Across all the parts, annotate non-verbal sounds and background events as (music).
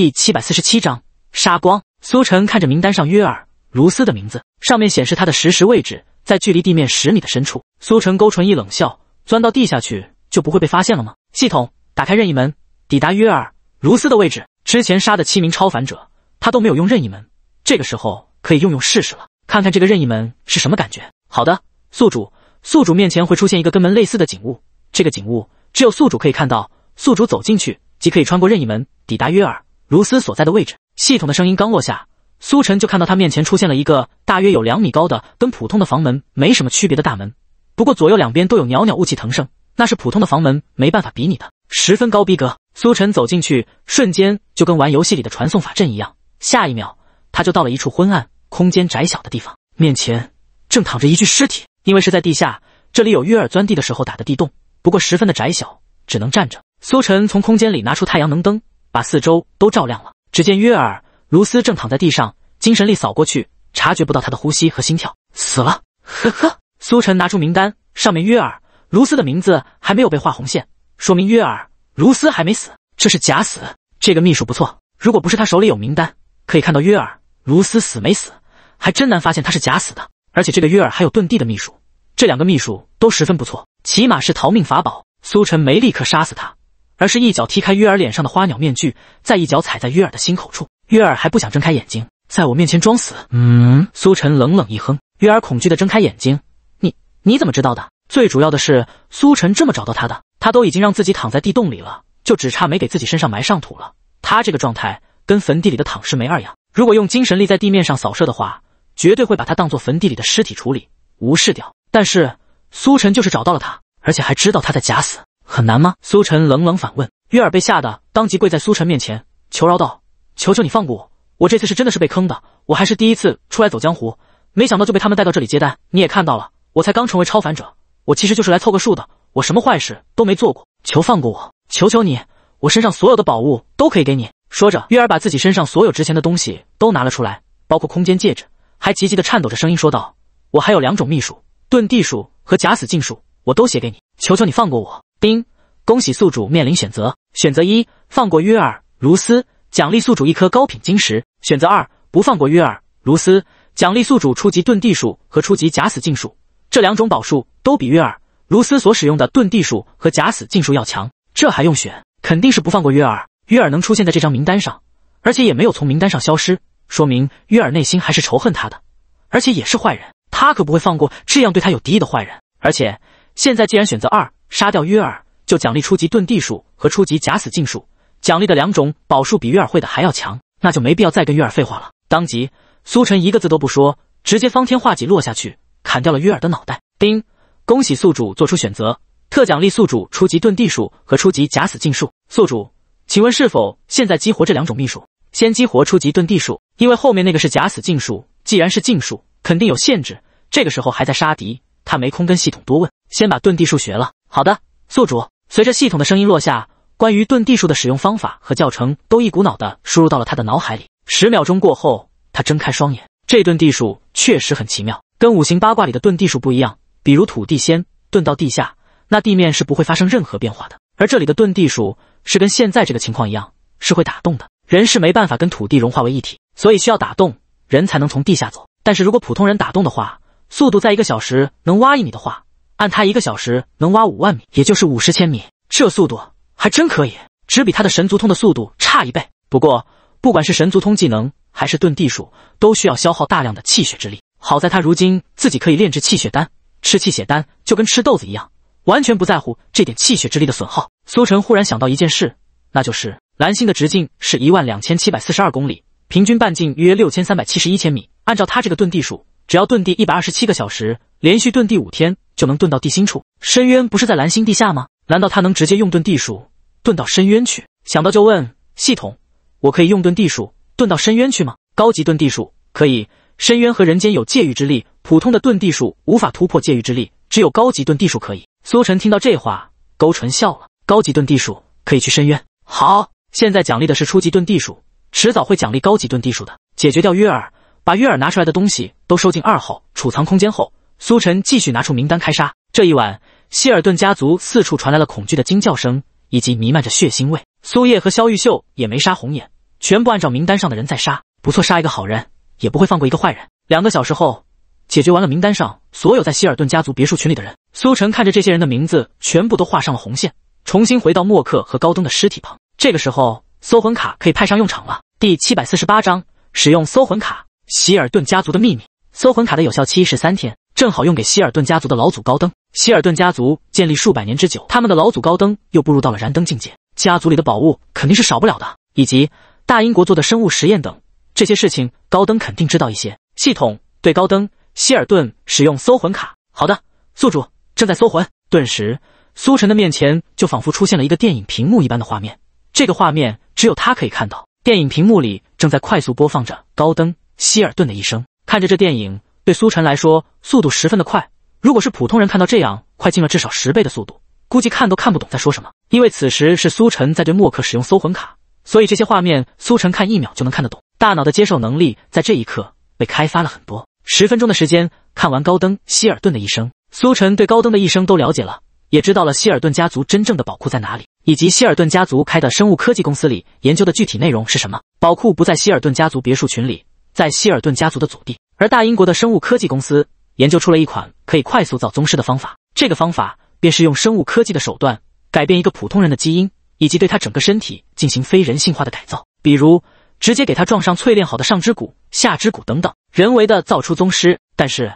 第七百四十七章，杀光。苏晨看着名单上约尔·卢斯的名字，上面显示他的实时位置在距离地面十米的深处。苏晨勾唇一冷笑，钻到地下去就不会被发现了吗？系统，打开任意门，抵达约尔·卢斯的位置。之前杀的七名超凡者，他都没有用任意门，这个时候可以用用试试了，看看这个任意门是什么感觉。好的，宿主，宿主面前会出现一个跟门类似的景物，这个景物只有宿主可以看到，宿主走进去即可以穿过任意门，抵达约尔。如斯所在的位置，系统的声音刚落下，苏晨就看到他面前出现了一个大约有两米高的、跟普通的房门没什么区别的大门，不过左右两边都有袅袅雾气腾升，那是普通的房门没办法比拟的，十分高逼格。苏晨走进去，瞬间就跟玩游戏里的传送法阵一样，下一秒他就到了一处昏暗、空间窄小的地方，面前正躺着一具尸体。因为是在地下，这里有约儿钻地的时候打的地洞，不过十分的窄小，只能站着。苏晨从空间里拿出太阳能灯。把四周都照亮了。只见约尔·卢斯正躺在地上，精神力扫过去，察觉不到他的呼吸和心跳，死了。呵呵，苏晨拿出名单，上面约尔·卢斯的名字还没有被画红线，说明约尔·卢斯还没死，这是假死。这个秘书不错，如果不是他手里有名单，可以看到约尔·卢斯死没死，还真难发现他是假死的。而且这个约尔还有遁地的秘书，这两个秘书都十分不错，起码是逃命法宝。苏晨没立刻杀死他。而是一脚踢开约尔脸上的花鸟面具，再一脚踩在约尔的心口处。约尔还不想睁开眼睛，在我面前装死。嗯，苏晨冷冷一哼。约尔恐惧的睁开眼睛：“你你怎么知道的？最主要的是，苏晨这么找到他的，他都已经让自己躺在地洞里了，就只差没给自己身上埋上土了。他这个状态跟坟地里的躺尸没二样。如果用精神力在地面上扫射的话，绝对会把他当做坟地里的尸体处理，无视掉。但是苏晨就是找到了他，而且还知道他在假死。”很难吗？苏晨冷冷反问。月儿被吓得当即跪在苏晨面前求饶道：“求求你放过我，我这次是真的是被坑的。我还是第一次出来走江湖，没想到就被他们带到这里接单。你也看到了，我才刚成为超凡者，我其实就是来凑个数的。我什么坏事都没做过，求放过我，求求你。我身上所有的宝物都可以给你。”说着，月儿把自己身上所有值钱的东西都拿了出来，包括空间戒指，还急急的颤抖着声音说道：“我还有两种秘术，遁地术和假死禁术，我都写给你。求求你放过我。”丁，恭喜宿主面临选择。选择一，放过约尔·卢斯，奖励宿主一颗高品晶石。选择二，不放过约尔·卢斯，奖励宿主初级遁地术和初级假死禁术。这两种宝术都比约尔·卢斯所使用的遁地术和假死禁术要强。这还用选？肯定是不放过约尔。约尔能出现在这张名单上，而且也没有从名单上消失，说明约尔内心还是仇恨他的，而且也是坏人。他可不会放过这样对他有敌意的坏人。而且现在既然选择二。杀掉约尔，就奖励初级遁地术和初级假死禁术。奖励的两种宝术比约尔会的还要强，那就没必要再跟约尔废话了。当即，苏晨一个字都不说，直接方天画戟落下去，砍掉了约尔的脑袋。丁，恭喜宿主做出选择，特奖励宿主初级遁地术和初级假死禁术。宿主，请问是否现在激活这两种秘术？先激活初级遁地术，因为后面那个是假死禁术。既然是禁术，肯定有限制。这个时候还在杀敌，他没空跟系统多问。先把遁地术学了。好的，宿主。随着系统的声音落下，关于遁地术的使用方法和教程都一股脑的输入到了他的脑海里。十秒钟过后，他睁开双眼。这遁地术确实很奇妙，跟五行八卦里的遁地术不一样。比如土地仙遁到地下，那地面是不会发生任何变化的。而这里的遁地术是跟现在这个情况一样，是会打洞的。人是没办法跟土地融化为一体，所以需要打洞，人才能从地下走。但是如果普通人打洞的话，速度在一个小时能挖一米的话。按他一个小时能挖五万米，也就是五十千米，这速度还真可以，只比他的神足通的速度差一倍。不过，不管是神足通技能还是遁地术，都需要消耗大量的气血之力。好在他如今自己可以炼制气血丹，吃气血丹就跟吃豆子一样，完全不在乎这点气血之力的损耗。苏晨忽然想到一件事，那就是蓝星的直径是一万两千七百四十二公里，平均半径约六千三百七十一千米。按照他这个遁地术，只要遁地一百二十七个小时，连续遁地五天。就能遁到地心处，深渊不是在蓝星地下吗？难道他能直接用遁地术遁到深渊去？想到就问系统，我可以用遁地术遁到深渊去吗？高级遁地术可以，深渊和人间有界域之力，普通的遁地术无法突破界域之力，只有高级遁地术可以。苏晨听到这话，勾唇笑了。高级遁地术可以去深渊。好，现在奖励的是初级遁地术，迟早会奖励高级遁地术的。解决掉约尔，把约尔拿出来的东西都收进二号储藏空间后。苏晨继续拿出名单开杀。这一晚，希尔顿家族四处传来了恐惧的惊叫声，以及弥漫着血腥味。苏叶和肖玉秀也没杀红眼，全部按照名单上的人在杀。不错，杀一个好人，也不会放过一个坏人。两个小时后，解决完了名单上所有在希尔顿家族别墅群里的人。苏晨看着这些人的名字，全部都画上了红线，重新回到默克和高登的尸体旁。这个时候，搜魂卡可以派上用场了。第七百四十八章使用搜魂卡。希尔顿家族的秘密。搜魂卡的有效期是三天。正好用给希尔顿家族的老祖高登。希尔顿家族建立数百年之久，他们的老祖高登又步入到了燃灯境界，家族里的宝物肯定是少不了的。以及大英国做的生物实验等这些事情，高登肯定知道一些。系统对高登希尔顿使用搜魂卡。好的，宿主正在搜魂。顿时，苏晨的面前就仿佛出现了一个电影屏幕一般的画面。这个画面只有他可以看到。电影屏幕里正在快速播放着高登希尔顿的一生。看着这电影。对苏晨来说，速度十分的快。如果是普通人看到这样快进了至少十倍的速度，估计看都看不懂在说什么。因为此时是苏晨在对默克使用搜魂卡，所以这些画面苏晨看一秒就能看得懂。大脑的接受能力在这一刻被开发了很多。十分钟的时间看完高登希尔顿的一生，苏晨对高登的一生都了解了，也知道了希尔顿家族真正的宝库在哪里，以及希尔顿家族开的生物科技公司里研究的具体内容是什么。宝库不在希尔顿家族别墅群里，在希尔顿家族的祖地。而大英国的生物科技公司研究出了一款可以快速造宗师的方法，这个方法便是用生物科技的手段改变一个普通人的基因，以及对他整个身体进行非人性化的改造，比如直接给他撞上淬炼好的上肢骨、下肢骨等等，人为的造出宗师。但是，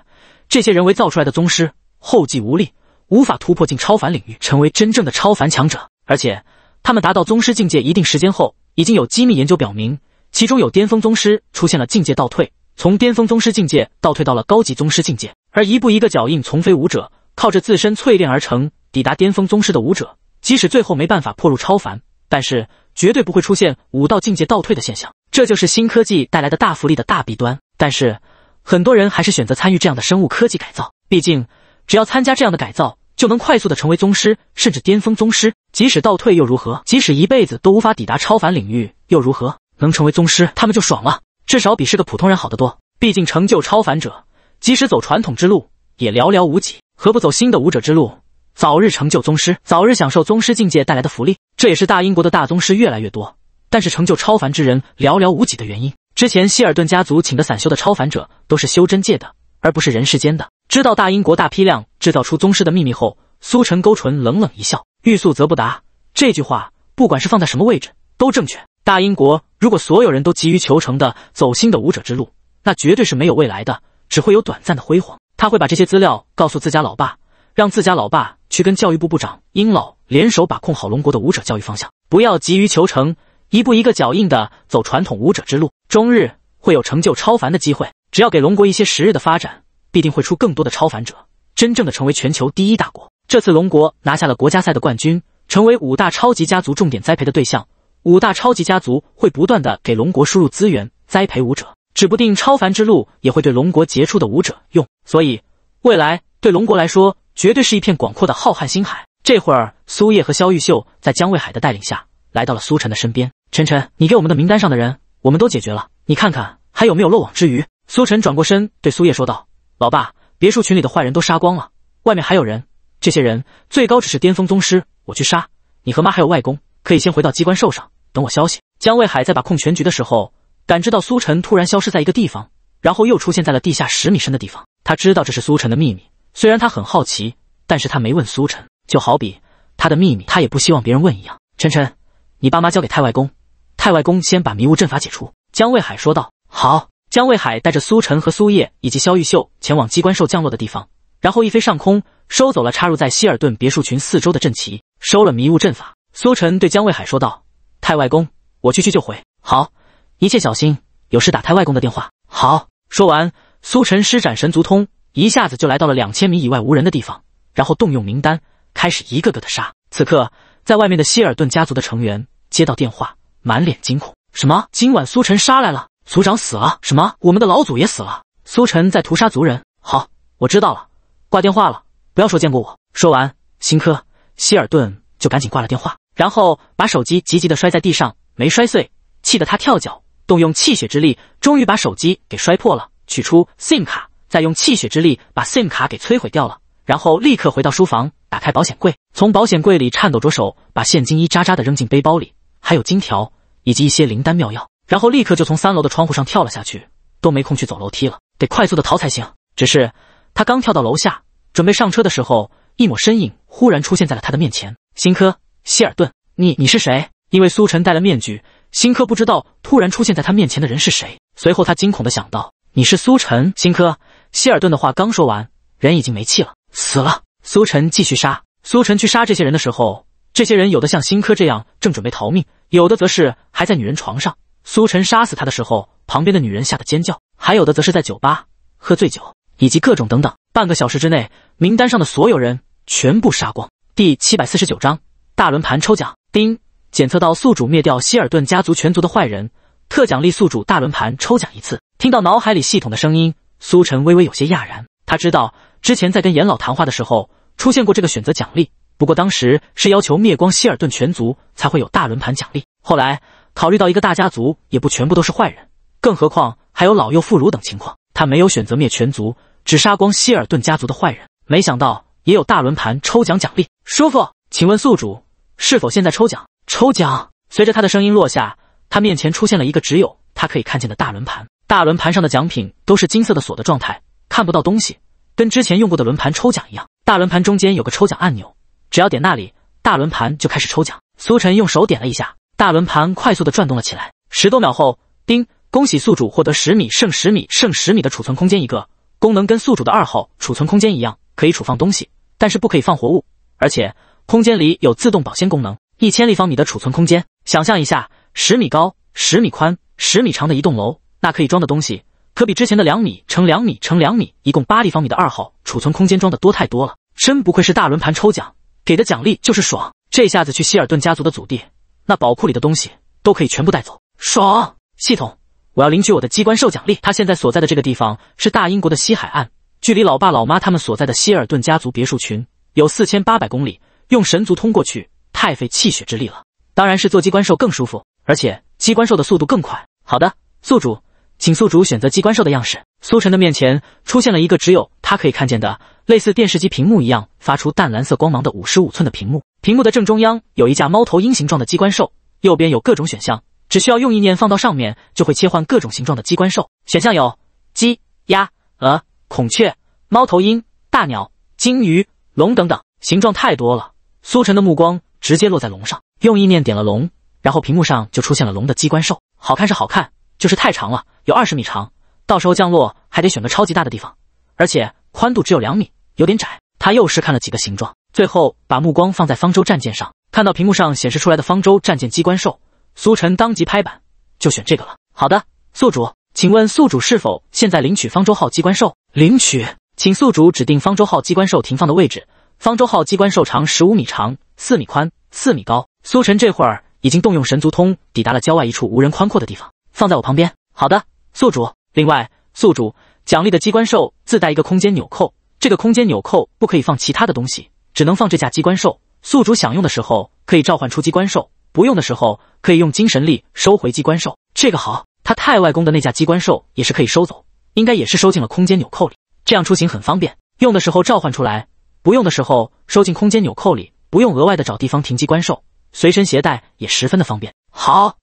这些人为造出来的宗师后继无力，无法突破进超凡领域，成为真正的超凡强者。而且，他们达到宗师境界一定时间后，已经有机密研究表明，其中有巅峰宗师出现了境界倒退。从巅峰宗师境界倒退到了高级宗师境界，而一步一个脚印从非武者靠着自身淬炼而成抵达巅峰宗师的武者，即使最后没办法破入超凡，但是绝对不会出现武道境界倒退的现象。这就是新科技带来的大福利的大弊端。但是很多人还是选择参与这样的生物科技改造，毕竟只要参加这样的改造，就能快速的成为宗师甚至巅峰宗师。即使倒退又如何？即使一辈子都无法抵达超凡领域又如何？能成为宗师，他们就爽了。至少比是个普通人好得多。毕竟成就超凡者，即使走传统之路，也寥寥无几。何不走新的武者之路，早日成就宗师，早日享受宗师境界带来的福利？这也是大英国的大宗师越来越多，但是成就超凡之人寥寥无几的原因。之前希尔顿家族请的散修的超凡者，都是修真界的，而不是人世间的。知道大英国大批量制造出宗师的秘密后，苏晨勾唇冷冷一笑：“欲速则不达。”这句话，不管是放在什么位置，都正确。大英国如果所有人都急于求成的走新的武者之路，那绝对是没有未来的，只会有短暂的辉煌。他会把这些资料告诉自家老爸，让自家老爸去跟教育部部长英老联手把控好龙国的武者教育方向，不要急于求成，一步一个脚印的走传统武者之路，终日会有成就超凡的机会。只要给龙国一些时日的发展，必定会出更多的超凡者，真正的成为全球第一大国。这次龙国拿下了国家赛的冠军，成为五大超级家族重点栽培的对象。五大超级家族会不断的给龙国输入资源，栽培武者，指不定超凡之路也会对龙国杰出的武者用，所以未来对龙国来说，绝对是一片广阔的浩瀚星海。这会儿，苏叶和肖玉秀在江卫海的带领下来到了苏晨的身边。晨晨，你给我们的名单上的人，我们都解决了，你看看还有没有漏网之鱼。苏晨转过身对苏叶说道：“老爸，别墅群里的坏人都杀光了，外面还有人，这些人最高只是巅峰宗师，我去杀，你和妈还有外公。”可以先回到机关兽上等我消息。江卫海在把控全局的时候，感知到苏晨突然消失在一个地方，然后又出现在了地下十米深的地方。他知道这是苏晨的秘密，虽然他很好奇，但是他没问苏晨。就好比他的秘密，他也不希望别人问一样。晨晨，你爸妈交给太外公，太外公先把迷雾阵法解除。江卫海说道。好。江卫海带着苏晨和苏叶以及萧玉秀前往机关兽降落的地方，然后一飞上空，收走了插入在希尔顿别墅群四周的阵旗，收了迷雾阵法。苏晨对江卫海说道：“太外公，我去去就回。”“好，一切小心，有事打太外公的电话。”“好。”说完，苏晨施展神足通，一下子就来到了两千米以外无人的地方，然后动用名单开始一个个的杀。此刻，在外面的希尔顿家族的成员接到电话，满脸惊恐：“什么？今晚苏晨杀来了？族长死了？什么？我们的老祖也死了？苏晨在屠杀族人？”“好，我知道了，挂电话了，不要说见过我。”说完，新科希尔顿就赶紧挂了电话。然后把手机急急的摔在地上，没摔碎，气得他跳脚，动用气血之力，终于把手机给摔破了，取出 SIM 卡，再用气血之力把 SIM 卡给摧毁掉了，然后立刻回到书房，打开保险柜，从保险柜里颤抖着手把现金一扎扎的扔进背包里，还有金条以及一些灵丹妙药，然后立刻就从三楼的窗户上跳了下去，都没空去走楼梯了，得快速的逃才行。只是他刚跳到楼下，准备上车的时候，一抹身影忽然出现在了他的面前，新科。希尔顿，你你是谁？因为苏晨戴了面具，新科不知道突然出现在他面前的人是谁。随后他惊恐的想到，你是苏晨？新科希尔顿的话刚说完，人已经没气了，死了。苏晨继续杀。苏晨去杀这些人的时候，这些人有的像新科这样正准备逃命，有的则是还在女人床上。苏晨杀死他的时候，旁边的女人吓得尖叫，还有的则是在酒吧喝醉酒，以及各种等等。半个小时之内，名单上的所有人全部杀光。第七百四十九章。大轮盘抽奖，丁检测到宿主灭掉希尔顿家族全族的坏人，特奖励宿主大轮盘抽奖一次。听到脑海里系统的声音，苏晨微微有些讶然。他知道之前在跟严老谈话的时候出现过这个选择奖励，不过当时是要求灭光希尔顿全族才会有大轮盘奖励。后来考虑到一个大家族也不全部都是坏人，更何况还有老幼妇孺等情况，他没有选择灭全族，只杀光希尔顿家族的坏人。没想到也有大轮盘抽奖奖励，舒服。请问宿主是否现在抽奖？抽奖。随着他的声音落下，他面前出现了一个只有他可以看见的大轮盘。大轮盘上的奖品都是金色的锁的状态，看不到东西，跟之前用过的轮盘抽奖一样。大轮盘中间有个抽奖按钮，只要点那里，大轮盘就开始抽奖。苏晨用手点了一下，大轮盘快速的转动了起来。十多秒后，叮，恭喜宿主获得十米剩十米剩十米的储存空间一个，功能跟宿主的二号储存空间一样，可以储放东西，但是不可以放活物，而且。空间里有自动保鲜功能，一千立方米的储存空间。想象一下，十米高、十米宽、十米长的一栋楼，那可以装的东西，可比之前的两米乘两米乘两米，一共八立方米的二号储存空间装的多太多了。真不愧是大轮盘抽奖给的奖励，就是爽。这下子去希尔顿家族的祖地，那宝库里的东西都可以全部带走，爽！系统，我要领取我的机关兽奖励。他现在所在的这个地方是大英国的西海岸，距离老爸老妈他们所在的希尔顿家族别墅群有四千八百公里。用神族通过去太费气血之力了，当然是做机关兽更舒服，而且机关兽的速度更快。好的，宿主，请宿主选择机关兽的样式。苏晨的面前出现了一个只有他可以看见的，类似电视机屏幕一样发出淡蓝色光芒的五十五寸的屏幕，屏幕的正中央有一架猫头鹰形状的机关兽，右边有各种选项，只需要用意念放到上面就会切换各种形状的机关兽。选项有鸡、鸭、鹅、孔雀、猫头鹰、大鸟、金鱼、龙等等，形状太多了。苏晨的目光直接落在龙上，用意念点了龙，然后屏幕上就出现了龙的机关兽。好看是好看，就是太长了，有二十米长，到时候降落还得选个超级大的地方，而且宽度只有两米，有点窄。他又试看了几个形状，最后把目光放在方舟战舰上，看到屏幕上显示出来的方舟战舰机关兽，苏晨当即拍板，就选这个了。好的，宿主，请问宿主是否现在领取方舟号机关兽？领取，请宿主指定方舟号机关兽停放的位置。方舟号机关兽长十五米，长四米，宽四米，高。苏晨这会儿已经动用神族通抵达了郊外一处无人宽阔的地方。放在我旁边。好的，宿主。另外，宿主奖励的机关兽自带一个空间纽扣，这个空间纽扣不可以放其他的东西，只能放这架机关兽。宿主想用的时候可以召唤出机关兽，不用的时候可以用精神力收回机关兽。这个好，他太外公的那架机关兽也是可以收走，应该也是收进了空间纽扣里，这样出行很方便。用的时候召唤出来。不用的时候收进空间纽扣里，不用额外的找地方停机关兽，随身携带也十分的方便。好，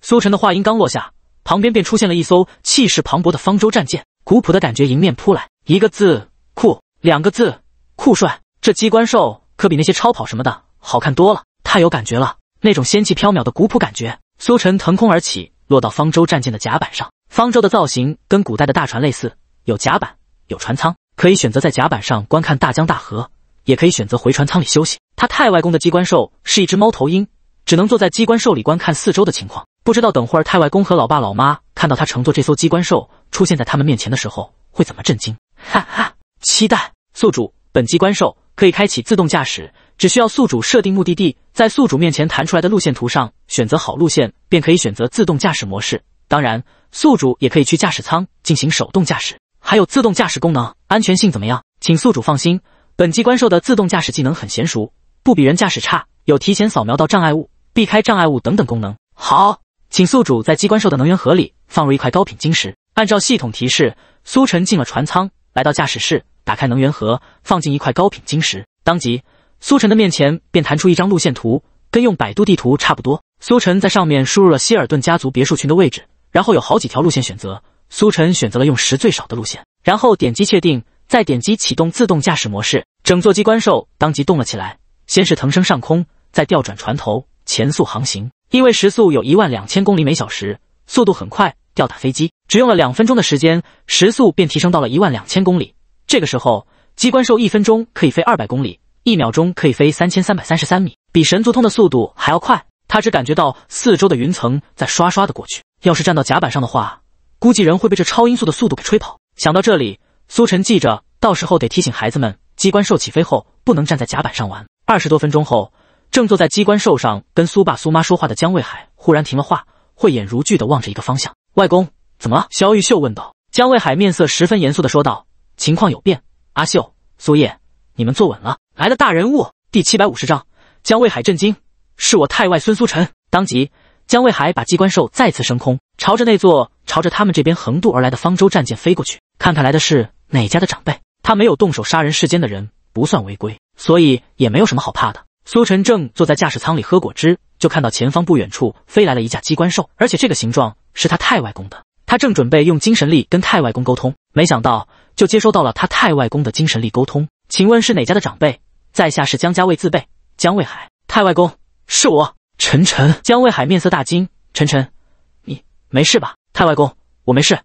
苏晨的话音刚落下，旁边便出现了一艘气势磅礴的方舟战舰，古朴的感觉迎面扑来，一个字酷，两个字酷帅。这机关兽可比那些超跑什么的好看多了，太有感觉了，那种仙气飘渺的古朴感觉。苏晨腾空而起，落到方舟战舰的甲板上。方舟的造型跟古代的大船类似，有甲板，有船舱。可以选择在甲板上观看大江大河，也可以选择回船舱里休息。他太外公的机关兽是一只猫头鹰，只能坐在机关兽里观看四周的情况。不知道等会儿太外公和老爸老妈看到他乘坐这艘机关兽出现在他们面前的时候，会怎么震惊？哈哈，期待宿主。本机关兽可以开启自动驾驶，只需要宿主设定目的地，在宿主面前弹出来的路线图上选择好路线，便可以选择自动驾驶模式。当然，宿主也可以去驾驶舱进行手动驾驶。还有自动驾驶功能，安全性怎么样？请宿主放心，本机关兽的自动驾驶技能很娴熟，不比人驾驶差，有提前扫描到障碍物、避开障碍物等等功能。好，请宿主在机关兽的能源盒里放入一块高品晶石。按照系统提示，苏晨进了船舱，来到驾驶室，打开能源盒，放进一块高品晶石。当即，苏晨的面前便弹出一张路线图，跟用百度地图差不多。苏晨在上面输入了希尔顿家族别墅群的位置，然后有好几条路线选择。苏晨选择了用时最少的路线，然后点击确定，再点击启动自动驾驶模式。整座机关兽当即动了起来，先是腾升上空，再调转船头，前速航行。因为时速有一万两千公里每小时，速度很快，吊打飞机，只用了两分钟的时间，时速便提升到了一万两千公里。这个时候，机关兽一分钟可以飞二百公里，一秒钟可以飞三千三百三十三米，比神足通的速度还要快。他只感觉到四周的云层在刷刷的过去，要是站到甲板上的话。估计人会被这超音速的速度给吹跑。想到这里，苏晨记着，到时候得提醒孩子们，机关兽起飞后不能站在甲板上玩。二十多分钟后，正坐在机关兽上跟苏爸苏妈说话的江卫海忽然停了话，慧眼如炬的望着一个方向：“外公，怎么了？”肖玉秀问道。江卫海面色十分严肃的说道：“情况有变，阿秀，苏叶，你们坐稳了，来了大人物。”第七百五十章，江卫海震惊：“是我太外孙苏晨！”当即，江卫海把机关兽再次升空，朝着那座。朝着他们这边横渡而来的方舟战舰飞过去，看看来的是哪家的长辈。他没有动手杀人，世间的人不算违规，所以也没有什么好怕的。苏晨正坐在驾驶舱里喝果汁，就看到前方不远处飞来了一架机关兽，而且这个形状是他太外公的。他正准备用精神力跟太外公沟通，没想到就接收到了他太外公的精神力沟通。请问是哪家的长辈？在下是江家卫自备江卫海。太外公，是我晨晨。江卫海面色大惊：“晨晨，你没事吧？”太外公，我没事。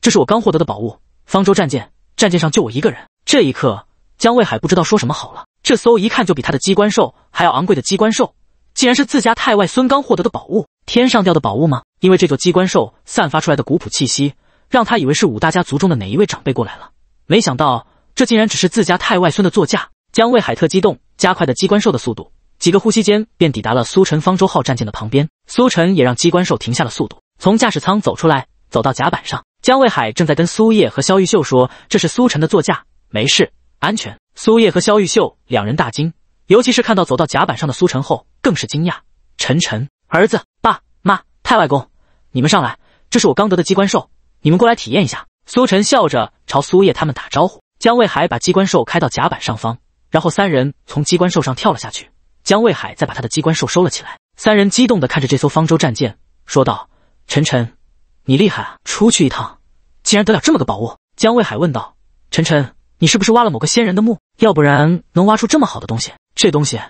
这是我刚获得的宝物——方舟战舰。战舰上就我一个人。这一刻，江卫海不知道说什么好了。这艘一看就比他的机关兽还要昂贵的机关兽，竟然是自家太外孙刚获得的宝物？天上掉的宝物吗？因为这座机关兽散发出来的古朴气息，让他以为是五大家族中的哪一位长辈过来了。没想到，这竟然只是自家太外孙的座驾。江卫海特激动，加快的机关兽的速度，几个呼吸间便抵达了苏晨方舟号战舰的旁边。苏晨也让机关兽停下了速度。从驾驶舱走出来，走到甲板上，江卫海正在跟苏叶和肖玉秀说：“这是苏晨的座驾，没事，安全。”苏叶和肖玉秀两人大惊，尤其是看到走到甲板上的苏晨后，更是惊讶。晨晨，儿子，爸妈，太外公，你们上来，这是我刚得的机关兽，你们过来体验一下。苏晨笑着朝苏叶他们打招呼。江卫海把机关兽开到甲板上方，然后三人从机关兽上跳了下去。江卫海再把他的机关兽收了起来。三人激动地看着这艘方舟战舰，说道。晨晨，你厉害啊！出去一趟，竟然得了这么个宝物。江卫海问道：“晨晨，你是不是挖了某个仙人的墓？要不然能挖出这么好的东西？这东西，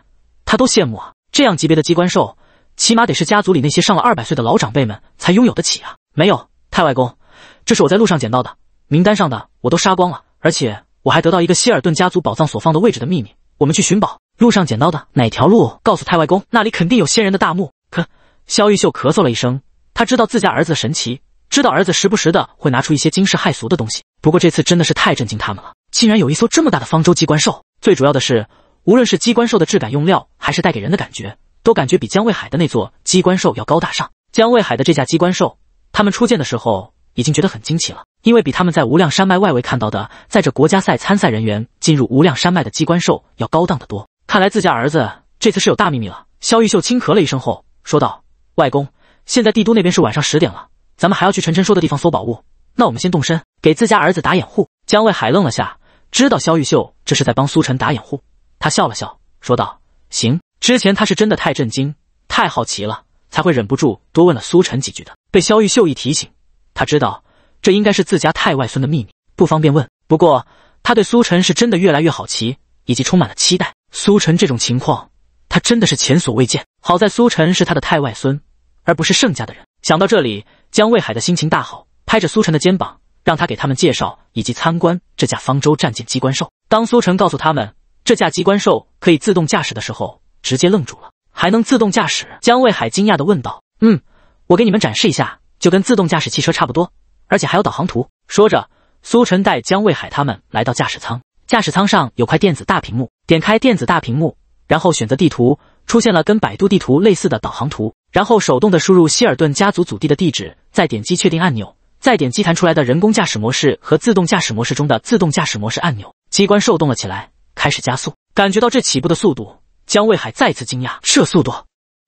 他都羡慕啊！这样级别的机关兽，起码得是家族里那些上了二百岁的老长辈们才拥有得起啊！没有太外公，这是我在路上捡到的，名单上的我都杀光了，而且我还得到一个希尔顿家族宝藏所放的位置的秘密。我们去寻宝。路上捡到的？哪条路？告诉太外公，那里肯定有仙人的大墓。”咳，萧玉秀咳嗽了一声。他知道自家儿子的神奇，知道儿子时不时的会拿出一些惊世骇俗的东西。不过这次真的是太震惊他们了，竟然有一艘这么大的方舟机关兽。最主要的是，无论是机关兽的质感、用料，还是带给人的感觉，都感觉比江卫海的那座机关兽要高大上。江卫海的这架机关兽，他们初见的时候已经觉得很惊奇了，因为比他们在无量山脉外围看到的，在这国家赛参赛人员进入无量山脉的机关兽要高档得多。看来自家儿子这次是有大秘密了。萧玉秀轻咳了一声后说道：“外公。”现在帝都那边是晚上十点了，咱们还要去晨晨说的地方搜宝物，那我们先动身，给自家儿子打掩护。江卫海愣了下，知道萧玉秀这是在帮苏晨打掩护，他笑了笑，说道：“行。”之前他是真的太震惊、太好奇了，才会忍不住多问了苏晨几句的。被萧玉秀一提醒，他知道这应该是自家太外孙的秘密，不方便问。不过他对苏晨是真的越来越好奇，以及充满了期待。苏晨这种情况，他真的是前所未见。好在苏晨是他的太外孙。而不是盛家的人。想到这里，江卫海的心情大好，拍着苏晨的肩膀，让他给他们介绍以及参观这架方舟战舰机关兽。当苏晨告诉他们这架机关兽可以自动驾驶的时候，直接愣住了。还能自动驾驶？江卫海惊讶地问道。嗯，我给你们展示一下，就跟自动驾驶汽车差不多，而且还有导航图。说着，苏晨带江卫海他们来到驾驶舱，驾驶舱上有块电子大屏幕，点开电子大屏幕。然后选择地图，出现了跟百度地图类似的导航图。然后手动的输入希尔顿家族祖地的地址，再点击确定按钮，再点击弹出来的人工驾驶模式和自动驾驶模式中的自动驾驶模式按钮，机关兽动了起来，开始加速。感觉到这起步的速度，江卫海再次惊讶，这速度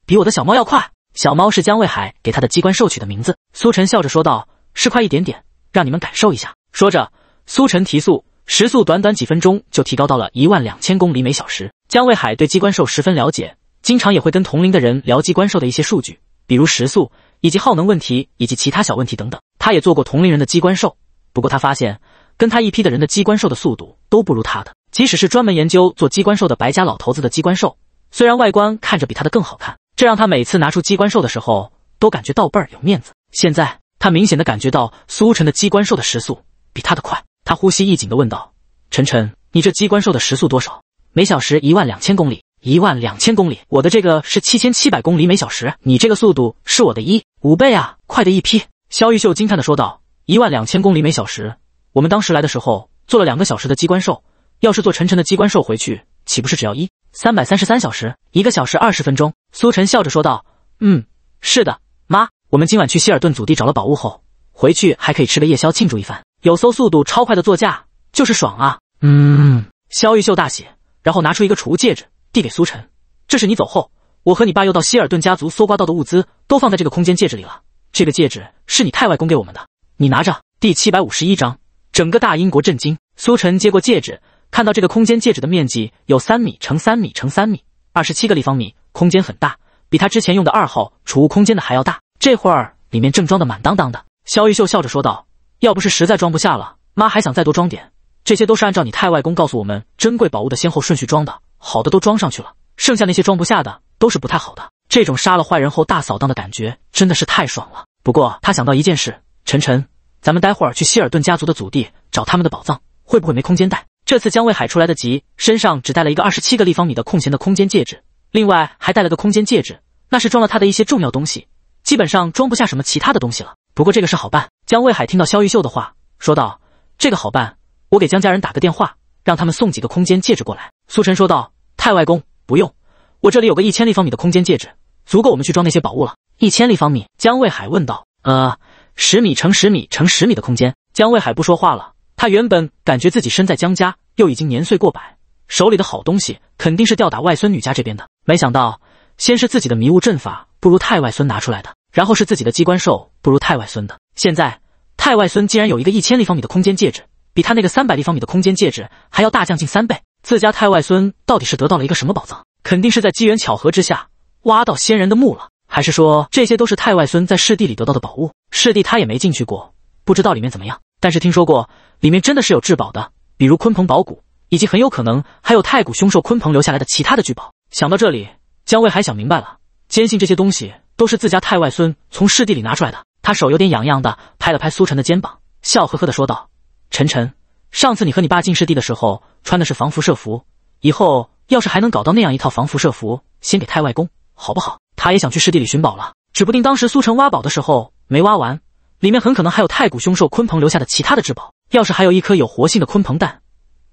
比我的小猫要快。小猫是江卫海给他的机关兽取的名字。苏晨笑着说道：“是快一点点，让你们感受一下。”说着，苏晨提速。时速短短几分钟就提高到了一万两千公里每小时。江卫海对机关兽十分了解，经常也会跟同龄的人聊机关兽的一些数据，比如时速以及耗能问题以及其他小问题等等。他也做过同龄人的机关兽，不过他发现跟他一批的人的机关兽的速度都不如他的。即使是专门研究做机关兽的白家老头子的机关兽，虽然外观看着比他的更好看，这让他每次拿出机关兽的时候都感觉到倍儿有面子。现在他明显的感觉到苏晨的机关兽的时速比他的快。他呼吸一紧的问道：“晨晨，你这机关兽的时速多少？每小时一万两千公里？一万两千公里？我的这个是七千七百公里每小时。你这个速度是我的一五倍啊，快的一批。”肖玉秀惊叹的说道：“一万两千公里每小时，我们当时来的时候坐了两个小时的机关兽，要是坐晨晨的机关兽回去，岂不是只要一三百三十三小时？一个小时二十分钟。”苏晨笑着说道：“嗯，是的，妈，我们今晚去希尔顿祖地找了宝物后，回去还可以吃个夜宵庆祝一番。”有艘速度超快的座驾，就是爽啊！嗯，萧玉秀大喜，然后拿出一个储物戒指递给苏晨：“这是你走后，我和你爸又到希尔顿家族搜刮到的物资，都放在这个空间戒指里了。这个戒指是你太外公给我们的，你拿着。”第七百五十一章，整个大英国震惊。苏晨接过戒指，看到这个空间戒指的面积有三米乘三米乘三米，二十七个立方米，空间很大，比他之前用的二号储物空间的还要大。这会儿里面正装的满当当的。萧玉秀笑着说道。要不是实在装不下了，妈还想再多装点。这些都是按照你太外公告诉我们珍贵宝物的先后顺序装的，好的都装上去了，剩下那些装不下的都是不太好的。这种杀了坏人后大扫荡的感觉真的是太爽了。不过他想到一件事，晨晨，咱们待会儿去希尔顿家族的祖地找他们的宝藏，会不会没空间带？这次江卫海出来的急，身上只带了一个二十七个立方米的空闲的空间戒指，另外还带了个空间戒指，那是装了他的一些重要东西，基本上装不下什么其他的东西了。不过这个事好办。江卫海听到萧玉秀的话，说道：“这个好办，我给江家人打个电话，让他们送几个空间戒指过来。”苏晨说道：“太外公不用，我这里有个一千立方米的空间戒指，足够我们去装那些宝物了。”一千立方米，江卫海问道：“呃，十米乘十米乘十米的空间？”江卫海不说话了。他原本感觉自己身在江家，又已经年岁过百，手里的好东西肯定是吊打外孙女家这边的。没想到，先是自己的迷雾阵法不如太外孙拿出来的，然后是自己的机关兽不如太外孙的。现在太外孙竟然有一个一千立方米的空间戒指，比他那个三百立方米的空间戒指还要大将近三倍。自家太外孙到底是得到了一个什么宝藏？肯定是在机缘巧合之下挖到仙人的墓了，还是说这些都是太外孙在世地里得到的宝物？世地他也没进去过，不知道里面怎么样。但是听说过里面真的是有至宝的，比如鲲鹏宝骨，以及很有可能还有太古凶兽鲲鹏留下来的其他的巨宝。想到这里，姜卫还想明白了，坚信这些东西都是自家太外孙从世地里拿出来的。他手有点痒痒的，拍了拍苏晨的肩膀，笑呵呵的说道：“晨晨，上次你和你爸进师地的时候，穿的是防辐射服。以后要是还能搞到那样一套防辐射服，先给太外公，好不好？”他也想去师地里寻宝了，指不定当时苏晨挖宝的时候没挖完，里面很可能还有太古凶兽鲲鹏留下的其他的至宝。要是还有一颗有活性的鲲鹏蛋，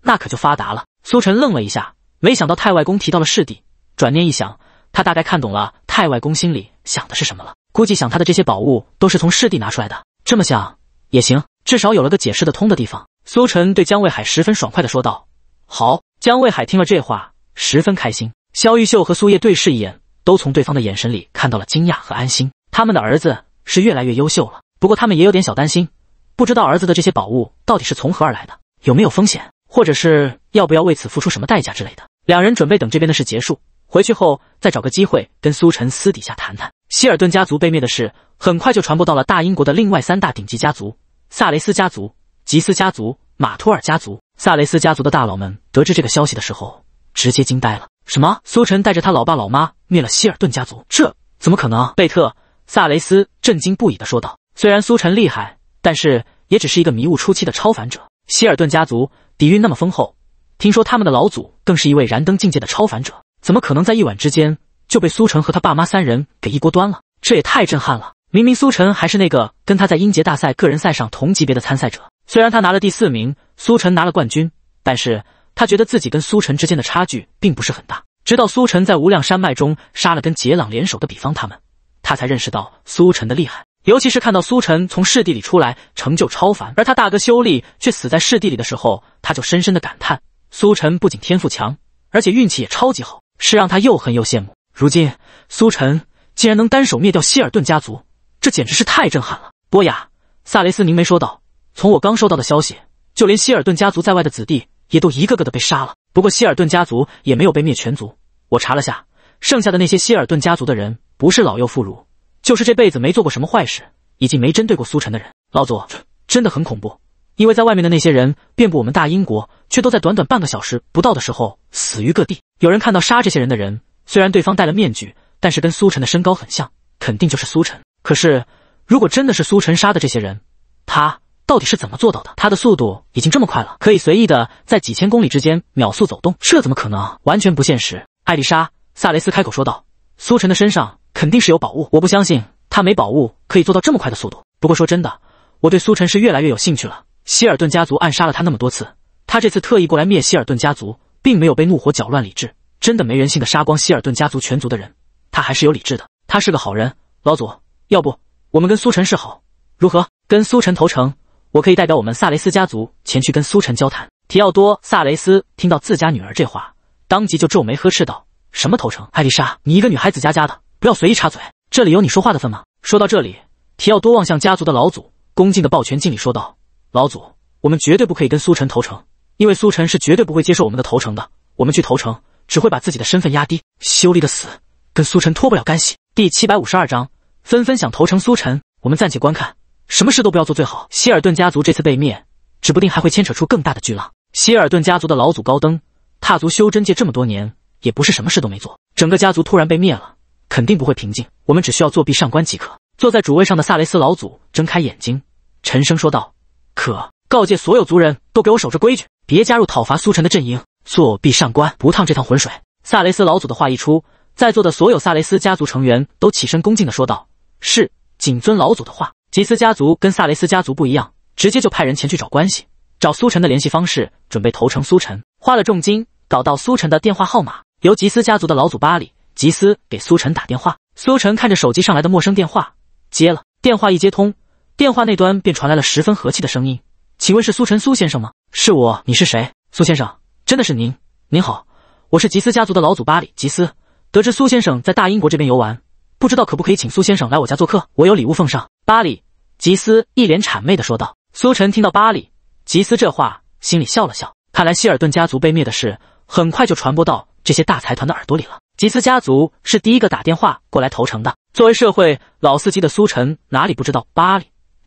那可就发达了。苏晨愣了一下，没想到太外公提到了师地。转念一想，他大概看懂了太外公心里。想的是什么了？估计想他的这些宝物都是从市地拿出来的，这么想也行，至少有了个解释的通的地方。苏晨对江卫海十分爽快的说道：“好。”江卫海听了这话，十分开心。肖玉秀和苏叶对视一眼，都从对方的眼神里看到了惊讶和安心。他们的儿子是越来越优秀了，不过他们也有点小担心，不知道儿子的这些宝物到底是从何而来的，有没有风险，或者是要不要为此付出什么代价之类的。两人准备等这边的事结束。回去后，再找个机会跟苏晨私底下谈谈希尔顿家族被灭的事。很快就传播到了大英国的另外三大顶级家族：萨雷斯家族、吉斯家族、马托尔家族。萨雷斯家族的大佬们得知这个消息的时候，直接惊呆了。什么？苏晨带着他老爸老妈灭了希尔顿家族？这怎么可能？贝特·萨雷斯震惊不已地说道：“虽然苏晨厉害，但是也只是一个迷雾初期的超凡者。希尔顿家族底蕴那么丰厚，听说他们的老祖更是一位燃灯境界的超凡者。”怎么可能在一晚之间就被苏晨和他爸妈三人给一锅端了？这也太震撼了！明明苏晨还是那个跟他在英杰大赛个人赛上同级别的参赛者，虽然他拿了第四名，苏晨拿了冠军，但是他觉得自己跟苏晨之间的差距并不是很大。直到苏晨在无量山脉中杀了跟杰朗联手的比方他们，他才认识到苏晨的厉害。尤其是看到苏晨从世地里出来成就超凡，而他大哥修丽却死在世地里的时候，他就深深的感叹：苏晨不仅天赋强，而且运气也超级好。是让他又恨又羡慕。如今苏晨竟然能单手灭掉希尔顿家族，这简直是太震撼了！波雅·萨雷斯凝眉说道：“从我刚收到的消息，就连希尔顿家族在外的子弟也都一个个的被杀了。不过希尔顿家族也没有被灭全族，我查了下，剩下的那些希尔顿家族的人，不是老幼妇孺，就是这辈子没做过什么坏事，以及没针对过苏晨的人。老祖真的很恐怖。”因为在外面的那些人遍布我们大英国，却都在短短半个小时不到的时候死于各地。有人看到杀这些人的人，虽然对方戴了面具，但是跟苏晨的身高很像，肯定就是苏晨。可是，如果真的是苏晨杀的这些人，他到底是怎么做到的？他的速度已经这么快了，可以随意的在几千公里之间秒速走动，这怎么可能？完全不现实。艾丽莎·萨雷斯开口说道：“苏晨的身上肯定是有宝物，我不相信他没宝物可以做到这么快的速度。不过说真的，我对苏晨是越来越有兴趣了。”希尔顿家族暗杀了他那么多次，他这次特意过来灭希尔顿家族，并没有被怒火搅乱理智，真的没人性的杀光希尔顿家族全族的人，他还是有理智的，他是个好人。老祖，要不我们跟苏晨示好，如何？跟苏晨投诚，我可以代表我们萨雷斯家族前去跟苏晨交谈。提奥多·萨雷斯听到自家女儿这话，当即就皱眉呵斥道：“什么投诚？艾丽莎，你一个女孩子家家的，不要随意插嘴，这里有你说话的份吗？”说到这里，提奥多望向家族的老祖，恭敬的抱拳敬礼说道。老祖，我们绝对不可以跟苏晨投诚，因为苏晨是绝对不会接受我们的投诚的。我们去投诚，只会把自己的身份压低。修丽的死跟苏晨脱不了干系。第七百五十二章，纷纷想投诚苏晨，我们暂且观看，什么事都不要做最好。希尔顿家族这次被灭，指不定还会牵扯出更大的巨浪。希尔顿家族的老祖高登踏足修真界这么多年，也不是什么事都没做。整个家族突然被灭了，肯定不会平静。我们只需要作壁上观即可。坐在主位上的萨雷斯老祖睁开眼睛，沉声说道。可告诫所有族人都给我守着规矩，别加入讨伐苏晨的阵营，作弊。上官不趟这趟浑水。萨雷斯老祖的话一出，在座的所有萨雷斯家族成员都起身恭敬的说道：“是，谨遵老祖的话。”吉斯家族跟萨雷斯家族不一样，直接就派人前去找关系，找苏晨的联系方式，准备投诚苏晨。花了重金搞到苏晨的电话号码，由吉斯家族的老祖巴里吉斯给苏晨打电话。苏晨看着手机上来的陌生电话，接了电话，一接通。电话那端便传来了十分和气的声音：“请问是苏晨苏先生吗？是我，你是谁？苏先生，真的是您？您好，我是吉斯家族的老祖巴里吉斯。得知苏先生在大英国这边游玩，不知道可不可以请苏先生来我家做客？我有礼物奉上。”巴里吉斯一脸谄媚的说道。苏晨听到巴里吉斯这话，心里笑了笑。看来希尔顿家族被灭的事很快就传播到这些大财团的耳朵里了。吉斯家族是第一个打电话过来投诚的。作为社会老司机的苏晨哪里不知道巴里。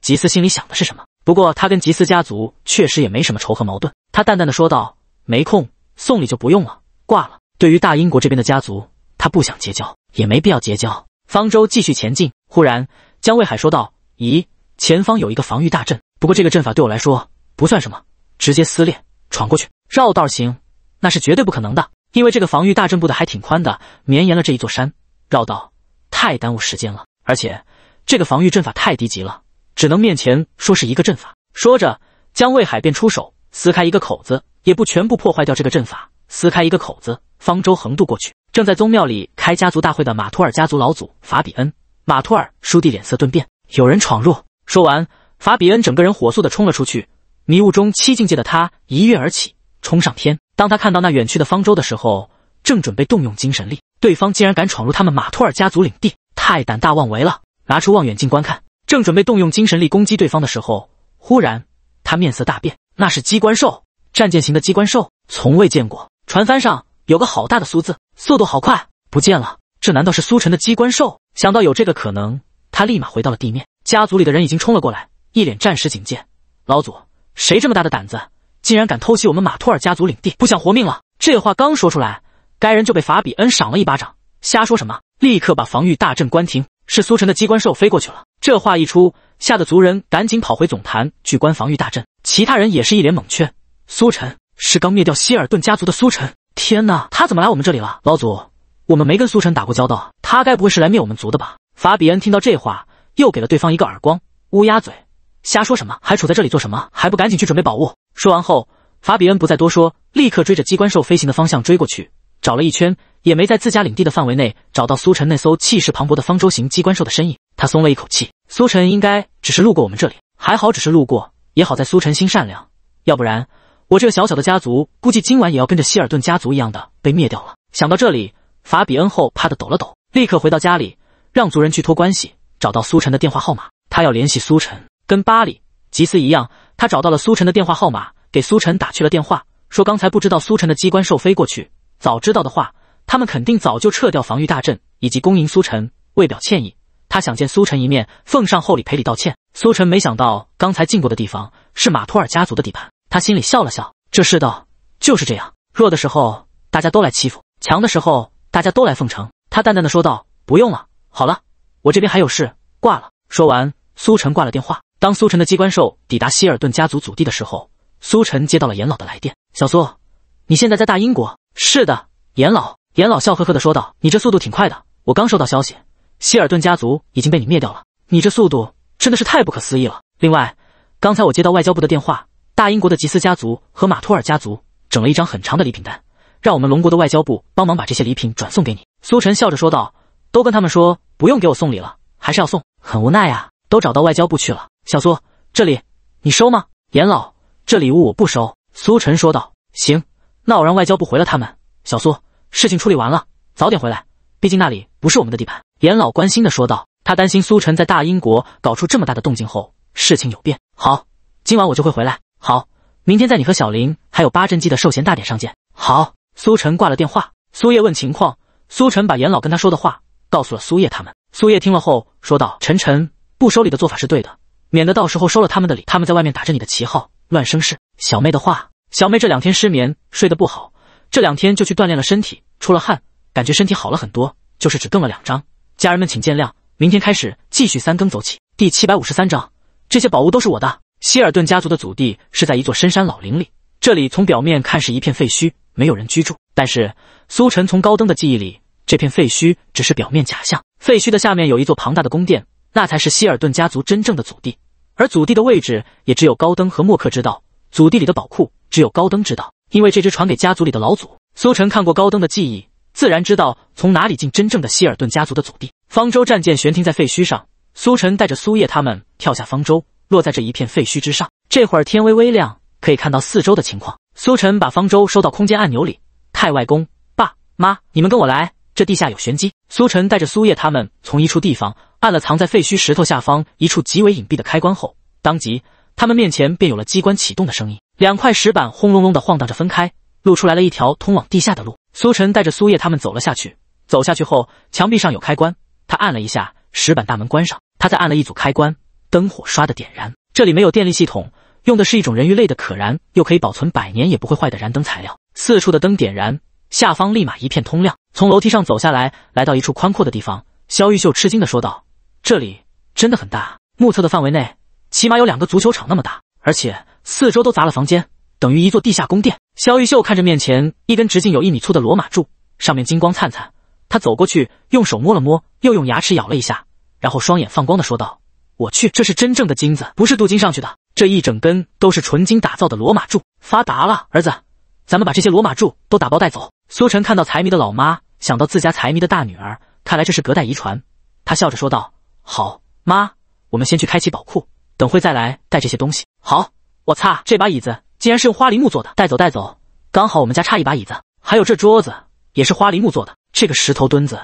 吉斯心里想的是什么？不过他跟吉斯家族确实也没什么仇和矛盾。他淡淡的说道：“没空送礼就不用了，挂了。”对于大英国这边的家族，他不想结交，也没必要结交。方舟继续前进，忽然江卫海说道：“咦，前方有一个防御大阵，不过这个阵法对我来说不算什么，直接撕裂闯过去。绕道行，那是绝对不可能的，因为这个防御大阵布的还挺宽的，绵延了这一座山。绕道太耽误时间了，而且这个防御阵法太低级了。”只能面前说是一个阵法，说着，江卫海便出手撕开一个口子，也不全部破坏掉这个阵法，撕开一个口子，方舟横渡过去。正在宗庙里开家族大会的马托尔家族老祖法比恩，马托尔叔弟脸色顿变，有人闯入。说完，法比恩整个人火速的冲了出去，迷雾中七境界的他一跃而起，冲上天。当他看到那远去的方舟的时候，正准备动用精神力，对方竟然敢闯入他们马托尔家族领地，太胆大妄为了。拿出望远镜观看。正准备动用精神力攻击对方的时候，忽然他面色大变，那是机关兽，战舰型的机关兽，从未见过。船帆上有个好大的“苏”字，速度好快，不见了。这难道是苏晨的机关兽？想到有这个可能，他立马回到了地面。家族里的人已经冲了过来，一脸战时警戒。老祖，谁这么大的胆子，竟然敢偷袭我们马托尔家族领地？不想活命了？这话刚说出来，该人就被法比恩赏了一巴掌。瞎说什么！立刻把防御大阵关停。是苏晨的机关兽飞过去了。这话一出，吓得族人赶紧跑回总坛，聚关防御大阵。其他人也是一脸懵圈。苏晨，是刚灭掉希尔顿家族的苏晨。天哪，他怎么来我们这里了？老祖，我们没跟苏晨打过交道，他该不会是来灭我们族的吧？法比恩听到这话，又给了对方一个耳光。乌鸦嘴，瞎说什么？还杵在这里做什么？还不赶紧去准备宝物！说完后，法比恩不再多说，立刻追着机关兽飞行的方向追过去。找了一圈，也没在自家领地的范围内找到苏晨那艘气势磅礴的方舟型机关兽的身影。他松了一口气，苏晨应该只是路过我们这里，还好只是路过，也好在苏晨心善良，要不然我这个小小的家族估计今晚也要跟着希尔顿家族一样的被灭掉了。想到这里，法比恩后怕的抖了抖，立刻回到家里，让族人去托关系找到苏晨的电话号码，他要联系苏晨。跟巴里吉斯一样，他找到了苏晨的电话号码，给苏晨打去了电话，说刚才不知道苏晨的机关兽飞过去。早知道的话，他们肯定早就撤掉防御大阵，以及恭迎苏晨为表歉意。他想见苏晨一面，奉上厚礼赔礼道歉。苏晨没想到刚才进过的地方是马托尔家族的地盘，他心里笑了笑。这世道就是这样，弱的时候大家都来欺负，强的时候大家都来奉承。他淡淡的说道：“不用了，好了，我这边还有事，挂了。”说完，苏晨挂了电话。当苏晨的机关兽抵达希尔顿家族祖地的时候，苏晨接到了严老的来电：“小苏，你现在在大英国？”是的，严老。严老笑呵呵地说道：“你这速度挺快的，我刚收到消息，希尔顿家族已经被你灭掉了。你这速度真的是太不可思议了。另外，刚才我接到外交部的电话，大英国的吉斯家族和马托尔家族整了一张很长的礼品单，让我们龙国的外交部帮忙把这些礼品转送给你。”苏晨笑着说道：“都跟他们说不用给我送礼了，还是要送，很无奈啊，都找到外交部去了。”小苏，这里你收吗？严老，这礼物我不收。”苏晨说道：“行。”那我让外交部回了他们。小苏，事情处理完了，早点回来，毕竟那里不是我们的地盘。严老关心的说道，他担心苏晨在大英国搞出这么大的动静后，事情有变。好，今晚我就会回来。好，明天在你和小林还有八阵机的寿贤大典上见。好。苏晨挂了电话。苏叶问情况，苏晨把严老跟他说的话告诉了苏叶他们。苏叶听了后说道：“晨晨不收礼的做法是对的，免得到时候收了他们的礼，他们在外面打着你的旗号乱生事。”小妹的话。小妹这两天失眠，睡得不好，这两天就去锻炼了身体，出了汗，感觉身体好了很多，就是只更了两张，家人们请见谅。明天开始继续三更走起。第七百五十三章，这些宝物都是我的。希尔顿家族的祖地是在一座深山老林里，这里从表面看是一片废墟，没有人居住。但是苏晨从高登的记忆里，这片废墟只是表面假象，废墟的下面有一座庞大的宫殿，那才是希尔顿家族真正的祖地。而祖地的位置也只有高登和默克知道，祖地里的宝库。只有高登知道，因为这只传给家族里的老祖苏晨看过高登的记忆，自然知道从哪里进真正的希尔顿家族的祖地。方舟战舰悬停在废墟上，苏晨带着苏叶他们跳下方舟，落在这一片废墟之上。这会儿天微微亮，可以看到四周的情况。苏晨把方舟收到空间按钮里。太外公、爸妈，你们跟我来，这地下有玄机。苏晨带着苏叶他们从一处地方按了藏在废墟石头下方一处极为隐蔽的开关后，当即他们面前便有了机关启动的声音。两块石板轰隆隆的晃荡着，分开，露出来了一条通往地下的路。苏晨带着苏叶他们走了下去。走下去后，墙壁上有开关，他按了一下，石板大门关上。他再按了一组开关，灯火唰的点燃。这里没有电力系统，用的是一种人鱼类的可燃又可以保存百年也不会坏的燃灯材料。四处的灯点燃，下方立马一片通亮。从楼梯上走下来，来到一处宽阔的地方，肖玉秀吃惊的说道：“这里真的很大，目测的范围内，起码有两个足球场那么大，而且……”四周都砸了，房间等于一座地下宫殿。肖玉秀看着面前一根直径有一米粗的罗马柱，上面金光灿灿。他走过去，用手摸了摸，又用牙齿咬了一下，然后双眼放光的说道：“我去，这是真正的金子，不是镀金上去的。这一整根都是纯金打造的罗马柱，发达了，儿子，咱们把这些罗马柱都打包带走。”苏晨看到财迷的老妈，想到自家财迷的大女儿，看来这是隔代遗传。他笑着说道：“好，妈，我们先去开启宝库，等会再来带这些东西。”好。我擦，这把椅子竟然是用花梨木做的，带走带走，刚好我们家差一把椅子。还有这桌子也是花梨木做的，这个石头墩子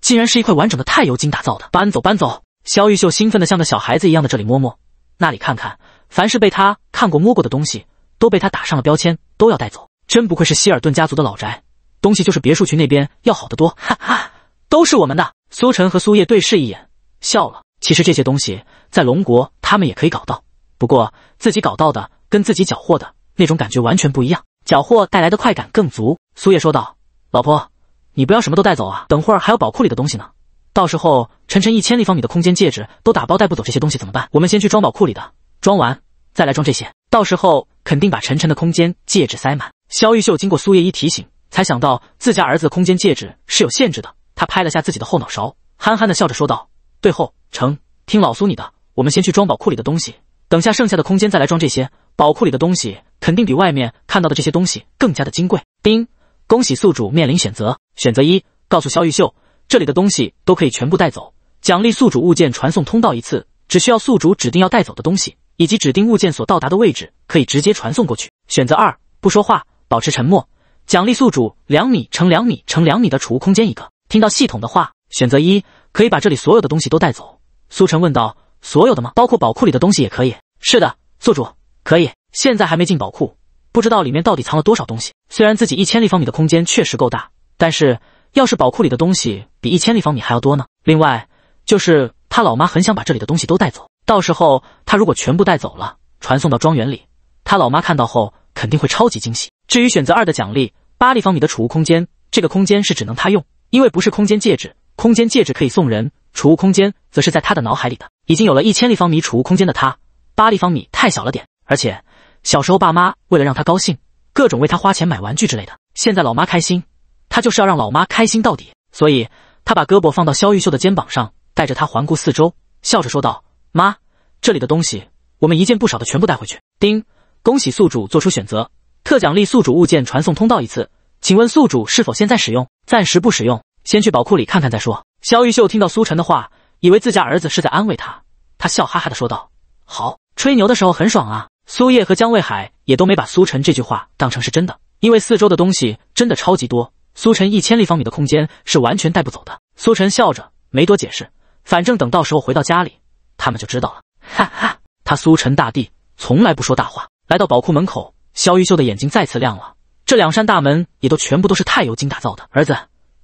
竟然是一块完整的太油金打造的，搬走搬走。肖玉秀兴奋的像个小孩子一样的这里摸摸，那里看看，凡是被他看过摸过的东西，都被他打上了标签，都要带走。真不愧是希尔顿家族的老宅，东西就是别墅群那边要好得多，哈哈，都是我们的。苏晨和苏叶对视一眼，笑了。其实这些东西在龙国他们也可以搞到。不过自己搞到的跟自己缴获的那种感觉完全不一样，缴获带来的快感更足。苏叶说道：“老婆，你不要什么都带走啊，等会儿还有宝库里的东西呢。到时候晨晨一千立方米的空间戒指都打包带不走这些东西怎么办？我们先去装宝库里的，装完再来装这些，到时候肯定把晨晨的空间戒指塞满。”肖玉秀经过苏叶一提醒，才想到自家儿子空间戒指是有限制的，他拍了下自己的后脑勺，憨憨地笑着说道：“对，后成听老苏你的，我们先去装宝库里的东西。”等下，剩下的空间再来装这些。宝库里的东西肯定比外面看到的这些东西更加的金贵。丁，恭喜宿主面临选择，选择一，告诉萧玉秀，这里的东西都可以全部带走，奖励宿主物件传送通道一次，只需要宿主指定要带走的东西以及指定物件所到达的位置，可以直接传送过去。选择二，不说话，保持沉默，奖励宿主两米乘两米乘两米的储物空间一个。听到系统的话，选择一，可以把这里所有的东西都带走。苏晨问道。所有的吗？包括宝库里的东西也可以。是的，宿主可以。现在还没进宝库，不知道里面到底藏了多少东西。虽然自己一千立方米的空间确实够大，但是要是宝库里的东西比一千立方米还要多呢？另外，就是他老妈很想把这里的东西都带走，到时候他如果全部带走了，传送到庄园里，他老妈看到后肯定会超级惊喜。至于选择二的奖励，八立方米的储物空间，这个空间是只能他用，因为不是空间戒指，空间戒指可以送人。储物空间则是在他的脑海里的，已经有了一千立方米储物空间的他，八立方米太小了点。而且小时候爸妈为了让他高兴，各种为他花钱买玩具之类的。现在老妈开心，他就是要让老妈开心到底。所以，他把胳膊放到肖玉秀的肩膀上，带着他环顾四周，笑着说道：“妈，这里的东西，我们一件不少的全部带回去。”丁，恭喜宿主做出选择，特奖励宿主物件传送通道一次。请问宿主是否现在使用？暂时不使用，先去宝库里看看再说。萧玉秀听到苏晨的话，以为自家儿子是在安慰他，他笑哈哈的说道：“好，吹牛的时候很爽啊。”苏叶和江卫海也都没把苏晨这句话当成是真的，因为四周的东西真的超级多，苏晨一千立方米的空间是完全带不走的。苏晨笑着没多解释，反正等到时候回到家里，他们就知道了。哈哈，他苏晨大帝从来不说大话。来到宝库门口，萧玉秀的眼睛再次亮了，这两扇大门也都全部都是太油金打造的。儿子，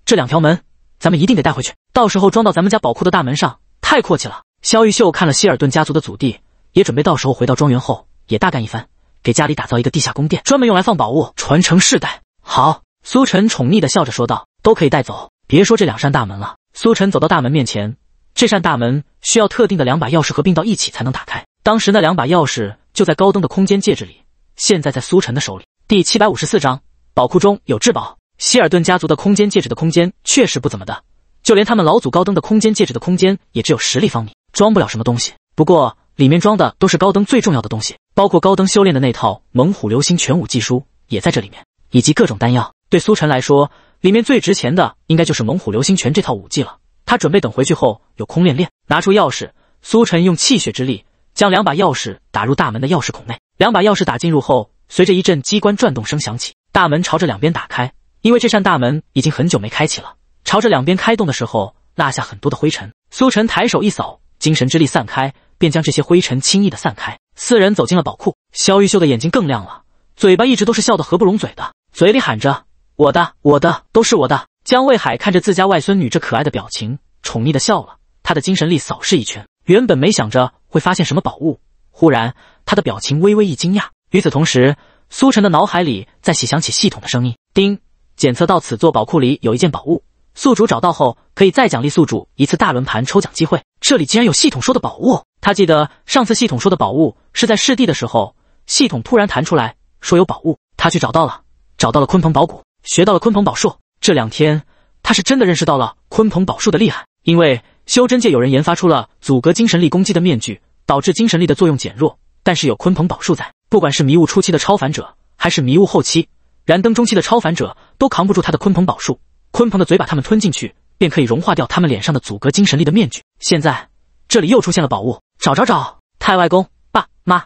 这两条门。咱们一定得带回去，到时候装到咱们家宝库的大门上，太阔气了。萧玉秀看了希尔顿家族的祖地，也准备到时候回到庄园后也大干一番，给家里打造一个地下宫殿，专门用来放宝物，传承世代。好，苏晨宠溺的笑着说道：“都可以带走，别说这两扇大门了。”苏晨走到大门面前，这扇大门需要特定的两把钥匙合并到一起才能打开。当时那两把钥匙就在高登的空间戒指里，现在在苏晨的手里。第七百五十四章，宝库中有至宝。希尔顿家族的空间戒指的空间确实不怎么的，就连他们老祖高登的空间戒指的空间也只有十立方米，装不了什么东西。不过里面装的都是高登最重要的东西，包括高登修炼的那套猛虎流星拳武技书也在这里面，以及各种丹药。对苏晨来说，里面最值钱的应该就是猛虎流星拳这套武技了。他准备等回去后有空练练。拿出钥匙，苏晨用气血之力将两把钥匙打入大门的钥匙孔内。两把钥匙打进入后，随着一阵机关转动声响起，大门朝着两边打开。因为这扇大门已经很久没开启了，朝着两边开动的时候落下很多的灰尘。苏晨抬手一扫，精神之力散开，便将这些灰尘轻易的散开。四人走进了宝库，肖玉秀的眼睛更亮了，嘴巴一直都是笑得合不拢嘴的，嘴里喊着：“我的，我的，都是我的。”江卫海看着自家外孙女这可爱的表情，宠溺的笑了。他的精神力扫视一圈，原本没想着会发现什么宝物，忽然他的表情微微一惊讶。与此同时，苏晨的脑海里在响起系统的声音：“叮。”检测到此座宝库里有一件宝物，宿主找到后可以再奖励宿主一次大轮盘抽奖机会。这里竟然有系统说的宝物！他记得上次系统说的宝物是在试地的时候，系统突然弹出来说有宝物，他去找到了，找到了鲲鹏宝骨，学到了鲲鹏宝术。这两天他是真的认识到了鲲鹏宝术的厉害，因为修真界有人研发出了阻隔精神力攻击的面具，导致精神力的作用减弱。但是有鲲鹏宝术在，不管是迷雾初期的超凡者，还是迷雾后期。燃灯中期的超凡者都扛不住他的鲲鹏宝术，鲲鹏的嘴把他们吞进去，便可以融化掉他们脸上的阻隔精神力的面具。现在这里又出现了宝物，找找找！太外公、爸妈，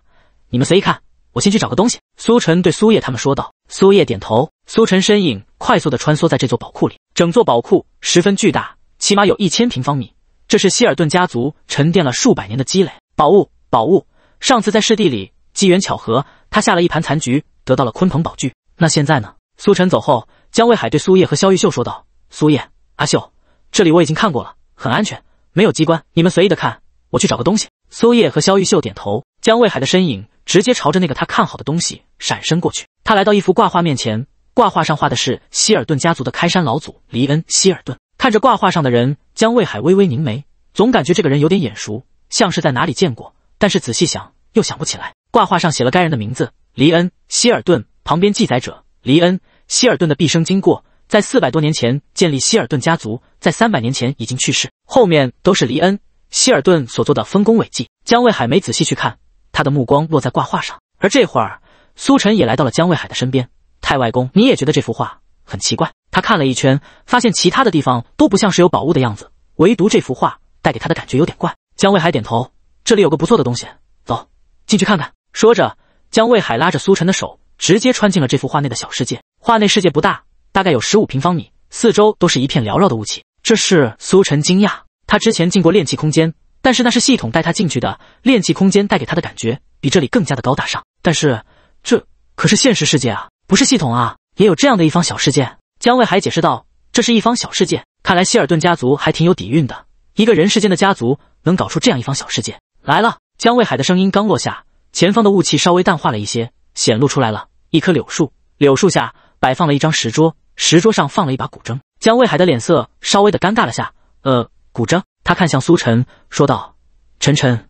你们随意看，我先去找个东西。”苏晨对苏叶他们说道。苏叶点头。苏晨身影快速的穿梭在这座宝库里，整座宝库十分巨大，起码有一千平方米。这是希尔顿家族沉淀了数百年的积累。宝物，宝物！上次在湿地里，机缘巧合，他下了一盘残局，得到了鲲鹏宝具。那现在呢？苏晨走后，江卫海对苏叶和萧玉秀说道：“苏叶，阿秀，这里我已经看过了，很安全，没有机关，你们随意的看。我去找个东西。”苏叶和萧玉秀点头。江卫海的身影直接朝着那个他看好的东西闪身过去。他来到一幅挂画面前，挂画上画的是希尔顿家族的开山老祖黎恩希尔顿。看着挂画上的人，江卫海微微凝眉，总感觉这个人有点眼熟，像是在哪里见过，但是仔细想又想不起来。挂画上写了该人的名字：黎恩希尔顿。旁边记载者黎恩希尔顿的毕生经过，在四百多年前建立希尔顿家族，在三百年前已经去世。后面都是黎恩希尔顿所做的丰功伟绩。江卫海没仔细去看，他的目光落在挂画上。而这会儿，苏晨也来到了江卫海的身边。太外公，你也觉得这幅画很奇怪？他看了一圈，发现其他的地方都不像是有宝物的样子，唯独这幅画带给他的感觉有点怪。江卫海点头，这里有个不错的东西，走进去看看。说着，江卫海拉着苏晨的手。直接穿进了这幅画内的小世界。画内世界不大，大概有十五平方米，四周都是一片缭绕的雾气。这是苏晨惊讶，他之前进过炼器空间，但是那是系统带他进去的。炼器空间带给他的感觉比这里更加的高大上。但是这可是现实世界啊，不是系统啊，也有这样的一方小世界。江卫海解释道：“这是一方小世界。看来希尔顿家族还挺有底蕴的，一个人世间的家族能搞出这样一方小世界。”来了，江卫海的声音刚落下，前方的雾气稍微淡化了一些。显露出来了，一棵柳树，柳树下摆放了一张石桌，石桌上放了一把古筝。江卫海的脸色稍微的尴尬了下，呃，古筝。他看向苏晨，说道：“晨晨，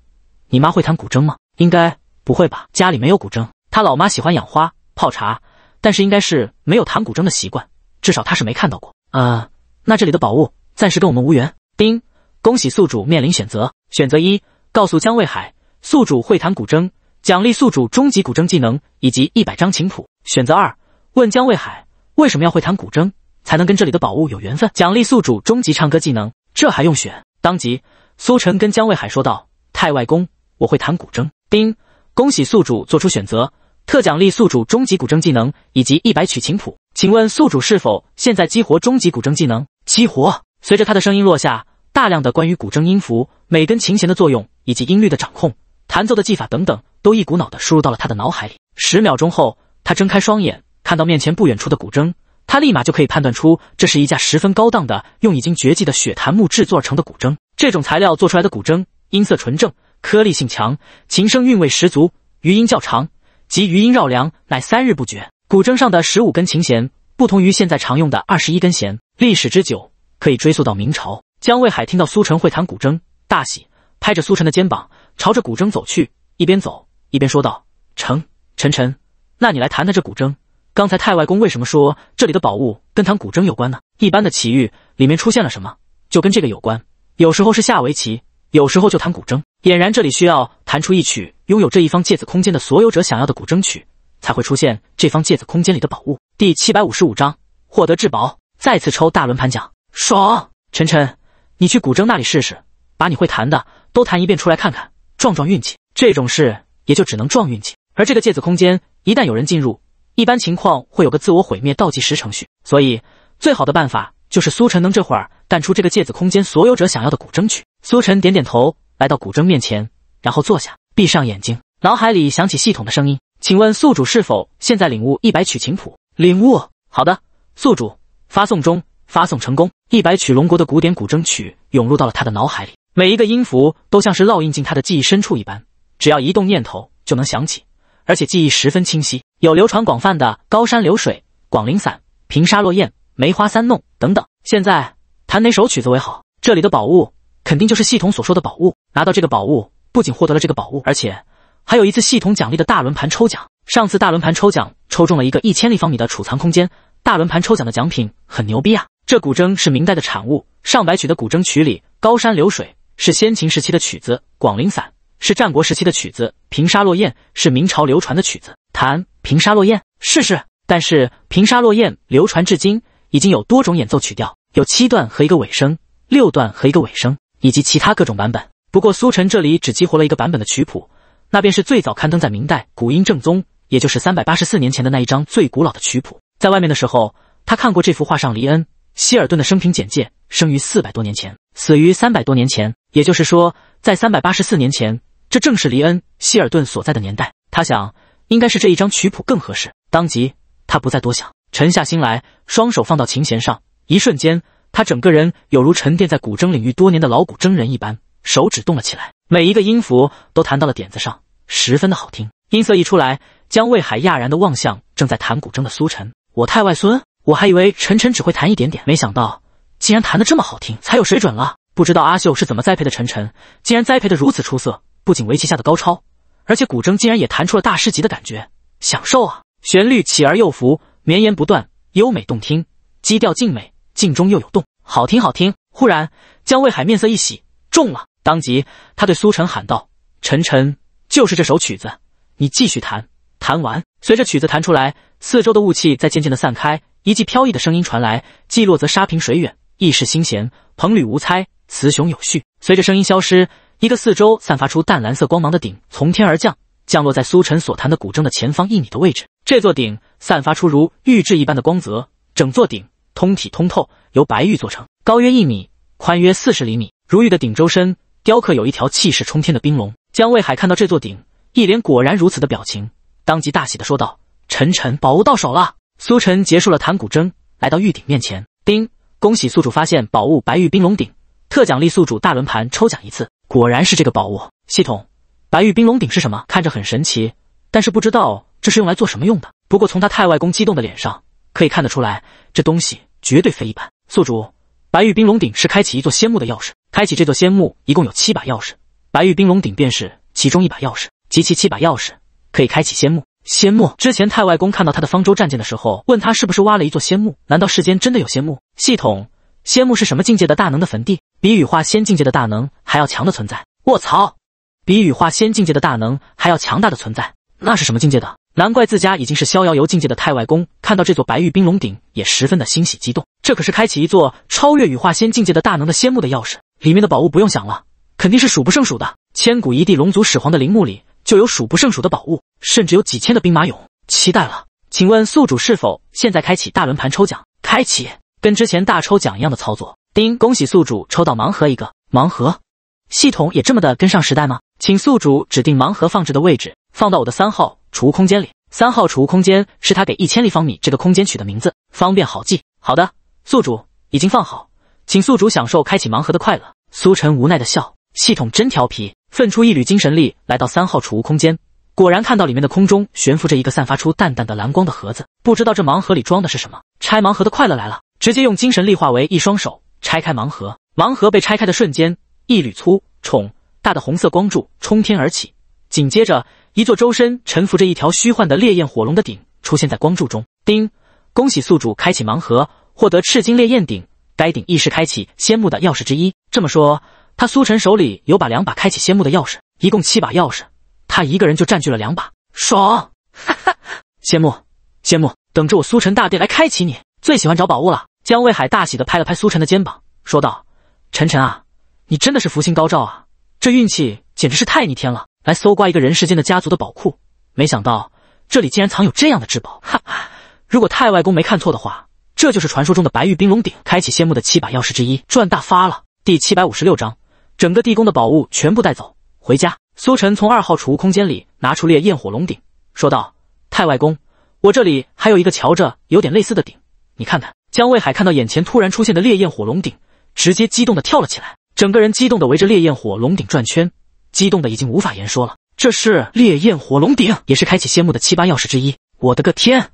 你妈会弹古筝吗？应该不会吧，家里没有古筝。他老妈喜欢养花、泡茶，但是应该是没有弹古筝的习惯，至少他是没看到过。啊，那这里的宝物暂时跟我们无缘。丁，恭喜宿主面临选择，选择一，告诉江卫海，宿主会弹古筝。”奖励宿主终极古筝技能以及一百张琴谱。选择二，问江卫海为什么要会弹古筝才能跟这里的宝物有缘分？奖励宿主终极唱歌技能，这还用选？当即，苏晨跟江卫海说道：“太外公，我会弹古筝。”丁，恭喜宿主做出选择，特奖励宿主终极古筝技能以及一百曲琴谱。请问宿主是否现在激活终极古筝技能？激活。随着他的声音落下，大量的关于古筝音符、每根琴弦的作用以及音律的掌控。弹奏的技法等等，都一股脑的输入到了他的脑海里。十秒钟后，他睁开双眼，看到面前不远处的古筝，他立马就可以判断出，这是一架十分高档的用已经绝迹的雪檀木制作而成的古筝。这种材料做出来的古筝，音色纯正，颗粒性强，琴声韵味十足，余音较长，即余音绕梁，乃三日不绝。古筝上的十五根琴弦，不同于现在常用的二十一根弦，历史之久可以追溯到明朝。江卫海听到苏晨会弹古筝，大喜。拍着苏晨的肩膀，朝着古筝走去，一边走一边说道：“成晨晨，那你来谈谈这古筝。刚才太外公为什么说这里的宝物跟弹古筝有关呢？一般的奇遇里面出现了什么，就跟这个有关。有时候是下围棋，有时候就弹古筝。俨然这里需要弹出一曲，拥有这一方芥子空间的所有者想要的古筝曲，才会出现这方芥子空间里的宝物。”第七百五十五章获得至宝，再次抽大轮盘奖，爽！晨晨，你去古筝那里试试，把你会弹的。都弹一遍出来看看，撞撞运气。这种事也就只能撞运气。而这个芥子空间一旦有人进入，一般情况会有个自我毁灭倒计时程序。所以，最好的办法就是苏晨能这会儿弹出这个芥子空间所有者想要的古筝曲。苏晨点点头，来到古筝面前，然后坐下，闭上眼睛，脑海里响起系统的声音：“请问宿主是否现在领悟一百曲琴谱？领悟好的，宿主发送中，发送成功。一百曲龙国的古典古筝曲涌入到了他的脑海里。”每一个音符都像是烙印进他的记忆深处一般，只要一动念头就能想起，而且记忆十分清晰。有流传广泛的《高山流水》《广陵散》《平沙落雁》《梅花三弄》等等。现在弹哪首曲子为好？这里的宝物肯定就是系统所说的宝物。拿到这个宝物，不仅获得了这个宝物，而且还有一次系统奖励的大轮盘抽奖。上次大轮盘抽奖抽中了一个一千立方米的储藏空间。大轮盘抽奖的奖品很牛逼啊！这古筝是明代的产物，上百曲的古筝曲里，《高山流水》。是先秦时期的曲子，《广陵散》是战国时期的曲子，《平沙落雁》是明朝流传的曲子。弹《平沙落雁》试试。但是《平沙落雁》流传至今，已经有多种演奏曲调，有七段和一个尾声，六段和一个尾声，以及其他各种版本。不过苏晨这里只激活了一个版本的曲谱，那便是最早刊登在明代《古音正宗》，也就是三百八十四年前的那一张最古老的曲谱。在外面的时候，他看过这幅画上黎恩希尔顿的生平简介：生于四百多年前，死于三百多年前。也就是说，在三百八十四年前，这正是黎恩希尔顿所在的年代。他想，应该是这一张曲谱更合适。当即，他不再多想，沉下心来，双手放到琴弦上。一瞬间，他整个人有如沉淀在古筝领域多年的老古筝人一般，手指动了起来，每一个音符都弹到了点子上，十分的好听。音色一出来，江卫海讶然的望向正在弹古筝的苏晨：“我太外孙，我还以为晨晨只会弹一点点，没想到竟然弹得这么好听，才有水准了。”不知道阿秀是怎么栽培的，晨晨竟然栽培的如此出色，不仅围棋下的高超，而且古筝竟然也弹出了大师级的感觉，享受啊！旋律起而又伏，绵延不断，优美动听，基调静美，静中又有动，好听好听！忽然，江卫海面色一喜，中了，当即他对苏晨喊道：“晨晨，就是这首曲子，你继续弹，弹完。”随着曲子弹出来，四周的雾气在渐渐的散开，一记飘逸的声音传来：“季落则沙平水远，意是心弦，蓬侣无猜。”雌雄有序。随着声音消失，一个四周散发出淡蓝色光芒的鼎从天而降，降落在苏晨所弹的古筝的前方一米的位置。这座鼎散发出如玉质一般的光泽，整座鼎通体通透，由白玉做成，高约一米，宽约四十厘米。如玉的鼎周身雕刻有一条气势冲天的冰龙。江卫海看到这座鼎，一脸果然如此的表情，当即大喜的说道：“晨晨，宝物到手了！”苏晨结束了弹古筝，来到玉鼎面前。叮，恭喜宿主发现宝物——白玉冰龙鼎。特奖励宿主大轮盘抽奖一次，果然是这个宝物。系统，白玉冰龙鼎是什么？看着很神奇，但是不知道这是用来做什么用的。不过从他太外公激动的脸上可以看得出来，这东西绝对非一般。宿主，白玉冰龙鼎是开启一座仙墓的钥匙。开启这座仙墓一共有七把钥匙，白玉冰龙鼎便是其中一把钥匙。集齐七把钥匙可以开启仙墓。仙墓？之前太外公看到他的方舟战舰的时候，问他是不是挖了一座仙墓？难道世间真的有仙墓？系统，仙墓是什么境界的大能的坟地？比羽化仙境界的大能还要强的存在，卧槽，比羽化仙境界的大能还要强大的存在，那是什么境界的？难怪自家已经是逍遥游境界的太外公，看到这座白玉冰龙顶也十分的欣喜激动。这可是开启一座超越羽化仙境界的大能的仙墓的钥匙，里面的宝物不用想了，肯定是数不胜数的。千古一帝龙族始皇的陵墓里就有数不胜数的宝物，甚至有几千的兵马俑。期待了，请问宿主是否现在开启大轮盘抽奖？开启，跟之前大抽奖一样的操作。丁，恭喜宿主抽到盲盒一个。盲盒，系统也这么的跟上时代吗？请宿主指定盲盒放置的位置，放到我的三号储物空间里。三号储物空间是他给一千立方米这个空间取的名字，方便好记。好的，宿主已经放好，请宿主享受开启盲盒的快乐。苏晨无奈的笑，系统真调皮。分出一缕精神力来到三号储物空间，果然看到里面的空中悬浮着一个散发出淡淡的蓝光的盒子，不知道这盲盒里装的是什么。拆盲盒的快乐来了，直接用精神力化为一双手。拆开盲盒，盲盒被拆开的瞬间，一缕粗、重、大的红色光柱冲天而起，紧接着，一座周身沉浮着一条虚幻的烈焰火龙的鼎出现在光柱中。叮，恭喜宿主开启盲盒，获得赤金烈焰鼎。该鼎亦是开启仙木的钥匙之一。这么说，他苏晨手里有把两把开启仙木的钥匙，一共七把钥匙，他一个人就占据了两把，爽！哈哈，仙木，仙木，等着我苏晨大帝来开启你。最喜欢找宝物了。江卫海大喜的拍了拍苏晨的肩膀，说道：“晨晨啊，你真的是福星高照啊！这运气简直是太逆天了！来搜刮一个人世间的家族的宝库，没想到这里竟然藏有这样的至宝！哈哈，如果太外公没看错的话，这就是传说中的白玉冰龙鼎，开启仙墓的七把钥匙之一，赚大发了！”第七百五十六章，整个地宫的宝物全部带走，回家。苏晨从二号储物空间里拿出烈焰火龙鼎，说道：“太外公，我这里还有一个瞧着有点类似的鼎，你看看。”江卫海看到眼前突然出现的烈焰火龙鼎，直接激动的跳了起来，整个人激动的围着烈焰火龙鼎转圈，激动的已经无法言说了。这是烈焰火龙鼎，也是开启仙墓的七八钥匙之一。我的个天，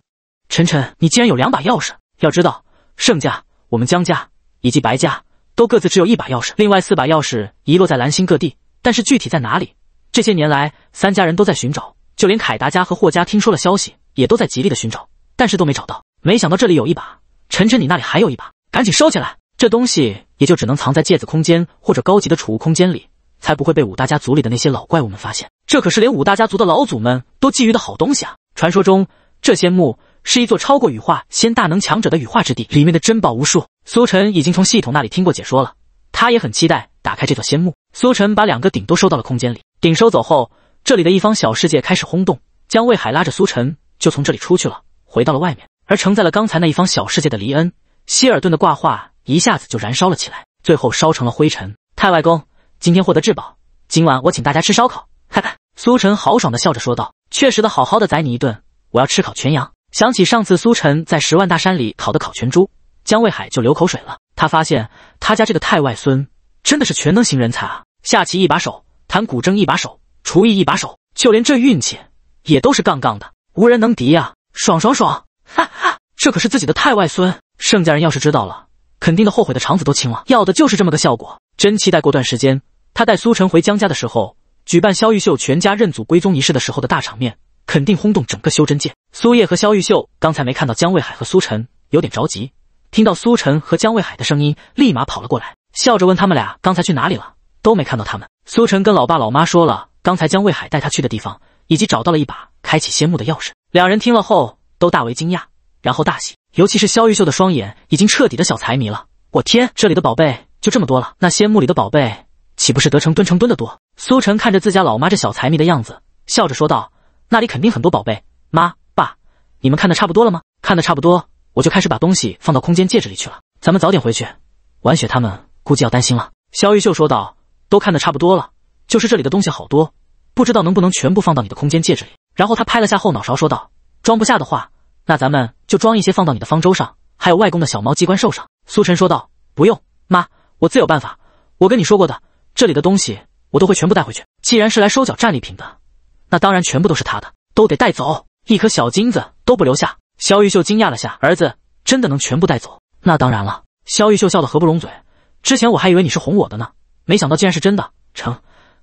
晨晨，你竟然有两把钥匙！要知道，盛家、我们江家以及白家都各自只有一把钥匙，另外四把钥匙遗落在蓝星各地，但是具体在哪里，这些年来三家人都在寻找，就连凯达家和霍家听说了消息，也都在极力的寻找，但是都没找到。没想到这里有一把。晨晨，你那里还有一把，赶紧收起来。这东西也就只能藏在芥子空间或者高级的储物空间里，才不会被五大家族里的那些老怪物们发现。这可是连五大家族的老祖们都觊觎的好东西啊！传说中，这仙墓是一座超过羽化仙大能强者的羽化之地，里面的珍宝无数。苏晨已经从系统那里听过解说了，他也很期待打开这座仙墓。苏晨把两个鼎都收到了空间里。鼎收走后，这里的一方小世界开始轰动。江卫海拉着苏晨就从这里出去了，回到了外面。而承载了刚才那一方小世界的黎恩希尔顿的挂画一下子就燃烧了起来，最后烧成了灰尘。太外公，今天获得至宝，今晚我请大家吃烧烤。哈哈，苏晨豪爽的笑着说道：“确实的，好好的宰你一顿，我要吃烤全羊。”想起上次苏晨在十万大山里烤的烤全猪，江卫海就流口水了。他发现他家这个太外孙真的是全能型人才啊，下棋一把手，弹古筝一把手，厨艺一把手，就连这运气也都是杠杠的，无人能敌呀！爽爽爽！哈哈，这可是自己的太外孙，盛家人要是知道了，肯定的后悔的肠子都青了。要的就是这么个效果。真期待过段时间他带苏晨回江家的时候，举办萧玉秀全家认祖归宗仪式的时候的大场面，肯定轰动整个修真界。苏叶和萧玉秀刚才没看到江卫海和苏晨，有点着急，听到苏晨和江卫海的声音，立马跑了过来，笑着问他们俩刚才去哪里了，都没看到他们。苏晨跟老爸老妈说了刚才江卫海带他去的地方，以及找到了一把开启仙墓的钥匙。两人听了后。都大为惊讶，然后大喜，尤其是萧玉秀的双眼已经彻底的小财迷了。我天，这里的宝贝就这么多了？那仙墓里的宝贝岂不是得成吨成吨的多？苏晨看着自家老妈这小财迷的样子，笑着说道：“那里肯定很多宝贝，妈、爸，你们看的差不多了吗？看的差不多，我就开始把东西放到空间戒指里去了。咱们早点回去，婉雪他们估计要担心了。”萧玉秀说道：“都看的差不多了，就是这里的东西好多，不知道能不能全部放到你的空间戒指里。”然后他拍了下后脑勺说道。装不下的话，那咱们就装一些放到你的方舟上，还有外公的小猫机关兽上。”苏晨说道，“不用，妈，我自有办法。我跟你说过的，这里的东西我都会全部带回去。既然是来收缴战利品的，那当然全部都是他的，都得带走，一颗小金子都不留下。”肖玉秀惊讶了下，“儿子真的能全部带走？”“那当然了。”肖玉秀笑得合不拢嘴，“之前我还以为你是哄我的呢，没想到竟然是真的。成，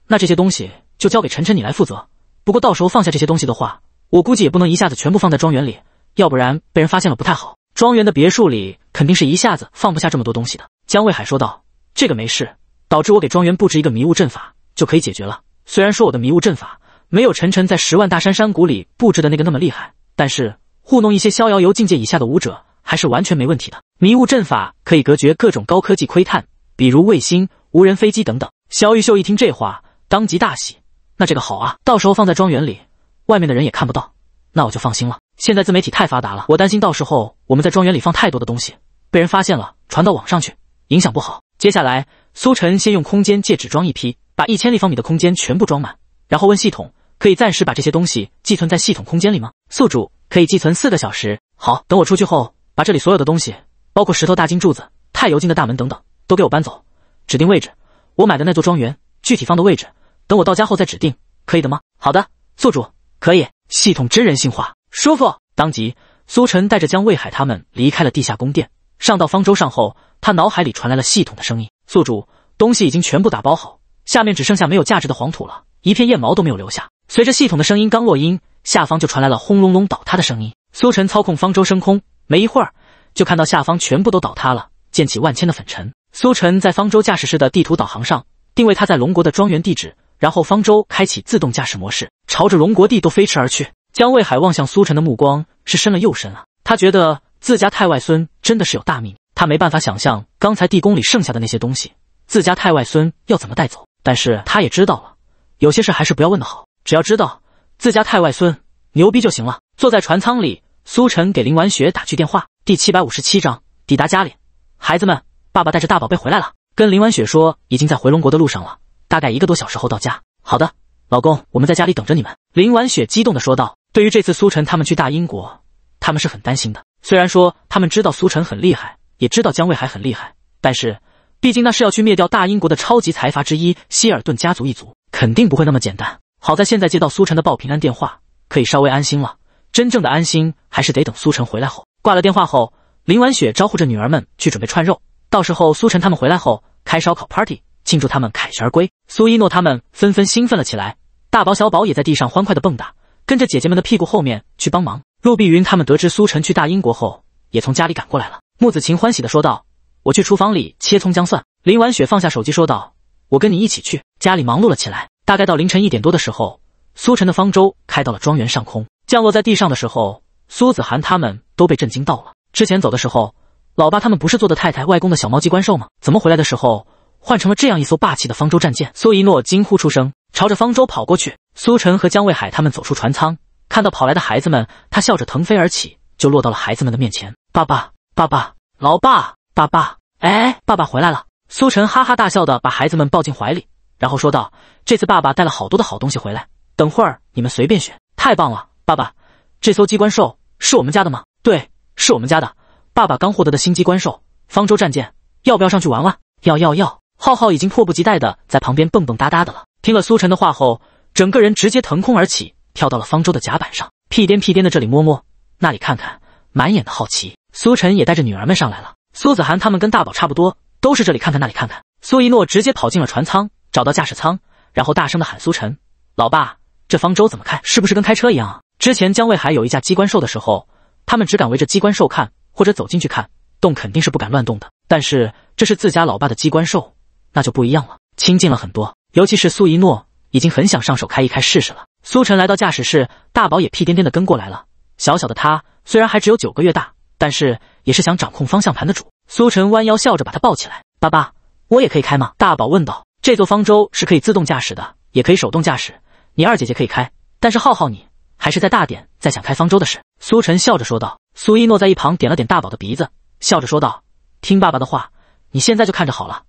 那这些东西就交给晨晨你来负责。不过到时候放下这些东西的话。”我估计也不能一下子全部放在庄园里，要不然被人发现了不太好。庄园的别墅里肯定是一下子放不下这么多东西的。江卫海说道：“这个没事，导致我给庄园布置一个迷雾阵法就可以解决了。虽然说我的迷雾阵法没有晨晨在十万大山山谷里布置的那个那么厉害，但是糊弄一些逍遥游境界以下的武者还是完全没问题的。迷雾阵法可以隔绝各种高科技窥探，比如卫星、无人飞机等等。”萧玉秀一听这话，当即大喜：“那这个好啊，到时候放在庄园里。”外面的人也看不到，那我就放心了。现在自媒体太发达了，我担心到时候我们在庄园里放太多的东西，被人发现了传到网上去，影响不好。接下来，苏晨先用空间戒指装一批，把一千立方米的空间全部装满，然后问系统：可以暂时把这些东西寄存在系统空间里吗？宿主可以寄存四个小时。好，等我出去后，把这里所有的东西，包括石头大金柱子、太油金的大门等等，都给我搬走，指定位置。我买的那座庄园具体放的位置，等我到家后再指定，可以的吗？好的，宿主。可以，系统真人性化，舒服。当即，苏晨带着江卫海他们离开了地下宫殿，上到方舟上后，他脑海里传来了系统的声音：“宿主，东西已经全部打包好，下面只剩下没有价值的黄土了，一片燕毛都没有留下。”随着系统的声音刚落音，下方就传来了轰隆隆倒塌的声音。苏晨操控方舟升空，没一会儿，就看到下方全部都倒塌了，溅起万千的粉尘。苏晨在方舟驾驶室的地图导航上定位他在龙国的庄园地址。然后方舟开启自动驾驶模式，朝着龙国帝都飞驰而去。江卫海望向苏晨的目光是深了又深了，他觉得自家太外孙真的是有大秘密，他没办法想象刚才地宫里剩下的那些东西，自家太外孙要怎么带走。但是他也知道了，有些事还是不要问的好，只要知道自家太外孙牛逼就行了。坐在船舱里，苏晨给林婉雪打去电话。第七百五十七章：抵达家里，孩子们，爸爸带着大宝贝回来了，跟林婉雪说已经在回龙国的路上了。大概一个多小时后到家。好的，老公，我们在家里等着你们。”林婉雪激动的说道。对于这次苏晨他们去大英国，他们是很担心的。虽然说他们知道苏晨很厉害，也知道江卫海很厉害，但是毕竟那是要去灭掉大英国的超级财阀之一希尔顿家族一族，肯定不会那么简单。好在现在接到苏晨的报平安电话，可以稍微安心了。真正的安心还是得等苏晨回来后。挂了电话后，林婉雪招呼着女儿们去准备串肉，到时候苏晨他们回来后开烧烤 party。庆祝他们凯旋而归，苏一诺他们纷纷兴奋了起来，大宝小宝也在地上欢快的蹦跶，跟着姐姐们的屁股后面去帮忙。陆碧云他们得知苏晨去大英国后，也从家里赶过来了。木子晴欢喜的说道：“我去厨房里切葱姜蒜。”林婉雪放下手机说道：“我跟你一起去。”家里忙碌了起来。大概到凌晨一点多的时候，苏晨的方舟开到了庄园上空，降落在地上的时候，苏子涵他们都被震惊到了。之前走的时候，老爸他们不是做的太太外公的小猫机关兽吗？怎么回来的时候？换成了这样一艘霸气的方舟战舰，苏一诺惊呼出声，朝着方舟跑过去。苏晨和江卫海他们走出船舱，看到跑来的孩子们，他笑着腾飞而起，就落到了孩子们的面前。爸爸，爸爸，老爸，爸爸，哎，爸爸回来了！苏晨哈哈大笑的把孩子们抱进怀里，然后说道：“这次爸爸带了好多的好东西回来，等会儿你们随便选，太棒了！爸爸，这艘机关兽是我们家的吗？对，是我们家的。爸爸刚获得的新机关兽方舟战舰，要不要上去玩玩？要，要，要！”浩浩已经迫不及待的在旁边蹦蹦哒哒的了。听了苏晨的话后，整个人直接腾空而起，跳到了方舟的甲板上，屁颠屁颠的这里摸摸，那里看看，满眼的好奇。苏晨也带着女儿们上来了。苏子涵他们跟大宝差不多，都是这里看看那里看看。苏一诺直接跑进了船舱，找到驾驶舱，然后大声的喊苏晨：“老爸，这方舟怎么看？是不是跟开车一样？”之前江卫海有一架机关兽的时候，他们只敢围着机关兽看，或者走进去看，动肯定是不敢乱动的。但是这是自家老爸的机关兽。那就不一样了，亲近了很多。尤其是苏一诺，已经很想上手开一开试试了。苏晨来到驾驶室，大宝也屁颠颠地跟过来了。小小的他虽然还只有九个月大，但是也是想掌控方向盘的主。苏晨弯腰笑着把他抱起来：“爸爸，我也可以开吗？”大宝问道。这座方舟是可以自动驾驶的，也可以手动驾驶。你二姐姐可以开，但是浩浩你还是再大点，再想开方舟的事。”苏晨笑着说道。苏一诺在一旁点了点大宝的鼻子，笑着说道：“听爸爸的话，你现在就看着好了。”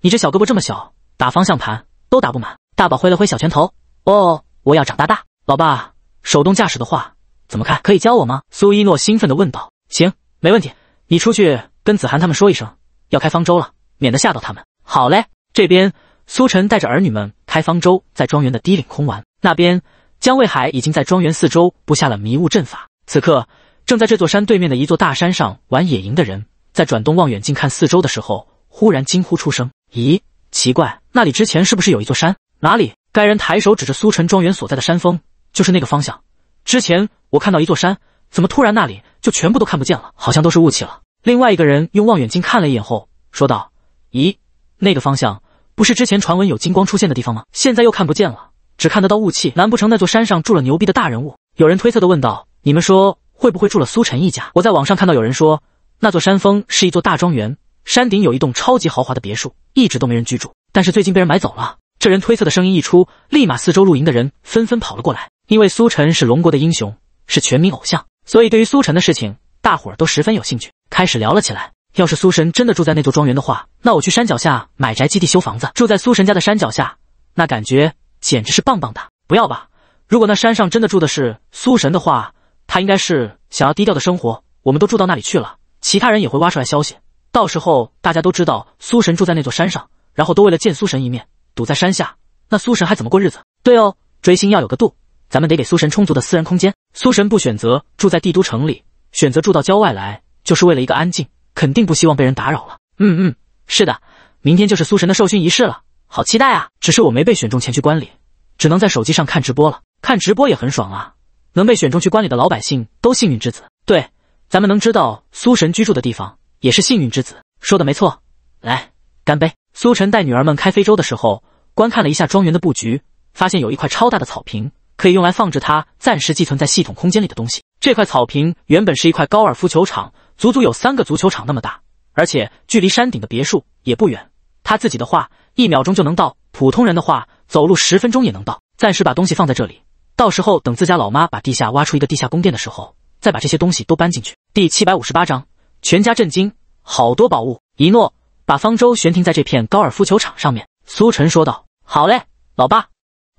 你这小胳膊这么小，打方向盘都打不满。大宝挥了挥小拳头，哦，我要长大大。老爸，手动驾驶的话怎么看？可以教我吗？苏一诺兴奋地问道。行，没问题。你出去跟子涵他们说一声，要开方舟了，免得吓到他们。好嘞。这边苏晨带着儿女们开方舟，在庄园的低岭空玩。那边江卫海已经在庄园四周布下了迷雾阵法。此刻，正在这座山对面的一座大山上玩野营的人，在转动望远镜看四周的时候，忽然惊呼出声。咦，奇怪，那里之前是不是有一座山？哪里？该人抬手指着苏晨庄园所在的山峰，就是那个方向。之前我看到一座山，怎么突然那里就全部都看不见了？好像都是雾气了。另外一个人用望远镜看了一眼后说道：“咦，那个方向不是之前传闻有金光出现的地方吗？现在又看不见了，只看得到雾气。难不成那座山上住了牛逼的大人物？”有人推测的问道：“你们说会不会住了苏晨一家？”我在网上看到有人说，那座山峰是一座大庄园。山顶有一栋超级豪华的别墅，一直都没人居住，但是最近被人买走了。这人推测的声音一出，立马四周露营的人纷纷跑了过来。因为苏晨是龙国的英雄，是全民偶像，所以对于苏晨的事情，大伙儿都十分有兴趣，开始聊了起来。要是苏神真的住在那座庄园的话，那我去山脚下买宅基地修房子，住在苏神家的山脚下，那感觉简直是棒棒的！不要吧！如果那山上真的住的是苏神的话，他应该是想要低调的生活。我们都住到那里去了，其他人也会挖出来消息。到时候大家都知道苏神住在那座山上，然后都为了见苏神一面堵在山下，那苏神还怎么过日子？对哦，追星要有个度，咱们得给苏神充足的私人空间。苏神不选择住在帝都城里，选择住到郊外来，就是为了一个安静，肯定不希望被人打扰了。嗯嗯，是的，明天就是苏神的授勋仪式了，好期待啊！只是我没被选中前去观礼，只能在手机上看直播了。看直播也很爽啊！能被选中去观礼的老百姓都幸运之子。对，咱们能知道苏神居住的地方。也是幸运之子说的没错，来干杯！苏晨带女儿们开非洲的时候，观看了一下庄园的布局，发现有一块超大的草坪，可以用来放置他暂时寄存在系统空间里的东西。这块草坪原本是一块高尔夫球场，足足有三个足球场那么大，而且距离山顶的别墅也不远。他自己的话，一秒钟就能到；普通人的话，走路十分钟也能到。暂时把东西放在这里，到时候等自家老妈把地下挖出一个地下宫殿的时候，再把这些东西都搬进去。第七百五十八章。全家震惊，好多宝物。一诺把方舟悬停在这片高尔夫球场上面，苏晨说道：“好嘞，老爸。”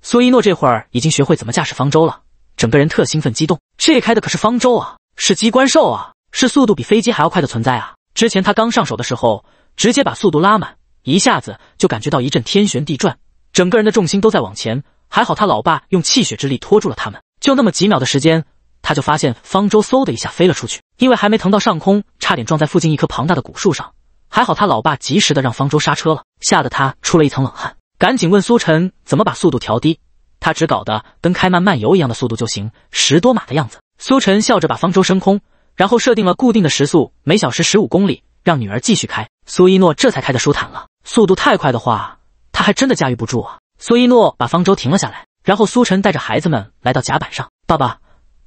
苏一诺这会儿已经学会怎么驾驶方舟了，整个人特兴奋激动。这开的可是方舟啊，是机关兽啊，是速度比飞机还要快的存在啊！之前他刚上手的时候，直接把速度拉满，一下子就感觉到一阵天旋地转，整个人的重心都在往前。还好他老爸用气血之力拖住了他们，就那么几秒的时间。他就发现方舟嗖的一下飞了出去，因为还没腾到上空，差点撞在附近一棵庞大的古树上。还好他老爸及时的让方舟刹车了，吓得他出了一层冷汗，赶紧问苏晨怎么把速度调低。他只搞得跟开慢漫游一样的速度就行，十多码的样子。苏晨笑着把方舟升空，然后设定了固定的时速，每小时十五公里，让女儿继续开。苏一诺这才开的舒坦了，速度太快的话，他还真的驾驭不住啊。苏一诺把方舟停了下来，然后苏晨带着孩子们来到甲板上，爸爸。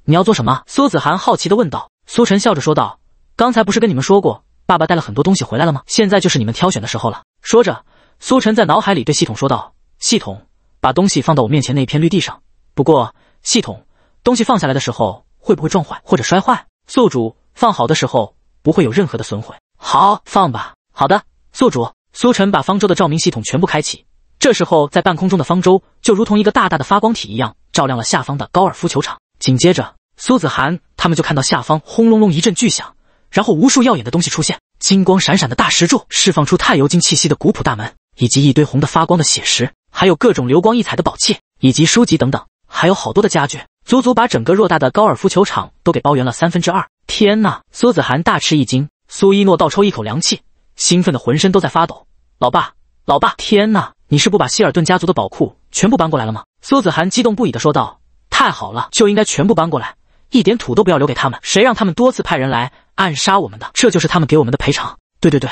你要做什么？苏子涵好奇地问道。苏晨笑着说道：“刚才不是跟你们说过，爸爸带了很多东西回来了吗？现在就是你们挑选的时候了。”说着，苏晨在脑海里对系统说道：“系统，把东西放到我面前那片绿地上。不过，系统，东西放下来的时候会不会撞坏或者摔坏？”“宿主放好的时候不会有任何的损毁。”“好，放吧。”“好的，宿主。”苏晨把方舟的照明系统全部开启。这时候，在半空中的方舟就如同一个大大的发光体一样，照亮了下方的高尔夫球场。紧接着，苏子涵他们就看到下方轰隆隆一阵巨响，然后无数耀眼的东西出现：金光闪闪的大石柱，释放出太幽精气息的古朴大门，以及一堆红的发光的血石，还有各种流光溢彩的宝器以及书籍等等，还有好多的家具，足足把整个偌大的高尔夫球场都给包圆了三分之二。天哪！苏子涵大吃一惊，苏一诺倒抽一口凉气，兴奋的浑身都在发抖。老爸，老爸，天哪！你是不把希尔顿家族的宝库全部搬过来了吗？苏子涵激动不已的说道。太好了，就应该全部搬过来，一点土都不要留给他们。谁让他们多次派人来暗杀我们的，这就是他们给我们的赔偿。对对对，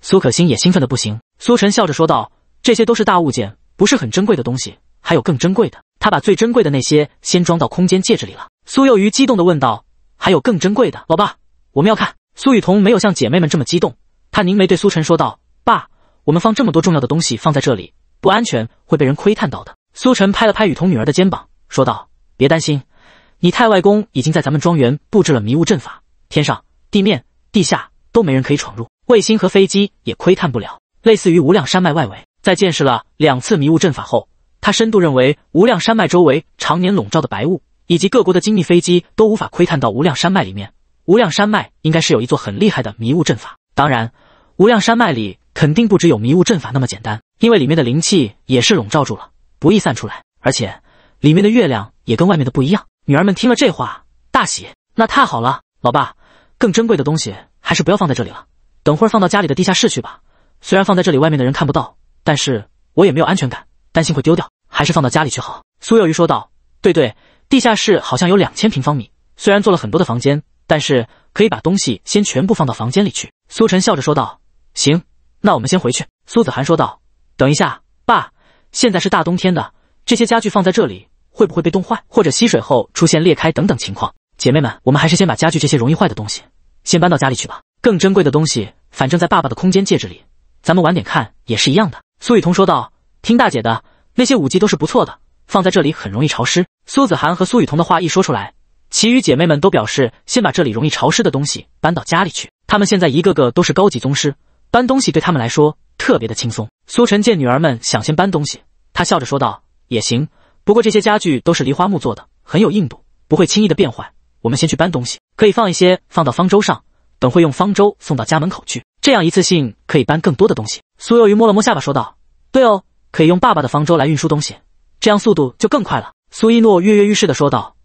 苏可欣也兴奋的不行。苏晨笑着说道：“这些都是大物件，不是很珍贵的东西，还有更珍贵的。”他把最珍贵的那些先装到空间戒指里了。苏幼鱼激动的问道：“还有更珍贵的，老爸，我们要看。”苏雨桐没有像姐妹们这么激动，她凝眉对苏晨说道：“爸，我们放这么多重要的东西放在这里，不安全，会被人窥探到的。”苏晨拍了拍雨桐女儿的肩膀，说道。别担心，你太外公已经在咱们庄园布置了迷雾阵法，天上、地面、地下都没人可以闯入，卫星和飞机也窥探不了。类似于无量山脉外围，在见识了两次迷雾阵法后，他深度认为无量山脉周围常年笼罩的白雾，以及各国的精密飞机都无法窥探到无量山脉里面。无量山脉应该是有一座很厉害的迷雾阵法，当然，无量山脉里肯定不只有迷雾阵法那么简单，因为里面的灵气也是笼罩住了，不易散出来，而且里面的月亮。也跟外面的不一样。女儿们听了这话，大喜。那太好了，老爸，更珍贵的东西还是不要放在这里了，等会儿放到家里的地下室去吧。虽然放在这里，外面的人看不到，但是我也没有安全感，担心会丢掉，还是放到家里去好。苏幼瑜说道：“对对，地下室好像有两千平方米，虽然做了很多的房间，但是可以把东西先全部放到房间里去。”苏晨笑着说道：“行，那我们先回去。”苏子涵说道：“等一下，爸，现在是大冬天的，这些家具放在这里。”会不会被冻坏，或者吸水后出现裂开等等情况？姐妹们，我们还是先把家具这些容易坏的东西先搬到家里去吧。更珍贵的东西，反正在爸爸的空间戒指里，咱们晚点看也是一样的。苏雨桐说道：“听大姐的，那些武器都是不错的，放在这里很容易潮湿。”苏子涵和苏雨桐的话一说出来，其余姐妹们都表示先把这里容易潮湿的东西搬到家里去。他们现在一个个都是高级宗师，搬东西对他们来说特别的轻松。苏晨见女儿们想先搬东西，他笑着说道：“也行。”不过这些家具都是梨花木做的，很有硬度，不会轻易的变坏。我们先去搬东西，可以放一些放到方舟上，等会用方舟送到家门口去，这样一次性可以搬更多的东西。苏幼鱼摸了摸下巴，说道：“对哦，可以用爸爸的方舟来运输东西，这样速度就更快了。”苏一诺跃跃欲试的说道：“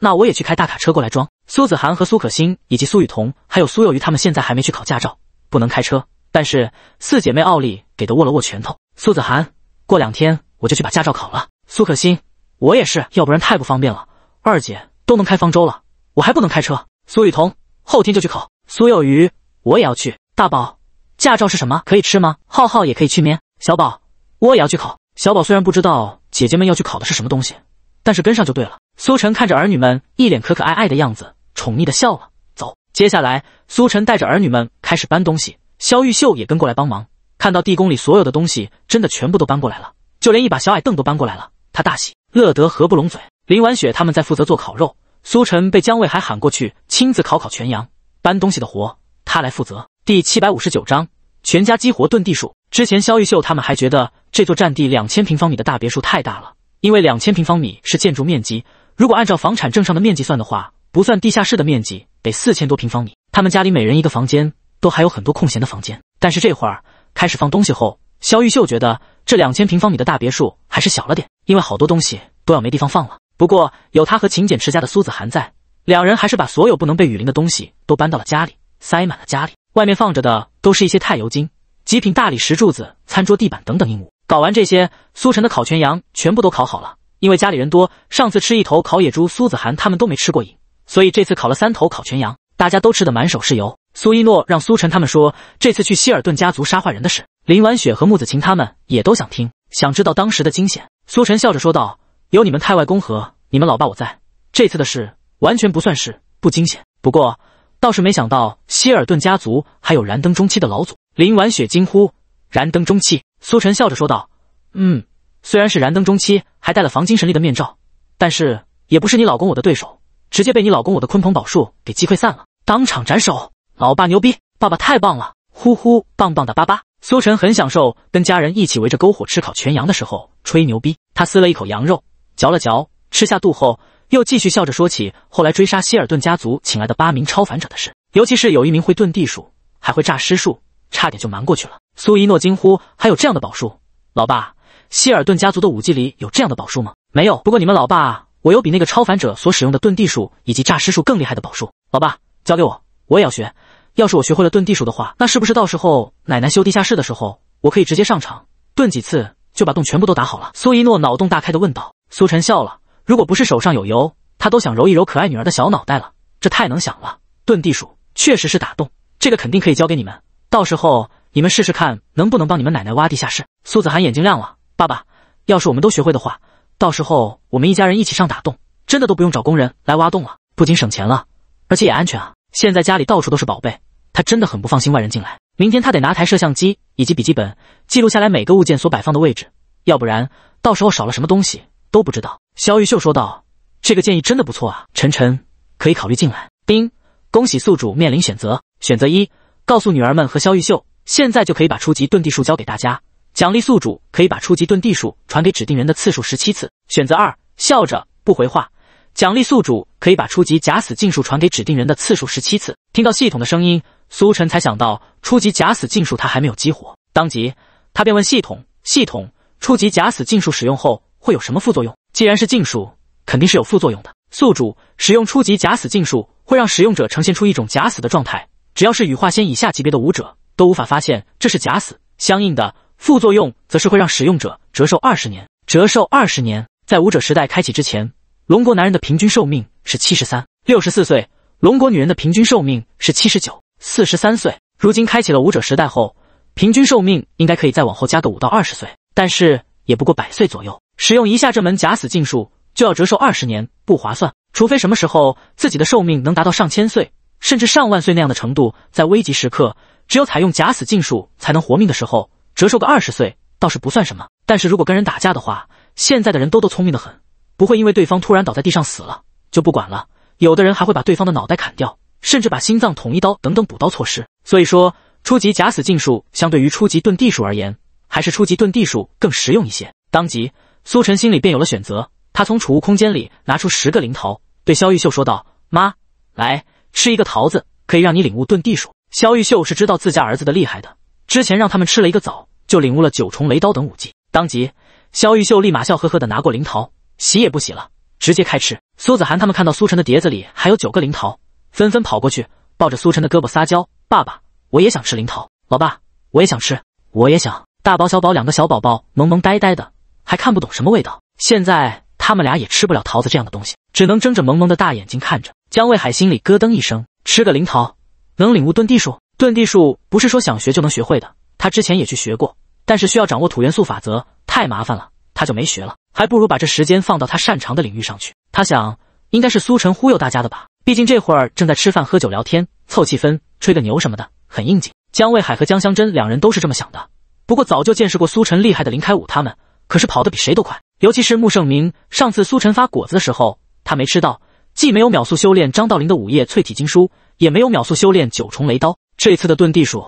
那我也去开大卡车过来装。”苏子涵和苏可欣以及苏雨桐还有苏幼鱼他们现在还没去考驾照，不能开车。但是四姐妹奥利给的握了握拳头，苏子涵，过两天我就去把驾照考了。苏可欣，我也是，要不然太不方便了。二姐都能开方舟了，我还不能开车。苏雨桐，后天就去考。苏有余，我也要去。大宝，驾照是什么？可以吃吗？浩浩也可以去面。小宝，我也要去考。小宝虽然不知道姐姐们要去考的是什么东西，但是跟上就对了。苏晨看着儿女们一脸可可爱爱的样子，宠溺的笑了。走，接下来，苏晨带着儿女们开始搬东西。肖玉秀也跟过来帮忙。看到地宫里所有的东西真的全部都搬过来了，就连一把小矮凳都搬过来了。他大喜，乐得合不拢嘴。林婉雪他们在负责做烤肉，苏晨被江卫海喊过去亲自烤烤全羊。搬东西的活他来负责。第七百五十九章，全家激活遁地术。之前肖玉秀他们还觉得这座占地两千平方米的大别墅太大了，因为两千平方米是建筑面积，如果按照房产证上的面积算的话，不算地下室的面积，得四千多平方米。他们家里每人一个房间，都还有很多空闲的房间。但是这会儿开始放东西后，肖玉秀觉得。这两千平方米的大别墅还是小了点，因为好多东西都要没地方放了。不过有他和勤俭持家的苏子涵在，两人还是把所有不能被雨淋的东西都搬到了家里，塞满了家里。外面放着的都是一些钛油精、极品大理石柱子、餐桌、地板等等硬物。搞完这些，苏晨的烤全羊全部都烤好了。因为家里人多，上次吃一头烤野猪，苏子涵他们都没吃过瘾，所以这次烤了三头烤全羊，大家都吃得满手是油。苏一诺让苏晨他们说这次去希尔顿家族杀坏人的事。林婉雪和木子晴他们也都想听，想知道当时的惊险。苏晨笑着说道：“有你们太外公和你们老爸我在，这次的事完全不算是不惊险。不过倒是没想到希尔顿家族还有燃灯中期的老祖。”林婉雪惊呼：“燃灯中期！”苏晨笑着说道：“嗯，虽然是燃灯中期，还戴了防精神力的面罩，但是也不是你老公我的对手，直接被你老公我的鲲鹏宝术给击溃散了，当场斩首。老爸牛逼，爸爸太棒了，呼呼，棒棒的爸爸。”苏晨很享受跟家人一起围着篝火吃烤全羊的时候吹牛逼。他撕了一口羊肉，嚼了嚼，吃下肚后，又继续笑着说起后来追杀希尔顿家族请来的八名超凡者的事。尤其是有一名会遁地术，还会诈尸术，差点就瞒过去了。苏一诺惊呼：“还有这样的宝术？老爸，希尔顿家族的武技里有这样的宝术吗？”“没有。不过你们老爸，我有比那个超凡者所使用的遁地术以及诈尸术更厉害的宝术。老爸，交给我，我也要学。”要是我学会了遁地术的话，那是不是到时候奶奶修地下室的时候，我可以直接上场，遁几次就把洞全部都打好了？苏一诺脑洞大开的问道。苏晨笑了，如果不是手上有油，他都想揉一揉可爱女儿的小脑袋了。这太能想了，遁地鼠确实是打洞，这个肯定可以交给你们，到时候你们试试看能不能帮你们奶奶挖地下室。苏子涵眼睛亮了，爸爸，要是我们都学会的话，到时候我们一家人一起上打洞，真的都不用找工人来挖洞了，不仅省钱了，而且也安全啊。现在家里到处都是宝贝，他真的很不放心外人进来。明天他得拿台摄像机以及笔记本记录下来每个物件所摆放的位置，要不然到时候少了什么东西都不知道。肖玉秀说道：“这个建议真的不错啊，晨晨可以考虑进来。”丁，恭喜宿主面临选择，选择一，告诉女儿们和肖玉秀，现在就可以把初级遁地术交给大家，奖励宿主可以把初级遁地术传给指定人的次数十七次。选择二，笑着不回话。奖励宿主可以把初级假死禁术传给指定人的次数十七次。听到系统的声音，苏晨才想到初级假死禁术他还没有激活，当即他便问系统：“系统，初级假死禁术使用后会有什么副作用？既然是禁术，肯定是有副作用的。宿主使用初级假死禁术会让使用者呈现出一种假死的状态，只要是羽化仙以下级别的武者都无法发现这是假死。相应的副作用则是会让使用者折寿二十年。折寿二十年，在武者时代开启之前。”龙国男人的平均寿命是七十三六十四岁，龙国女人的平均寿命是七十九四十三岁。如今开启了武者时代后，平均寿命应该可以再往后加个五到二十岁，但是也不过百岁左右。使用一下这门假死禁术，就要折寿二十年，不划算。除非什么时候自己的寿命能达到上千岁，甚至上万岁那样的程度，在危急时刻只有采用假死禁术才能活命的时候，折寿个二十岁倒是不算什么。但是如果跟人打架的话，现在的人都都聪明的很。不会因为对方突然倒在地上死了就不管了，有的人还会把对方的脑袋砍掉，甚至把心脏捅一刀等等补刀措施。所以说，初级假死禁术相对于初级遁地术而言，还是初级遁地术更实用一些。当即，苏晨心里便有了选择，他从储物空间里拿出十个灵桃，对萧玉秀说道：“妈，来吃一个桃子，可以让你领悟遁地术。”萧玉秀是知道自家儿子的厉害的，之前让他们吃了一个枣，就领悟了九重雷刀等武技。当即，萧玉秀立马笑呵呵的拿过灵桃。洗也不洗了，直接开吃。苏子涵他们看到苏晨的碟子里还有九个灵桃，纷纷跑过去，抱着苏晨的胳膊撒娇：“爸爸，我也想吃灵桃。”“老爸，我也想吃，我也想。”大宝小宝两个小宝宝萌萌呆呆的，还看不懂什么味道。现在他们俩也吃不了桃子这样的东西，只能睁着萌萌的大眼睛看着。江卫海心里咯噔一声：吃个灵桃，能领悟遁地术？遁地术不是说想学就能学会的。他之前也去学过，但是需要掌握土元素法则，太麻烦了，他就没学了。还不如把这时间放到他擅长的领域上去。他想，应该是苏晨忽悠大家的吧？毕竟这会儿正在吃饭、喝酒、聊天，凑气氛、吹个牛什么的，很应景。江卫海和江香珍两人都是这么想的。不过早就见识过苏晨厉害的林开武他们，可是跑得比谁都快。尤其是穆盛明，上次苏晨发果子的时候，他没吃到，既没有秒速修炼张道陵的《午夜淬体经书》，也没有秒速修炼九重雷刀。这次的遁地术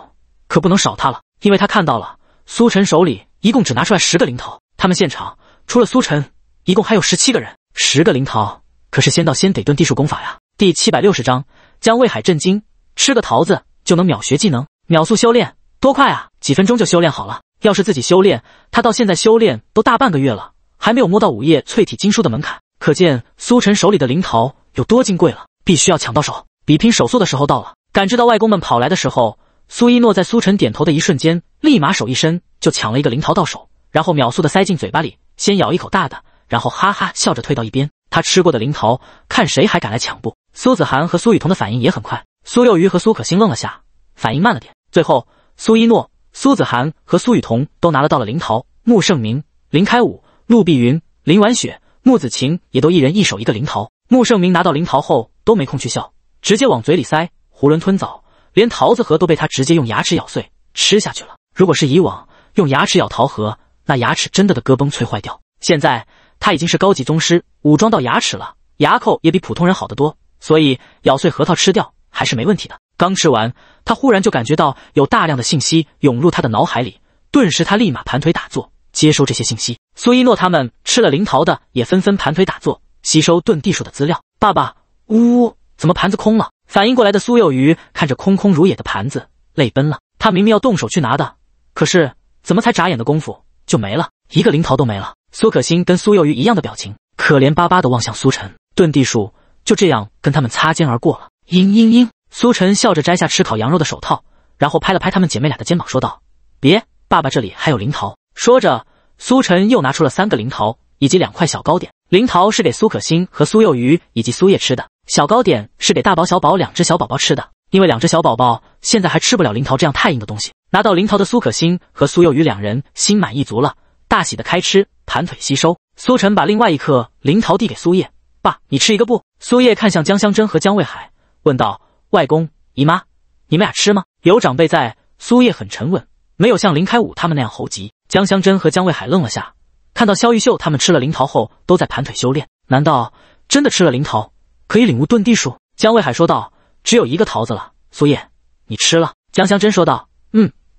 可不能少他了，因为他看到了苏晨手里一共只拿出来十个灵头。他们现场。除了苏晨，一共还有十七个人，十个灵桃，可是先到先得，遁地术功法呀。第七百六十章将魏海震惊，吃个桃子就能秒学技能，秒速修炼，多快啊！几分钟就修炼好了。要是自己修炼，他到现在修炼都大半个月了，还没有摸到午夜淬体经书的门槛，可见苏晨手里的灵桃有多金贵了，必须要抢到手。比拼手速的时候到了，感知到外公们跑来的时候，苏一诺在苏晨点头的一瞬间，立马手一伸就抢了一个灵桃到手，然后秒速的塞进嘴巴里。先咬一口大的，然后哈哈笑着退到一边。他吃过的灵桃，看谁还敢来抢不？苏子涵和苏雨桐的反应也很快，苏六瑜和苏可欣愣了下，反应慢了点。最后，苏一诺、苏子涵和苏雨桐都拿了到了灵桃。穆胜明、林开武、陆碧云、林婉雪、穆子晴也都一人一手一个灵桃。穆胜明拿到灵桃后都没空去笑，直接往嘴里塞，囫囵吞枣，连桃子核都被他直接用牙齿咬碎吃下去了。如果是以往用牙齿咬桃核。那牙齿真的的咯嘣脆坏掉。现在他已经是高级宗师，武装到牙齿了，牙口也比普通人好得多，所以咬碎核桃吃掉还是没问题的。刚吃完，他忽然就感觉到有大量的信息涌入他的脑海里，顿时他立马盘腿打坐，接收这些信息。苏一诺他们吃了灵桃的，也纷纷盘腿打坐，吸收遁地术的资料。爸爸，呜呜，怎么盘子空了？反应过来的苏幼鱼看着空空如也的盘子，泪奔了。他明明要动手去拿的，可是怎么才眨眼的功夫？就没了，一个灵桃都没了。苏可心跟苏幼鱼一样的表情，可怜巴巴地望向苏晨。遁地术就这样跟他们擦肩而过了。嘤嘤嘤！苏晨笑着摘下吃烤羊肉的手套，然后拍了拍她们姐妹俩的肩膀，说道：“别，爸爸这里还有灵桃。”说着，苏晨又拿出了三个灵桃以及两块小糕点。灵桃是给苏可心和苏幼鱼以及苏叶吃的，小糕点是给大宝小宝两只小宝宝吃的，因为两只小宝宝现在还吃不了灵桃这样太硬的东西。拿到灵桃的苏可欣和苏幼雨两人心满意足了，大喜的开吃，盘腿吸收。苏晨把另外一颗灵桃递给苏叶：“爸，你吃一个不？”苏叶看向江香珍和江卫海，问道：“外公，姨妈，你们俩吃吗？有长辈在，苏叶很沉稳，没有像林开武他们那样猴急。”江香珍和江卫海愣了下，看到肖玉秀他们吃了灵桃后都在盘腿修炼，难道真的吃了灵桃可以领悟遁地术？江卫海说道：“只有一个桃子了，苏叶，你吃了。”江香珍说道。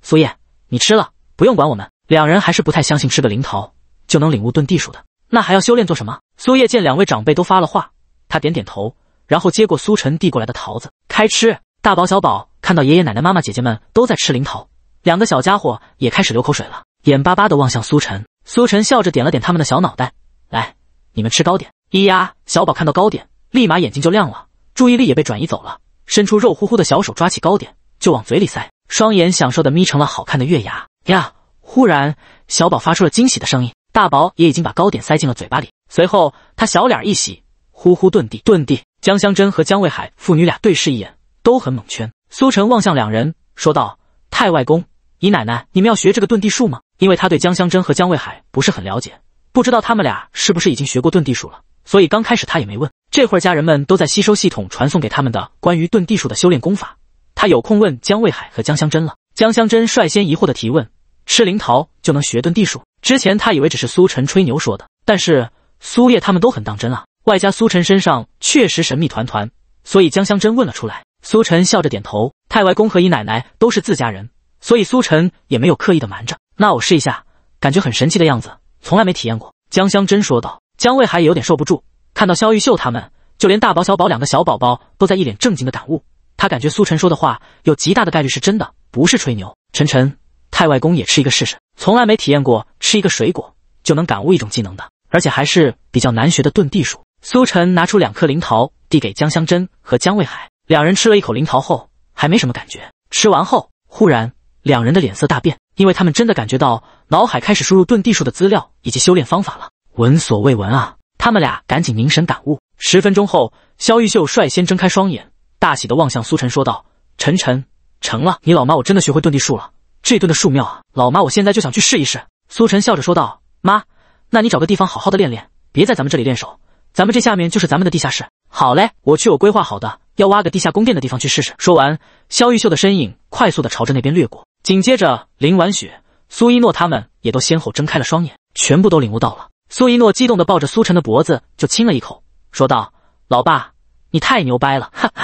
苏叶，你吃了，不用管我们。两人还是不太相信，吃个灵桃就能领悟遁地术的，那还要修炼做什么？苏叶见两位长辈都发了话，他点点头，然后接过苏晨递过来的桃子，开吃。大宝、小宝看到爷爷、奶奶、妈妈、姐姐们都在吃灵桃，两个小家伙也开始流口水了，眼巴巴地望向苏晨。苏晨笑着点了点他们的小脑袋，来，你们吃糕点。咿呀，小宝看到糕点，立马眼睛就亮了，注意力也被转移走了，伸出肉乎乎的小手抓起糕点就往嘴里塞。双眼享受的眯成了好看的月牙呀！忽然，小宝发出了惊喜的声音，大宝也已经把糕点塞进了嘴巴里。随后，他小脸一喜，呼呼遁地，遁地。江香珍和江卫海父女俩对视一眼，都很懵圈。苏晨望向两人，说道：“太外公，姨奶奶，你们要学这个遁地术吗？”因为他对江香珍和江卫海不是很了解，不知道他们俩是不是已经学过遁地术了，所以刚开始他也没问。这会儿，家人们都在吸收系统传送给他们的关于遁地术的修炼功法。他有空问江卫海和江香真了。江香真率先疑惑的提问：“吃灵桃就能学遁地术？”之前他以为只是苏晨吹牛说的，但是苏叶他们都很当真啊。外加苏晨身上确实神秘团团，所以江香真问了出来。苏晨笑着点头：“太外公和姨奶奶都是自家人，所以苏晨也没有刻意的瞒着。”那我试一下，感觉很神奇的样子，从来没体验过。”江香真说道。江卫海也有点受不住，看到肖玉秀他们，就连大宝小宝两个小宝宝都在一脸正经的感悟。他感觉苏晨说的话有极大的概率是真的，不是吹牛。晨晨，太外公也吃一个试试，从来没体验过吃一个水果就能感悟一种技能的，而且还是比较难学的遁地术。苏晨拿出两颗灵桃，递给江香珍和江卫海两人，吃了一口灵桃后还没什么感觉，吃完后忽然两人的脸色大变，因为他们真的感觉到脑海开始输入遁地术的资料以及修炼方法了，闻所未闻啊！他们俩赶紧凝神感悟。十分钟后，肖玉秀率先睁开双眼。大喜的望向苏晨，说道：“晨晨，成了！你老妈我真的学会遁地术了，这遁的术妙啊！老妈，我现在就想去试一试。”苏晨笑着说道：“妈，那你找个地方好好的练练，别在咱们这里练手。咱们这下面就是咱们的地下室。”“好嘞，我去我规划好的要挖个地下宫殿的地方去试试。”说完，肖玉秀的身影快速的朝着那边掠过，紧接着林婉雪、苏一诺他们也都先后睁开了双眼，全部都领悟到了。苏一诺激动的抱着苏晨的脖子就亲了一口，说道：“老爸，你太牛掰了，哈哈！”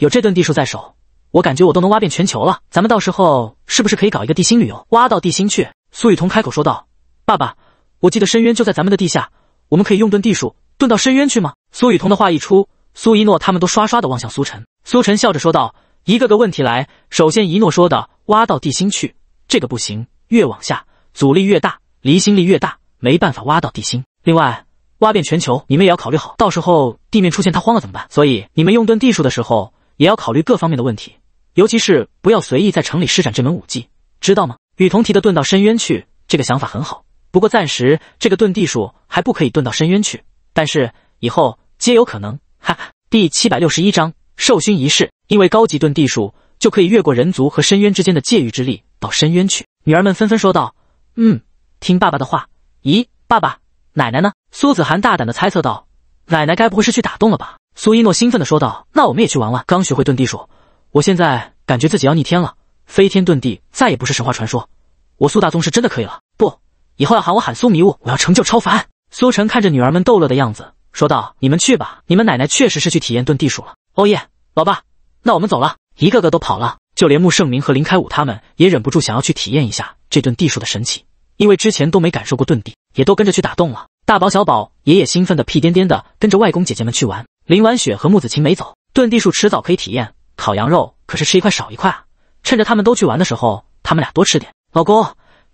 有这顿地术在手，我感觉我都能挖遍全球了。咱们到时候是不是可以搞一个地心旅游，挖到地心去？苏雨桐开口说道：“爸爸，我记得深渊就在咱们的地下，我们可以用遁地术遁到深渊去吗？”苏雨桐的话一出，苏一诺他们都刷刷的望向苏晨。苏晨笑着说道：“一个个问题来，首先一诺说的挖到地心去，这个不行，越往下阻力越大，离心力越大，没办法挖到地心。另外，挖遍全球，你们也要考虑好，到时候地面出现塌方了怎么办？所以你们用遁地术的时候。”也要考虑各方面的问题，尤其是不要随意在城里施展这门武技，知道吗？雨桐提的遁到深渊去，这个想法很好，不过暂时这个遁地术还不可以遁到深渊去，但是以后皆有可能。哈哈。第七百六十一章受勋仪式，因为高级遁地术就可以越过人族和深渊之间的界域之力到深渊去。女儿们纷纷说道：“嗯，听爸爸的话。”咦，爸爸、奶奶呢？苏子涵大胆的猜测道：“奶奶该不会是去打洞了吧？”苏一诺兴奋地说道：“那我们也去玩玩。刚学会遁地术，我现在感觉自己要逆天了，飞天遁地再也不是神话传说。我苏大宗是真的可以了！不，以后要喊我喊苏迷雾，我要成就超凡。”苏晨看着女儿们逗乐的样子，说道：“你们去吧，你们奶奶确实是去体验遁地术了。欧耶，老爸，那我们走了。”一个个都跑了，就连穆盛明和林开武他们也忍不住想要去体验一下这遁地术的神奇，因为之前都没感受过遁地，也都跟着去打洞了。大宝、小宝、爷爷兴奋的屁颠颠的跟着外公、姐姐们去玩。林婉雪和穆子晴没走，遁地术迟早可以体验。烤羊肉可是吃一块少一块啊！趁着他们都去玩的时候，他们俩多吃点。老公，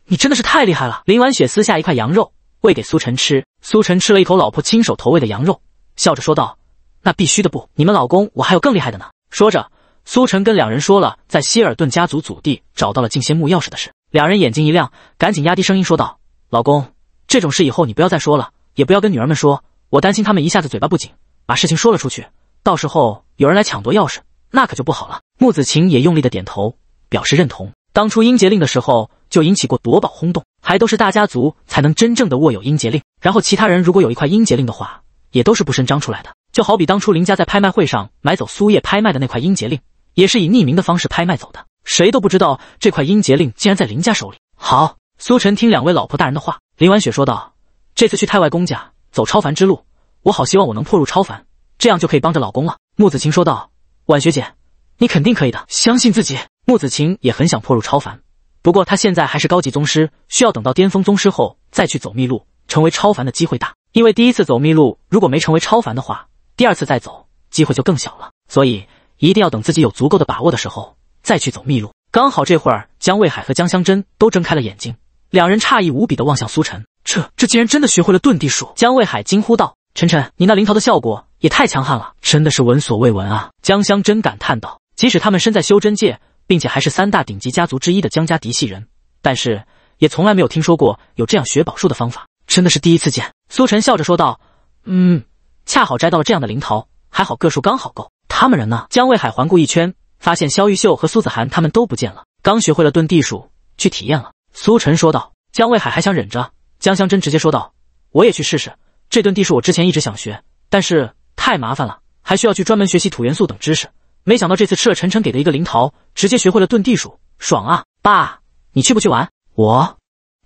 你真的是太厉害了！林婉雪撕下一块羊肉喂给苏晨吃，苏晨吃了一口老婆亲手投喂的羊肉，笑着说道：“那必须的，不，你们老公我还有更厉害的呢。”说着，苏晨跟两人说了在希尔顿家族祖地找到了进仙木钥匙的事，两人眼睛一亮，赶紧压低声音说道：“老公，这种事以后你不要再说了，也不要跟女儿们说，我担心他们一下子嘴巴不紧。”把事情说了出去，到时候有人来抢夺钥匙，那可就不好了。木子晴也用力的点头，表示认同。当初阴劫令的时候，就引起过夺宝轰动，还都是大家族才能真正的握有阴劫令。然后其他人如果有一块阴劫令的话，也都是不声张出来的。就好比当初林家在拍卖会上买走苏叶拍卖的那块阴劫令，也是以匿名的方式拍卖走的，谁都不知道这块阴劫令竟然在林家手里。好，苏晨听两位老婆大人的话，林婉雪说道：“这次去太外公家，走超凡之路。”我好希望我能破入超凡，这样就可以帮着老公了。”木子晴说道。“婉学姐，你肯定可以的，相信自己。”木子晴也很想破入超凡，不过她现在还是高级宗师，需要等到巅峰宗师后再去走秘路，成为超凡的机会大。因为第一次走秘路，如果没成为超凡的话，第二次再走机会就更小了，所以一定要等自己有足够的把握的时候再去走秘路。刚好这会儿，江卫海和江香珍都睁开了眼睛，两人诧异无比的望向苏晨，这这竟然真的学会了遁地术！江卫海惊呼道。晨晨，你那灵桃的效果也太强悍了，真的是闻所未闻啊！江香真感叹道。即使他们身在修真界，并且还是三大顶级家族之一的江家嫡系人，但是也从来没有听说过有这样学宝术的方法，真的是第一次见。苏晨笑着说道：“嗯，恰好摘到了这样的灵桃，还好个数刚好够。他们人呢？”江卫海环顾一圈，发现萧玉秀和苏子涵他们都不见了，刚学会了遁地术去体验了。苏晨说道。江卫海还想忍着，江香真直接说道：“我也去试试。”这遁地术我之前一直想学，但是太麻烦了，还需要去专门学习土元素等知识。没想到这次吃了晨晨给的一个灵桃，直接学会了遁地术，爽啊！爸，你去不去玩？我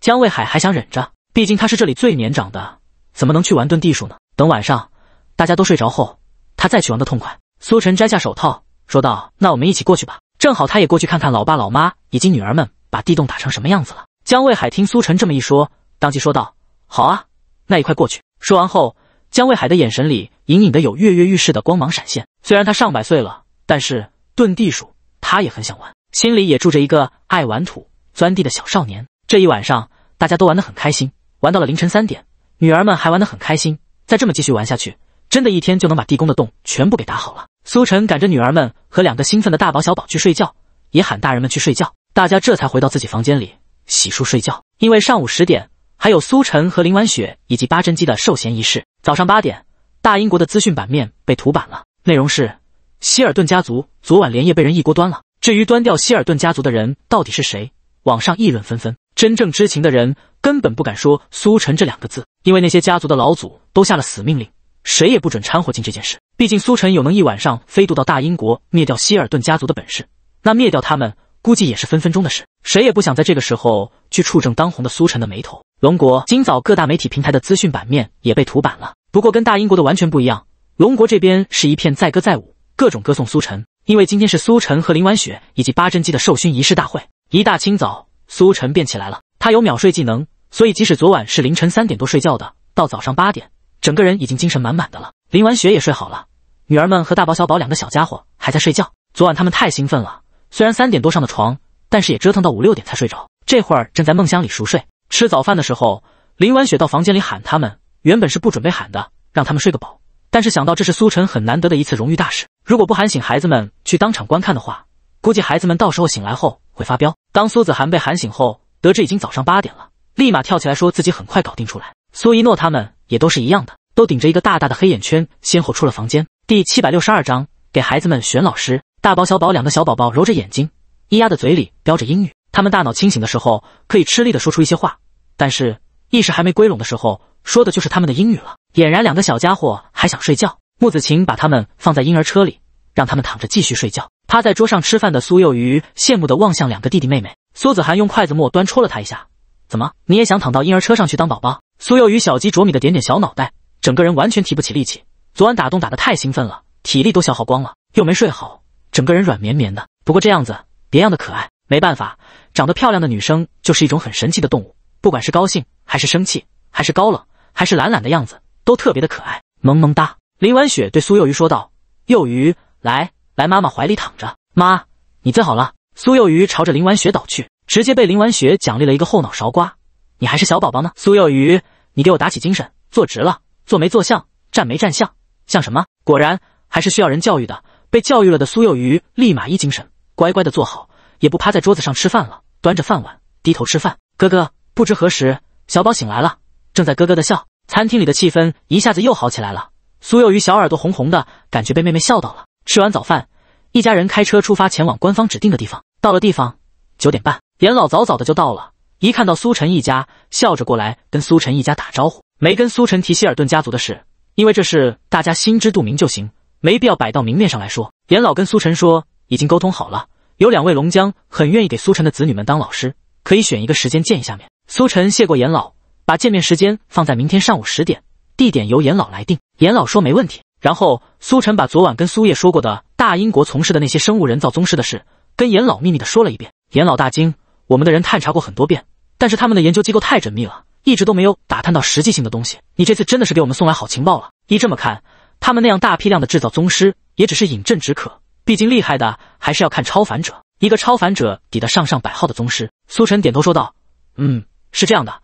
江卫海还想忍着，毕竟他是这里最年长的，怎么能去玩遁地术呢？等晚上大家都睡着后，他再去玩的痛快。苏晨摘下手套说道：“那我们一起过去吧，正好他也过去看看老爸老妈以及女儿们把地洞打成什么样子了。”江卫海听苏晨这么一说，当即说道：“好啊，那一块过去。”说完后，江卫海的眼神里隐隐的有跃跃欲试的光芒闪现。虽然他上百岁了，但是遁地鼠他也很想玩，心里也住着一个爱玩土钻地的小少年。这一晚上，大家都玩得很开心，玩到了凌晨三点。女儿们还玩得很开心，再这么继续玩下去，真的一天就能把地宫的洞全部给打好了。苏晨赶着女儿们和两个兴奋的大宝小宝去睡觉，也喊大人们去睡觉，大家这才回到自己房间里洗漱睡觉，因为上午十点。还有苏晨和林婉雪以及八珍鸡的授衔仪式。早上八点，大英国的资讯版面被涂版了，内容是希尔顿家族昨晚连夜被人一锅端了。至于端掉希尔顿家族的人到底是谁，网上议论纷纷。真正知情的人根本不敢说苏晨这两个字，因为那些家族的老祖都下了死命令，谁也不准掺和进这件事。毕竟苏晨有能一晚上飞渡到大英国灭掉希尔顿家族的本事，那灭掉他们估计也是分分钟的事。谁也不想在这个时候去触正当红的苏晨的眉头。龙国今早各大媒体平台的资讯版面也被涂版了，不过跟大英国的完全不一样。龙国这边是一片载歌载舞，各种歌颂苏晨，因为今天是苏晨和林婉雪以及八珍鸡的授勋仪式大会。一大清早，苏晨便起来了，他有秒睡技能，所以即使昨晚是凌晨三点多睡觉的，到早上八点，整个人已经精神满满的了。林婉雪也睡好了，女儿们和大宝小宝两个小家伙还在睡觉，昨晚他们太兴奋了，虽然三点多上的床，但是也折腾到五六点才睡着，这会儿正在梦乡里熟睡。吃早饭的时候，林婉雪到房间里喊他们，原本是不准备喊的，让他们睡个饱。但是想到这是苏晨很难得的一次荣誉大事，如果不喊醒孩子们去当场观看的话，估计孩子们到时候醒来后会发飙。当苏子涵被喊醒后，得知已经早上八点了，立马跳起来说自己很快搞定出来。苏一诺他们也都是一样的，都顶着一个大大的黑眼圈，先后出了房间。第七百六十二章给孩子们选老师。大宝小宝两个小宝宝揉着眼睛，咿呀的嘴里叼着英语。他们大脑清醒的时候，可以吃力的说出一些话，但是意识还没归拢的时候，说的就是他们的英语了，俨然两个小家伙还想睡觉。穆子晴把他们放在婴儿车里，让他们躺着继续睡觉。趴在桌上吃饭的苏幼鱼羡慕的望向两个弟弟妹妹，苏子涵用筷子末端戳了他一下：“怎么你也想躺到婴儿车上去当宝宝？”苏幼鱼小鸡啄米的点点小脑袋，整个人完全提不起力气。昨晚打洞打得太兴奋了，体力都消耗光了，又没睡好，整个人软绵绵的。不过这样子别样的可爱，没办法。长得漂亮的女生就是一种很神奇的动物，不管是高兴还是生气，还是高冷，还是懒懒的样子，都特别的可爱，萌萌哒。林婉雪对苏幼鱼说道：“幼鱼，来，来妈妈怀里躺着。妈，你最好了。”苏幼鱼朝着林婉雪倒去，直接被林婉雪奖励了一个后脑勺瓜。你还是小宝宝呢。苏幼鱼，你给我打起精神，坐直了，坐没坐相，站没站相，像什么？果然还是需要人教育的。被教育了的苏幼鱼立马一精神，乖乖的坐好。也不趴在桌子上吃饭了，端着饭碗低头吃饭。哥哥不知何时，小宝醒来了，正在咯咯的笑。餐厅里的气氛一下子又好起来了。苏幼鱼小耳朵红红的，感觉被妹妹笑到了。吃完早饭，一家人开车出发前往官方指定的地方。到了地方，九点半，严老早早的就到了，一看到苏晨一家，笑着过来跟苏晨一家打招呼，没跟苏晨提希尔顿家族的事，因为这事大家心知肚明就行，没必要摆到明面上来说。严老跟苏晨说，已经沟通好了。有两位龙江很愿意给苏晨的子女们当老师，可以选一个时间见一下面。苏晨谢过严老，把见面时间放在明天上午十点，地点由严老来定。严老说没问题。然后苏晨把昨晚跟苏叶说过的大英国从事的那些生物人造宗师的事，跟严老秘密的说了一遍。严老大惊，我们的人探查过很多遍，但是他们的研究机构太缜密了，一直都没有打探到实际性的东西。你这次真的是给我们送来好情报了。依这么看，他们那样大批量的制造宗师，也只是饮鸩止渴。毕竟厉害的还是要看超凡者，一个超凡者抵得上上百号的宗师。苏晨点头说道：“嗯，是这样的。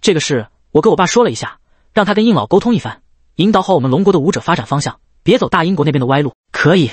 这个事我跟我爸说了一下，让他跟应老沟通一番，引导好我们龙国的武者发展方向，别走大英国那边的歪路。可以，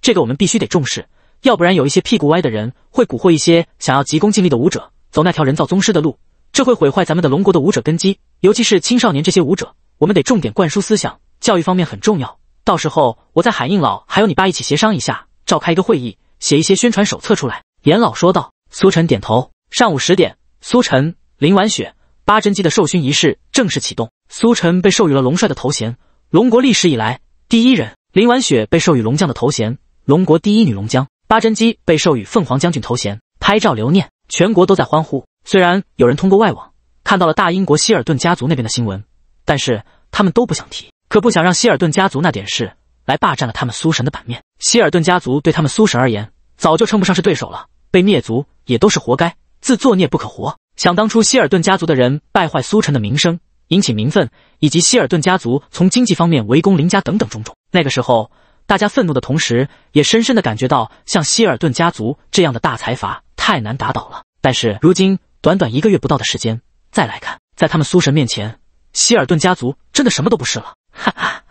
这个我们必须得重视，要不然有一些屁股歪的人会蛊惑一些想要急功近利的武者走那条人造宗师的路，这会毁坏咱们的龙国的武者根基，尤其是青少年这些武者，我们得重点灌输思想教育方面很重要。”到时候我再喊应老还有你爸一起协商一下，召开一个会议，写一些宣传手册出来。严老说道。苏晨点头。上午十点，苏晨、林婉雪、八珍姬的授勋仪式正式启动。苏晨被授予了龙帅的头衔，龙国历史以来第一人。林婉雪被授予龙将的头衔，龙国第一女龙将。八珍姬被授予凤凰将军头衔。拍照留念，全国都在欢呼。虽然有人通过外网看到了大英国希尔顿家族那边的新闻，但是他们都不想提。可不想让希尔顿家族那点事来霸占了他们苏神的版面。希尔顿家族对他们苏神而言，早就称不上是对手了，被灭族也都是活该，自作孽不可活。想当初希尔顿家族的人败坏苏神的名声，引起民愤，以及希尔顿家族从经济方面围攻林家等等种种，那个时候大家愤怒的同时，也深深的感觉到像希尔顿家族这样的大财阀太难打倒了。但是如今短短一个月不到的时间，再来看，在他们苏神面前，希尔顿家族真的什么都不是了。哈哈，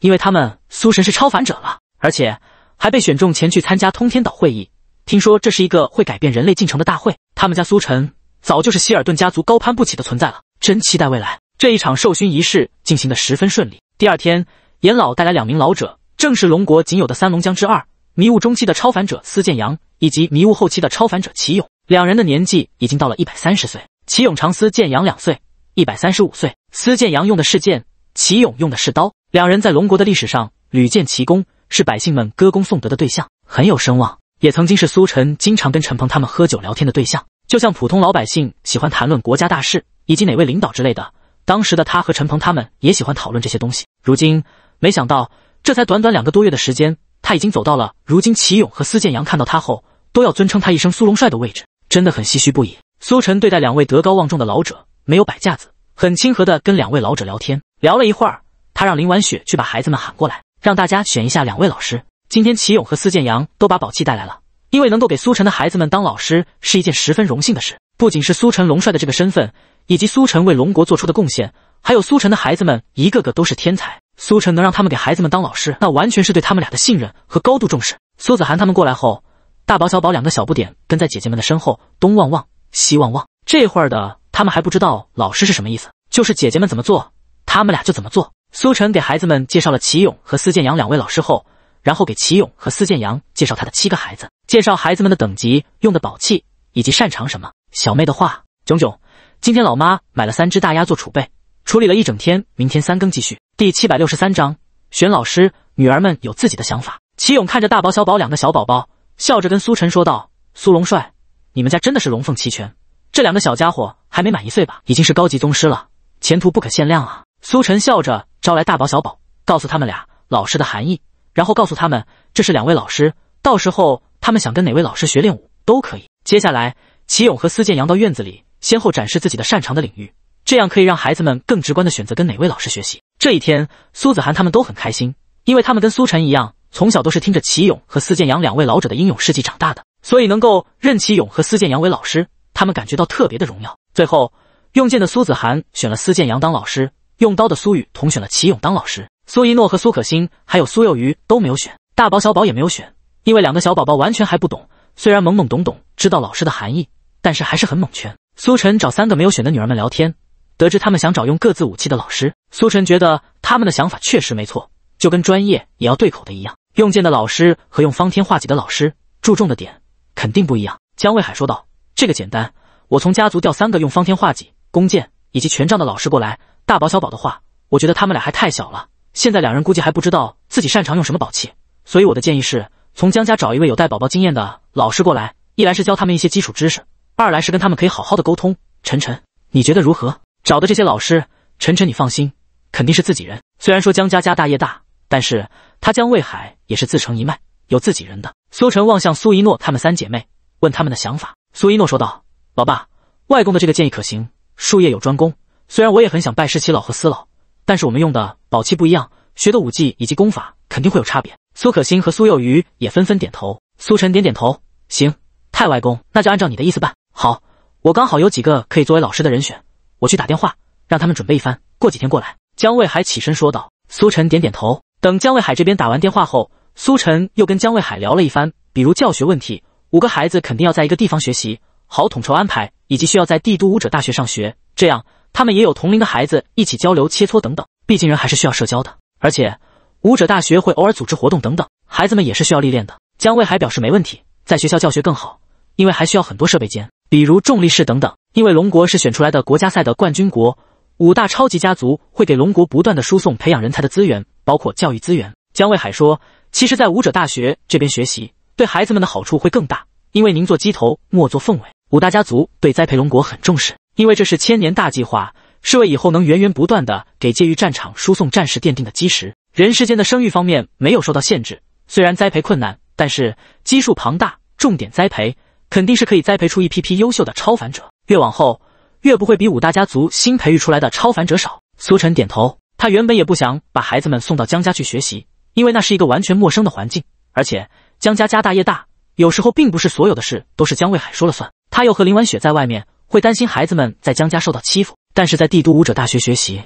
因为他们苏神是超凡者了，而且还被选中前去参加通天岛会议。听说这是一个会改变人类进程的大会。他们家苏晨早就是希尔顿家族高攀不起的存在了。真期待未来这一场授勋仪式进行的十分顺利。第二天，严老带来两名老者，正是龙国仅有的三龙将之二，迷雾中期的超凡者司建阳，以及迷雾后期的超凡者齐勇。两人的年纪已经到了一百三十岁，齐勇长司建阳两岁，一百三十五岁。司建阳用的是剑。齐勇用的是刀，两人在龙国的历史上屡建奇功，是百姓们歌功颂德的对象，很有声望，也曾经是苏晨经常跟陈鹏他们喝酒聊天的对象。就像普通老百姓喜欢谈论国家大事以及哪位领导之类的，当时的他和陈鹏他们也喜欢讨论这些东西。如今没想到，这才短短两个多月的时间，他已经走到了如今齐勇和司建阳看到他后都要尊称他一声苏龙帅的位置，真的很唏嘘不已。苏晨对待两位德高望重的老者没有摆架子，很亲和的跟两位老者聊天。聊了一会儿，他让林婉雪去把孩子们喊过来，让大家选一下两位老师。今天齐勇和司建阳都把宝器带来了，因为能够给苏晨的孩子们当老师是一件十分荣幸的事。不仅是苏晨龙帅的这个身份，以及苏晨为龙国做出的贡献，还有苏晨的孩子们一个个都是天才。苏晨能让他们给孩子们当老师，那完全是对他们俩的信任和高度重视。苏子涵他们过来后，大宝小宝两个小不点跟在姐姐们的身后，东望望，西望望。这会儿的他们还不知道老师是什么意思，就是姐姐们怎么做。他们俩就怎么做。苏晨给孩子们介绍了齐勇和司建阳两位老师后，然后给齐勇和司建阳介绍他的七个孩子，介绍孩子们的等级、用的宝器以及擅长什么。小妹的话，囧囧，今天老妈买了三只大鸭做储备，处理了一整天，明天三更继续。第七百六十三章选老师，女儿们有自己的想法。齐勇看着大宝小宝两个小宝宝，笑着跟苏晨说道：“苏龙帅，你们家真的是龙凤齐全。这两个小家伙还没满一岁吧，已经是高级宗师了，前途不可限量啊！”苏晨笑着招来大宝小宝，告诉他们俩老师的含义，然后告诉他们这是两位老师，到时候他们想跟哪位老师学练武都可以。接下来，齐勇和司建阳到院子里，先后展示自己的擅长的领域，这样可以让孩子们更直观的选择跟哪位老师学习。这一天，苏子涵他们都很开心，因为他们跟苏晨一样，从小都是听着齐勇和司建阳两位老者的英勇事迹长大的，所以能够任齐勇和司建阳为老师，他们感觉到特别的荣耀。最后，用剑的苏子涵选了司建阳当老师。用刀的苏雨同选了齐勇当老师，苏一诺和苏可欣还有苏幼鱼都没有选，大宝小宝也没有选，因为两个小宝宝完全还不懂，虽然懵懵懂懂知道老师的含义，但是还是很懵圈。苏晨找三个没有选的女儿们聊天，得知她们想找用各自武器的老师，苏晨觉得他们的想法确实没错，就跟专业也要对口的一样，用剑的老师和用方天画戟的老师注重的点肯定不一样。江卫海说道：“这个简单，我从家族调三个用方天画戟、弓箭以及权杖的老师过来。”大宝小宝的话，我觉得他们俩还太小了。现在两人估计还不知道自己擅长用什么宝器，所以我的建议是，从江家找一位有带宝宝经验的老师过来。一来是教他们一些基础知识，二来是跟他们可以好好的沟通。晨晨，你觉得如何？找的这些老师，晨晨你放心，肯定是自己人。虽然说江家家大业大，但是他江卫海也是自成一脉，有自己人的。苏晨望向苏一诺他们三姐妹，问他们的想法。苏一诺说道：“老爸，外公的这个建议可行，术业有专攻。”虽然我也很想拜师祁老和司老，但是我们用的宝器不一样，学的武技以及功法肯定会有差别。苏可欣和苏幼鱼也纷纷点头。苏晨点点头，行，太外公，那就按照你的意思办。好，我刚好有几个可以作为老师的人选，我去打电话让他们准备一番，过几天过来。江卫海起身说道。苏晨点点头。等江卫海这边打完电话后，苏晨又跟江卫海聊了一番，比如教学问题，五个孩子肯定要在一个地方学习，好统筹安排，以及需要在帝都武者大学上学，这样。他们也有同龄的孩子一起交流切磋等等，毕竟人还是需要社交的。而且舞者大学会偶尔组织活动等等，孩子们也是需要历练的。江卫海表示没问题，在学校教学更好，因为还需要很多设备间，比如重力室等等。因为龙国是选出来的国家赛的冠军国，五大超级家族会给龙国不断的输送培养人才的资源，包括教育资源。江卫海说，其实，在舞者大学这边学习对孩子们的好处会更大，因为宁做鸡头，莫做凤尾。五大家族对栽培龙国很重视。因为这是千年大计划，是为以后能源源不断的给界域战场输送战士奠定的基石。人世间的生育方面没有受到限制，虽然栽培困难，但是基数庞大，重点栽培，肯定是可以栽培出一批批优秀的超凡者。越往后，越不会比五大家族新培育出来的超凡者少。苏晨点头，他原本也不想把孩子们送到江家去学习，因为那是一个完全陌生的环境，而且江家家大业大，有时候并不是所有的事都是江卫海说了算。他又和林婉雪在外面。会担心孩子们在江家受到欺负，但是在帝都武者大学学习，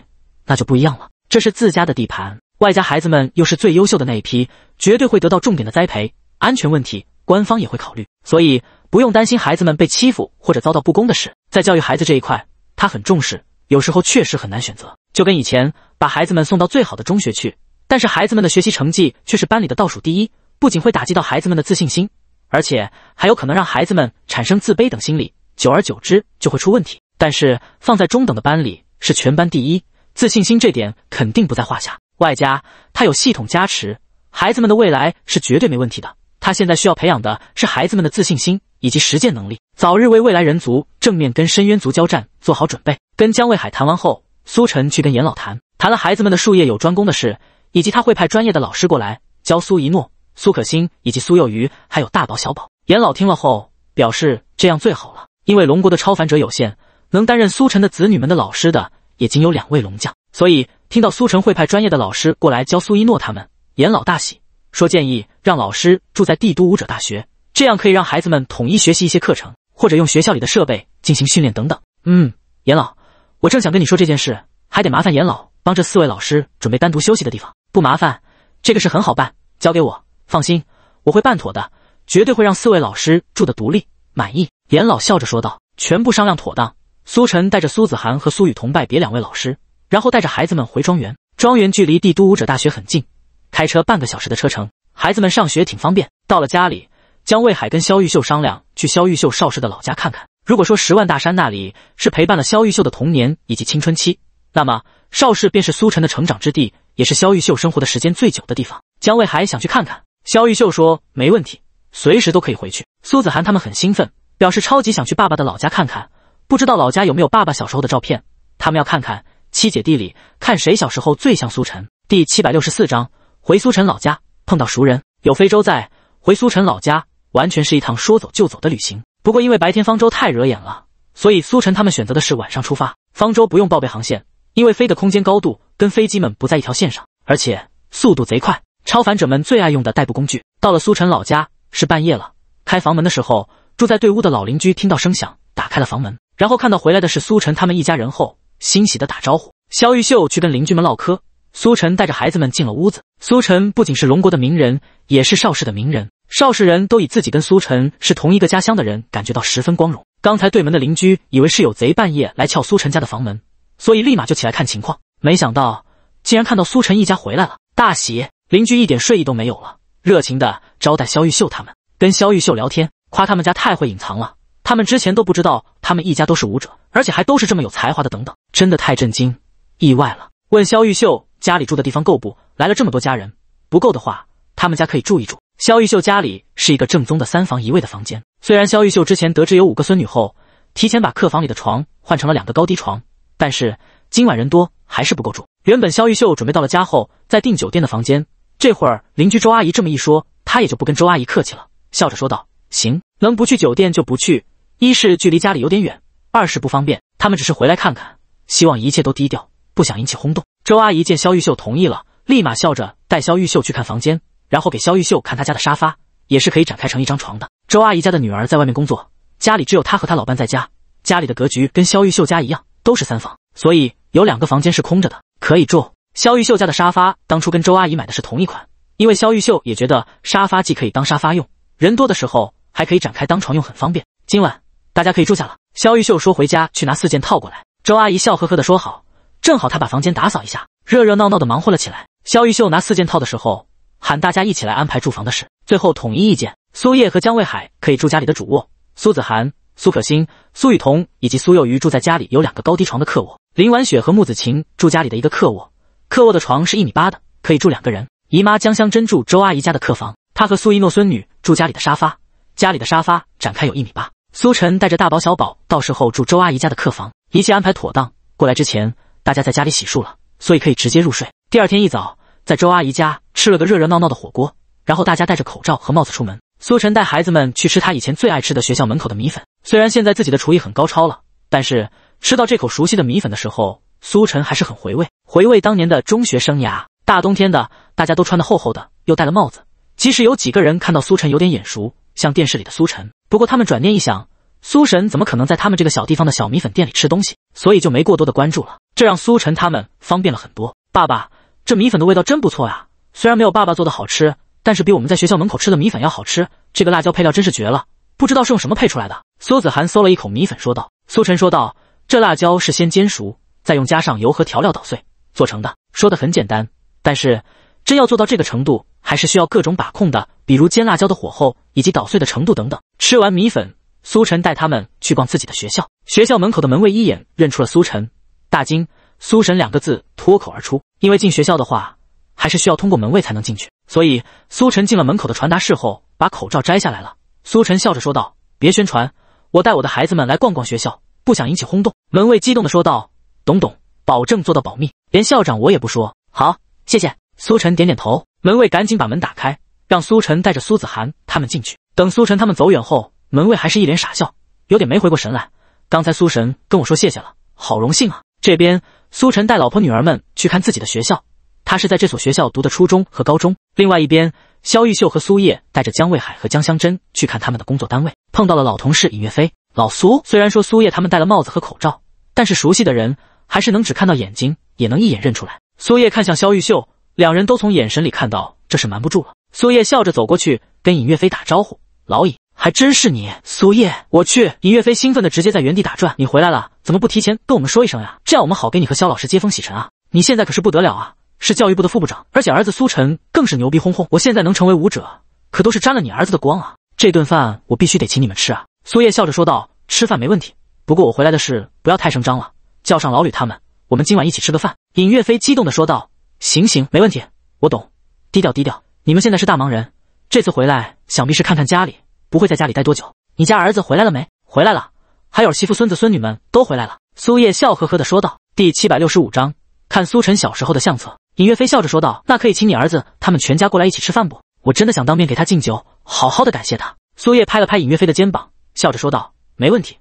那就不一样了。这是自家的地盘，外加孩子们又是最优秀的那一批，绝对会得到重点的栽培。安全问题，官方也会考虑，所以不用担心孩子们被欺负或者遭到不公的事。在教育孩子这一块，他很重视，有时候确实很难选择。就跟以前把孩子们送到最好的中学去，但是孩子们的学习成绩却是班里的倒数第一，不仅会打击到孩子们的自信心，而且还有可能让孩子们产生自卑等心理。久而久之就会出问题，但是放在中等的班里是全班第一，自信心这点肯定不在话下，外加他有系统加持，孩子们的未来是绝对没问题的。他现在需要培养的是孩子们的自信心以及实践能力，早日为未来人族正面跟深渊族交战做好准备。跟江卫海谈完后，苏晨去跟严老谈，谈了孩子们的术业有专攻的事，以及他会派专业的老师过来教苏一诺、苏可欣以及苏幼鱼，还有大宝、小宝。严老听了后表示这样最好了。因为龙国的超凡者有限，能担任苏晨的子女们的老师的也仅有两位龙将，所以听到苏晨会派专业的老师过来教苏一诺他们，严老大喜说：“建议让老师住在帝都武者大学，这样可以让孩子们统一学习一些课程，或者用学校里的设备进行训练等等。”嗯，严老，我正想跟你说这件事，还得麻烦严老帮这四位老师准备单独休息的地方。不麻烦，这个事很好办，交给我，放心，我会办妥的，绝对会让四位老师住的独立。满意，严老笑着说道：“全部商量妥当。”苏晨带着苏子涵和苏雨桐拜别两位老师，然后带着孩子们回庄园。庄园距离帝都武者大学很近，开车半个小时的车程，孩子们上学挺方便。到了家里，江卫海跟萧玉秀商量去萧玉秀邵氏的老家看看。如果说十万大山那里是陪伴了萧玉秀的童年以及青春期，那么邵氏便是苏晨的成长之地，也是萧玉秀生活的时间最久的地方。江卫海想去看看，萧玉秀说没问题。随时都可以回去。苏子涵他们很兴奋，表示超级想去爸爸的老家看看。不知道老家有没有爸爸小时候的照片，他们要看看七姐弟里看谁小时候最像苏晨。第七百六十四章回苏晨老家碰到熟人，有非洲在，回苏晨老家完全是一趟说走就走的旅行。不过因为白天方舟太惹眼了，所以苏晨他们选择的是晚上出发。方舟不用报备航线，因为飞的空间高度跟飞机们不在一条线上，而且速度贼快，超凡者们最爱用的代步工具。到了苏晨老家。是半夜了，开房门的时候，住在对屋的老邻居听到声响，打开了房门，然后看到回来的是苏晨他们一家人后，欣喜的打招呼。肖玉秀去跟邻居们唠嗑，苏晨带着孩子们进了屋子。苏晨不仅是龙国的名人，也是邵氏的名人，邵氏人都以自己跟苏晨是同一个家乡的人感觉到十分光荣。刚才对门的邻居以为是有贼半夜来撬苏晨家的房门，所以立马就起来看情况，没想到竟然看到苏晨一家回来了，大喜。邻居一点睡意都没有了。热情的招待萧玉秀他们，跟萧玉秀聊天，夸他们家太会隐藏了。他们之前都不知道他们一家都是舞者，而且还都是这么有才华的，等等，真的太震惊、意外了。问萧玉秀家里住的地方够不？来了这么多家人，不够的话，他们家可以住一住。萧玉秀家里是一个正宗的三房一卫的房间。虽然萧玉秀之前得知有五个孙女后，提前把客房里的床换成了两个高低床，但是今晚人多还是不够住。原本萧玉秀准备到了家后再订酒店的房间。这会儿邻居周阿姨这么一说，他也就不跟周阿姨客气了，笑着说道：“行，能不去酒店就不去。一是距离家里有点远，二是不方便。他们只是回来看看，希望一切都低调，不想引起轰动。”周阿姨见肖玉秀同意了，立马笑着带肖玉秀去看房间，然后给肖玉秀看他家的沙发，也是可以展开成一张床的。周阿姨家的女儿在外面工作，家里只有她和她老伴在家，家里的格局跟肖玉秀家一样，都是三房，所以有两个房间是空着的，可以住。肖玉秀家的沙发当初跟周阿姨买的是同一款，因为肖玉秀也觉得沙发既可以当沙发用，人多的时候还可以展开当床用，很方便。今晚大家可以住下了。肖玉秀说：“回家去拿四件套过来。”周阿姨笑呵呵的说：“好，正好她把房间打扫一下。”热热闹闹的忙活了起来。肖玉秀拿四件套的时候，喊大家一起来安排住房的事。最后统一意见：苏叶和江卫海可以住家里的主卧，苏子涵、苏可欣、苏雨桐以及苏幼瑜住在家里有两个高低床的客卧，林婉雪和木子晴住家里的一个客卧。客卧的床是一米八的，可以住两个人。姨妈江香珍住周阿姨家的客房，她和苏一诺孙女住家里的沙发。家里的沙发展开有一米八。苏晨带着大宝小宝，到时候住周阿姨家的客房。一切安排妥当，过来之前大家在家里洗漱了，所以可以直接入睡。第二天一早，在周阿姨家吃了个热热闹闹的火锅，然后大家戴着口罩和帽子出门。苏晨带孩子们去吃他以前最爱吃的学校门口的米粉。虽然现在自己的厨艺很高超了，但是吃到这口熟悉的米粉的时候。苏晨还是很回味，回味当年的中学生涯。大冬天的，大家都穿的厚厚的，又戴了帽子。即使有几个人看到苏晨有点眼熟，像电视里的苏晨，不过他们转念一想，苏神怎么可能在他们这个小地方的小米粉店里吃东西？所以就没过多的关注了。这让苏晨他们方便了很多。爸爸，这米粉的味道真不错呀！虽然没有爸爸做的好吃，但是比我们在学校门口吃的米粉要好吃。这个辣椒配料真是绝了，不知道是用什么配出来的。苏子涵嗦了一口米粉说道。苏晨说道：“这辣椒是先煎熟。”再用加上油和调料捣碎做成的，说的很简单，但是真要做到这个程度，还是需要各种把控的，比如煎辣椒的火候以及捣碎的程度等等。吃完米粉，苏晨带他们去逛自己的学校。学校门口的门卫一眼认出了苏晨，大惊，苏神两个字脱口而出。因为进学校的话，还是需要通过门卫才能进去，所以苏晨进了门口的传达室后，把口罩摘下来了。苏晨笑着说道：“别宣传，我带我的孩子们来逛逛学校，不想引起轰动。”门卫激动的说道。懂懂，保证做到保密，连校长我也不说。好，谢谢。苏晨点点头，门卫赶紧把门打开，让苏晨带着苏子涵他们进去。等苏晨他们走远后，门卫还是一脸傻笑，有点没回过神来。刚才苏神跟我说谢谢了，好荣幸啊。这边苏晨带老婆女儿们去看自己的学校，他是在这所学校读的初中和高中。另外一边，肖玉秀和苏叶带着江卫海和江香珍去看他们的工作单位，碰到了老同事尹岳飞。老苏虽然说苏叶他们戴了帽子和口罩，但是熟悉的人。还是能只看到眼睛，也能一眼认出来。苏叶看向肖玉秀，两人都从眼神里看到这是瞒不住了。苏叶笑着走过去，跟尹岳飞打招呼：“老尹，还真是你。”苏叶，我去！尹岳飞兴奋的直接在原地打转。你回来了，怎么不提前跟我们说一声呀？这样我们好给你和肖老师接风洗尘啊！你现在可是不得了啊，是教育部的副部长，而且儿子苏晨更是牛逼哄哄。我现在能成为武者，可都是沾了你儿子的光啊！这顿饭我必须得请你们吃啊！苏叶笑着说道：“吃饭没问题，不过我回来的事不要太声张了。”叫上老吕他们，我们今晚一起吃个饭。”尹岳飞激动地说道。“行行，没问题，我懂，低调低调。你们现在是大忙人，这次回来想必是看看家里，不会在家里待多久。你家儿子回来了没？回来了，还有媳妇、孙子、孙女们都回来了。”苏叶笑呵呵地说道。第七百六十五章看苏晨小时候的相册。尹岳飞笑着说道：“那可以请你儿子他们全家过来一起吃饭不？我真的想当面给他敬酒，好好的感谢他。”苏叶拍了拍尹岳飞的肩膀，笑着说道：“没问题，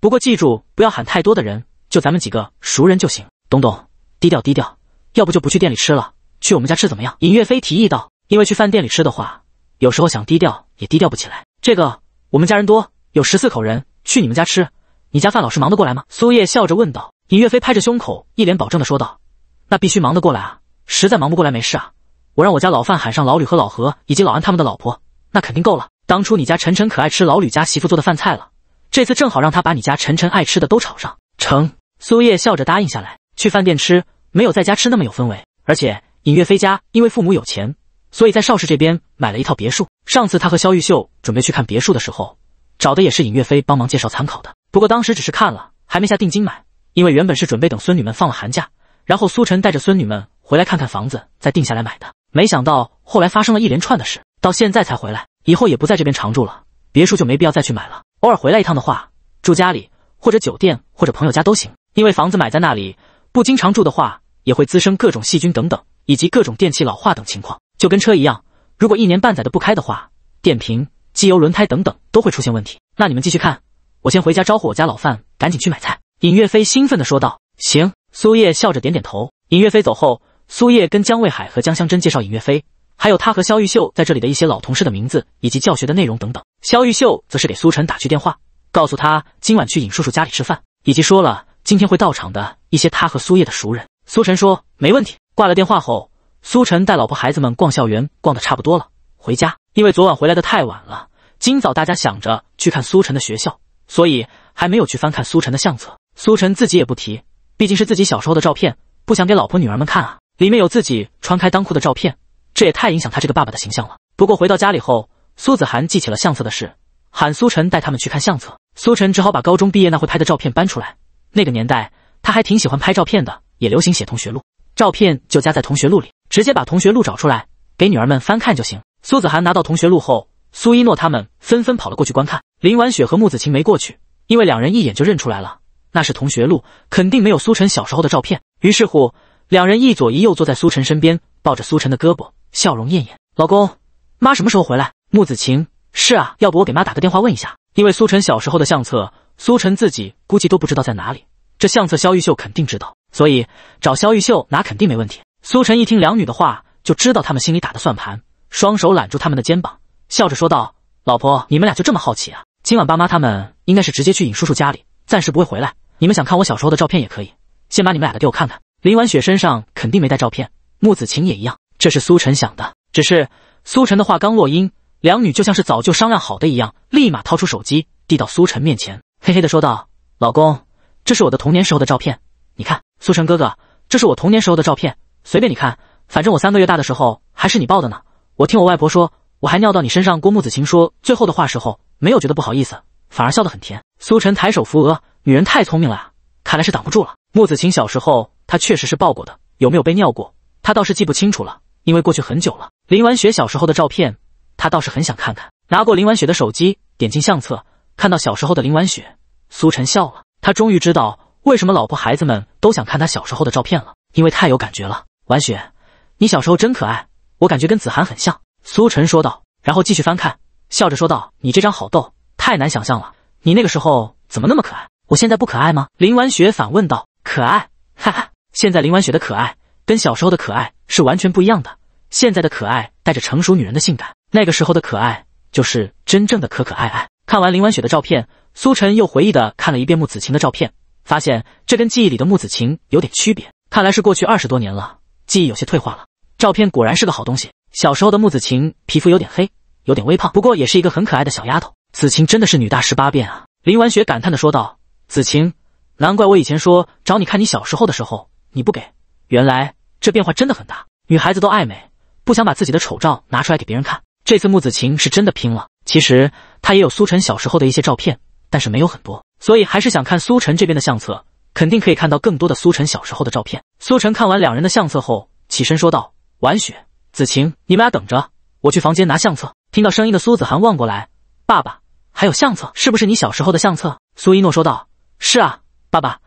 不过记住不要喊太多的人。”就咱们几个熟人就行，东东低调低调，要不就不去店里吃了，去我们家吃怎么样？尹岳飞提议道。因为去饭店里吃的话，有时候想低调也低调不起来。这个我们家人多，有十四口人，去你们家吃，你家范老师忙得过来吗？苏叶笑着问道。尹岳飞拍着胸口，一脸保证的说道：“那必须忙得过来啊，实在忙不过来没事啊，我让我家老范喊上老吕和老何以及老安他们的老婆，那肯定够了。当初你家晨晨可爱吃老吕家媳妇做的饭菜了，这次正好让他把你家晨晨爱吃的都炒上成。”苏叶笑着答应下来，去饭店吃，没有在家吃那么有氛围。而且尹岳飞家因为父母有钱，所以在邵氏这边买了一套别墅。上次他和肖玉秀准备去看别墅的时候，找的也是尹岳飞帮忙介绍参考的。不过当时只是看了，还没下定金买，因为原本是准备等孙女们放了寒假，然后苏晨带着孙女们回来看看房子，再定下来买的。没想到后来发生了一连串的事，到现在才回来，以后也不在这边常住了，别墅就没必要再去买了。偶尔回来一趟的话，住家里或者酒店或者朋友家都行。因为房子买在那里，不经常住的话，也会滋生各种细菌等等，以及各种电器老化等情况，就跟车一样，如果一年半载的不开的话，电瓶、机油、轮胎等等都会出现问题。那你们继续看，我先回家招呼我家老范，赶紧去买菜。”尹岳飞兴奋地说道。行，苏叶笑着点点头。尹岳飞走后，苏叶跟江卫海和江香珍介绍尹岳飞，还有他和肖玉秀在这里的一些老同事的名字以及教学的内容等等。肖玉秀则是给苏晨打去电话，告诉他今晚去尹叔叔家里吃饭，以及说了。今天会到场的一些他和苏叶的熟人。苏晨说：“没问题。”挂了电话后，苏晨带老婆孩子们逛校园，逛得差不多了，回家。因为昨晚回来的太晚了，今早大家想着去看苏晨的学校，所以还没有去翻看苏晨的相册。苏晨自己也不提，毕竟是自己小时候的照片，不想给老婆女儿们看啊。里面有自己穿开裆裤的照片，这也太影响他这个爸爸的形象了。不过回到家里后，苏子涵记起了相册的事，喊苏晨带他们去看相册。苏晨只好把高中毕业那会拍的照片搬出来。那个年代，他还挺喜欢拍照片的，也流行写同学录，照片就夹在同学录里，直接把同学录找出来，给女儿们翻看就行。苏子涵拿到同学录后，苏一诺他们纷纷跑了过去观看。林婉雪和木子晴没过去，因为两人一眼就认出来了，那是同学录，肯定没有苏晨小时候的照片。于是乎，两人一左一右坐在苏晨身边，抱着苏晨的胳膊，笑容艳艳。老公，妈什么时候回来？木子晴，是啊，要不我给妈打个电话问一下。因为苏晨小时候的相册，苏晨自己估计都不知道在哪里。这相册肖玉秀肯定知道，所以找肖玉秀拿肯定没问题。苏晨一听两女的话，就知道她们心里打的算盘，双手揽住她们的肩膀，笑着说道：“老婆，你们俩就这么好奇啊？今晚爸妈他们应该是直接去尹叔叔家里，暂时不会回来。你们想看我小时候的照片也可以，先把你们俩的给我看看。林婉雪身上肯定没带照片，木子晴也一样。这是苏晨想的。只是苏晨的话刚落音。两女就像是早就商量好的一样，立马掏出手机递到苏晨面前，嘿嘿的说道：“老公，这是我的童年时候的照片，你看。”苏晨哥哥，这是我童年时候的照片，随便你看，反正我三个月大的时候还是你抱的呢。我听我外婆说，我还尿到你身上郭木子晴说最后的话时候，没有觉得不好意思，反而笑得很甜。苏晨抬手扶额，女人太聪明了啊，看来是挡不住了。木子晴小时候，她确实是抱过的，有没有被尿过，她倒是记不清楚了，因为过去很久了。林婉雪小时候的照片。他倒是很想看看，拿过林婉雪的手机，点进相册，看到小时候的林婉雪，苏晨笑了。他终于知道为什么老婆孩子们都想看他小时候的照片了，因为太有感觉了。婉雪，你小时候真可爱，我感觉跟子涵很像。苏晨说道，然后继续翻看，笑着说道：“你这张好逗，太难想象了。你那个时候怎么那么可爱？我现在不可爱吗？”林婉雪反问道：“可爱，哈哈。现在林婉雪的可爱跟小时候的可爱是完全不一样的，现在的可爱带着成熟女人的性感。”那个时候的可爱，就是真正的可可爱爱。看完林婉雪的照片，苏晨又回忆的看了一遍木子晴的照片，发现这跟记忆里的木子晴有点区别。看来是过去二十多年了，记忆有些退化了。照片果然是个好东西。小时候的木子晴皮肤有点黑，有点微胖，不过也是一个很可爱的小丫头。子晴真的是女大十八变啊！林婉雪感叹的说道：“子晴，难怪我以前说找你看你小时候的时候你不给，原来这变化真的很大。女孩子都爱美，不想把自己的丑照拿出来给别人看。”这次木子晴是真的拼了。其实他也有苏晨小时候的一些照片，但是没有很多，所以还是想看苏晨这边的相册，肯定可以看到更多的苏晨小时候的照片。苏晨看完两人的相册后，起身说道：“婉雪，子晴，你们俩等着，我去房间拿相册。”听到声音的苏子涵望过来：“爸爸，还有相册，是不是你小时候的相册？”苏一诺说道：“是啊，爸爸，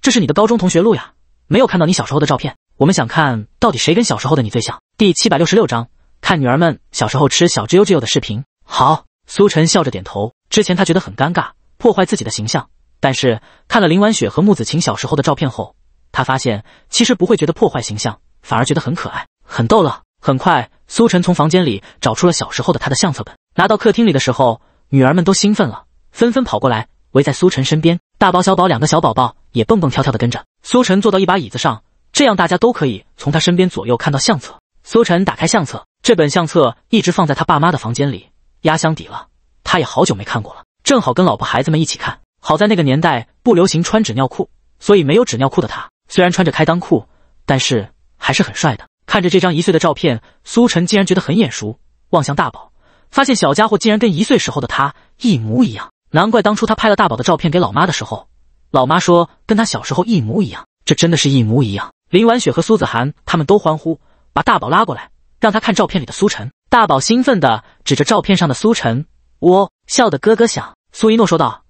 这是你的高中同学录呀，没有看到你小时候的照片，我们想看到底谁跟小时候的你最像。”第七百六十六章。看女儿们小时候吃小之优之 o 的视频，好。苏晨笑着点头。之前他觉得很尴尬，破坏自己的形象。但是看了林婉雪和木子晴小时候的照片后，他发现其实不会觉得破坏形象，反而觉得很可爱、很逗乐。很快，苏晨从房间里找出了小时候的他的相册本，拿到客厅里的时候，女儿们都兴奋了，纷纷跑过来围在苏晨身边。大宝、小宝两个小宝宝也蹦蹦跳跳的跟着苏晨坐到一把椅子上，这样大家都可以从他身边左右看到相册。苏晨打开相册。这本相册一直放在他爸妈的房间里，压箱底了。他也好久没看过了，正好跟老婆孩子们一起看。好在那个年代不流行穿纸尿裤，所以没有纸尿裤的他虽然穿着开裆裤，但是还是很帅的。看着这张一岁的照片，苏晨竟然觉得很眼熟，望向大宝，发现小家伙竟然跟一岁时候的他一模一样。难怪当初他拍了大宝的照片给老妈的时候，老妈说跟他小时候一模一样。这真的是一模一样。林婉雪和苏子涵他们都欢呼，把大宝拉过来。让他看照片里的苏晨，大宝兴奋的指着照片上的苏晨，我笑得咯咯响。苏一诺说道：“